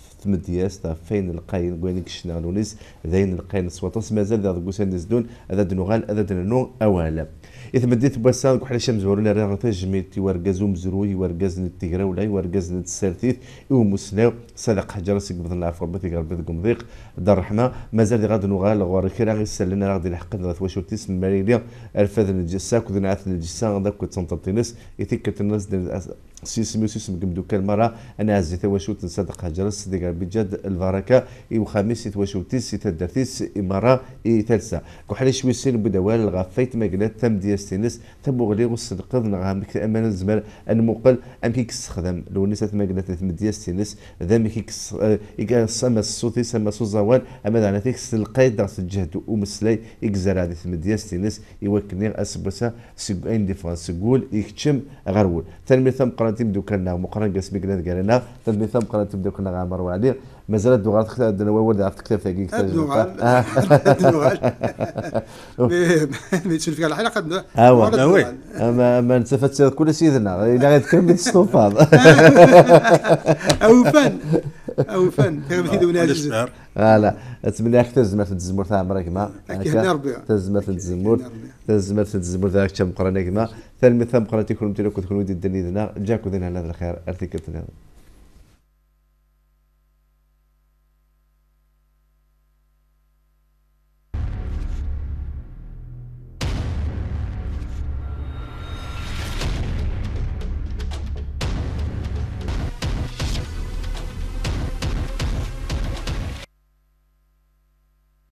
تمدياس تا فين القاين وين كشنا نونس ذين القاين سواتس مازال ذا غوسان نزدون اذا دنوغال اذا دنو اوالا إذا مديت بوسان كحل شمس ورولا راغتاج جميلتي ورقاز ومزروي نتيغرا ولا ورقاز نتسارتيت ومسنا صدق حجر سيك بظن عفوا بثيك ربي ذكم ضيق دار الرحمة مازال غاد نغال غوار سلنا غي سالنا غادي نحق درات واش تسمى ماريليا الفاذ الجسا كود نعث الجسا داك تنططينس يثيك تنس سيسمي سيسم قمدو كان مرة أنا عزي تواشوت تنصدق هجرس ديك بجد البركة إيو خميس تواشوتيس تدرتيس إمارة إي ثالثة كحلي شويسين بدوال الغفيت تم تمديس الناس تبو غلي غو غص نغا مك امان أن مقل ام كي كستخدم لو الناس ثما قلت ثم دياس الناس ذا مي كي آه، سما الصوت سما صوت زوال اما دعنا نتيك القيد داس الجهد ومسلاي اكزر هذه ثم دياس الناس يوكني اسبسا سيبين ديفرانس قول يكتشم غرول تنمي ثم قرانتي مدوكرنا ومقرن قسبي قلنا تنمي ثم قرانتي مدوكرنا غامر وعليه ما زالت دوغال تختار انا ولد عرفت كتاب ثاني كتاب دوغال دوغال مي تشوف على حلقه اوا وي ما ما نتفات كل سيدنا الا غير تكمل الصفاد او فن او فن تغمتي دونا لا اتمنى اكثر زمرت الزمور تاع عمرك ما الزمور الزمر تزمرت الزمور تاعك تم قرانك ما ثاني مثل قراتي كل متلك كنت ودي الدنيا جاك ودنا هذا الخير ارتكبت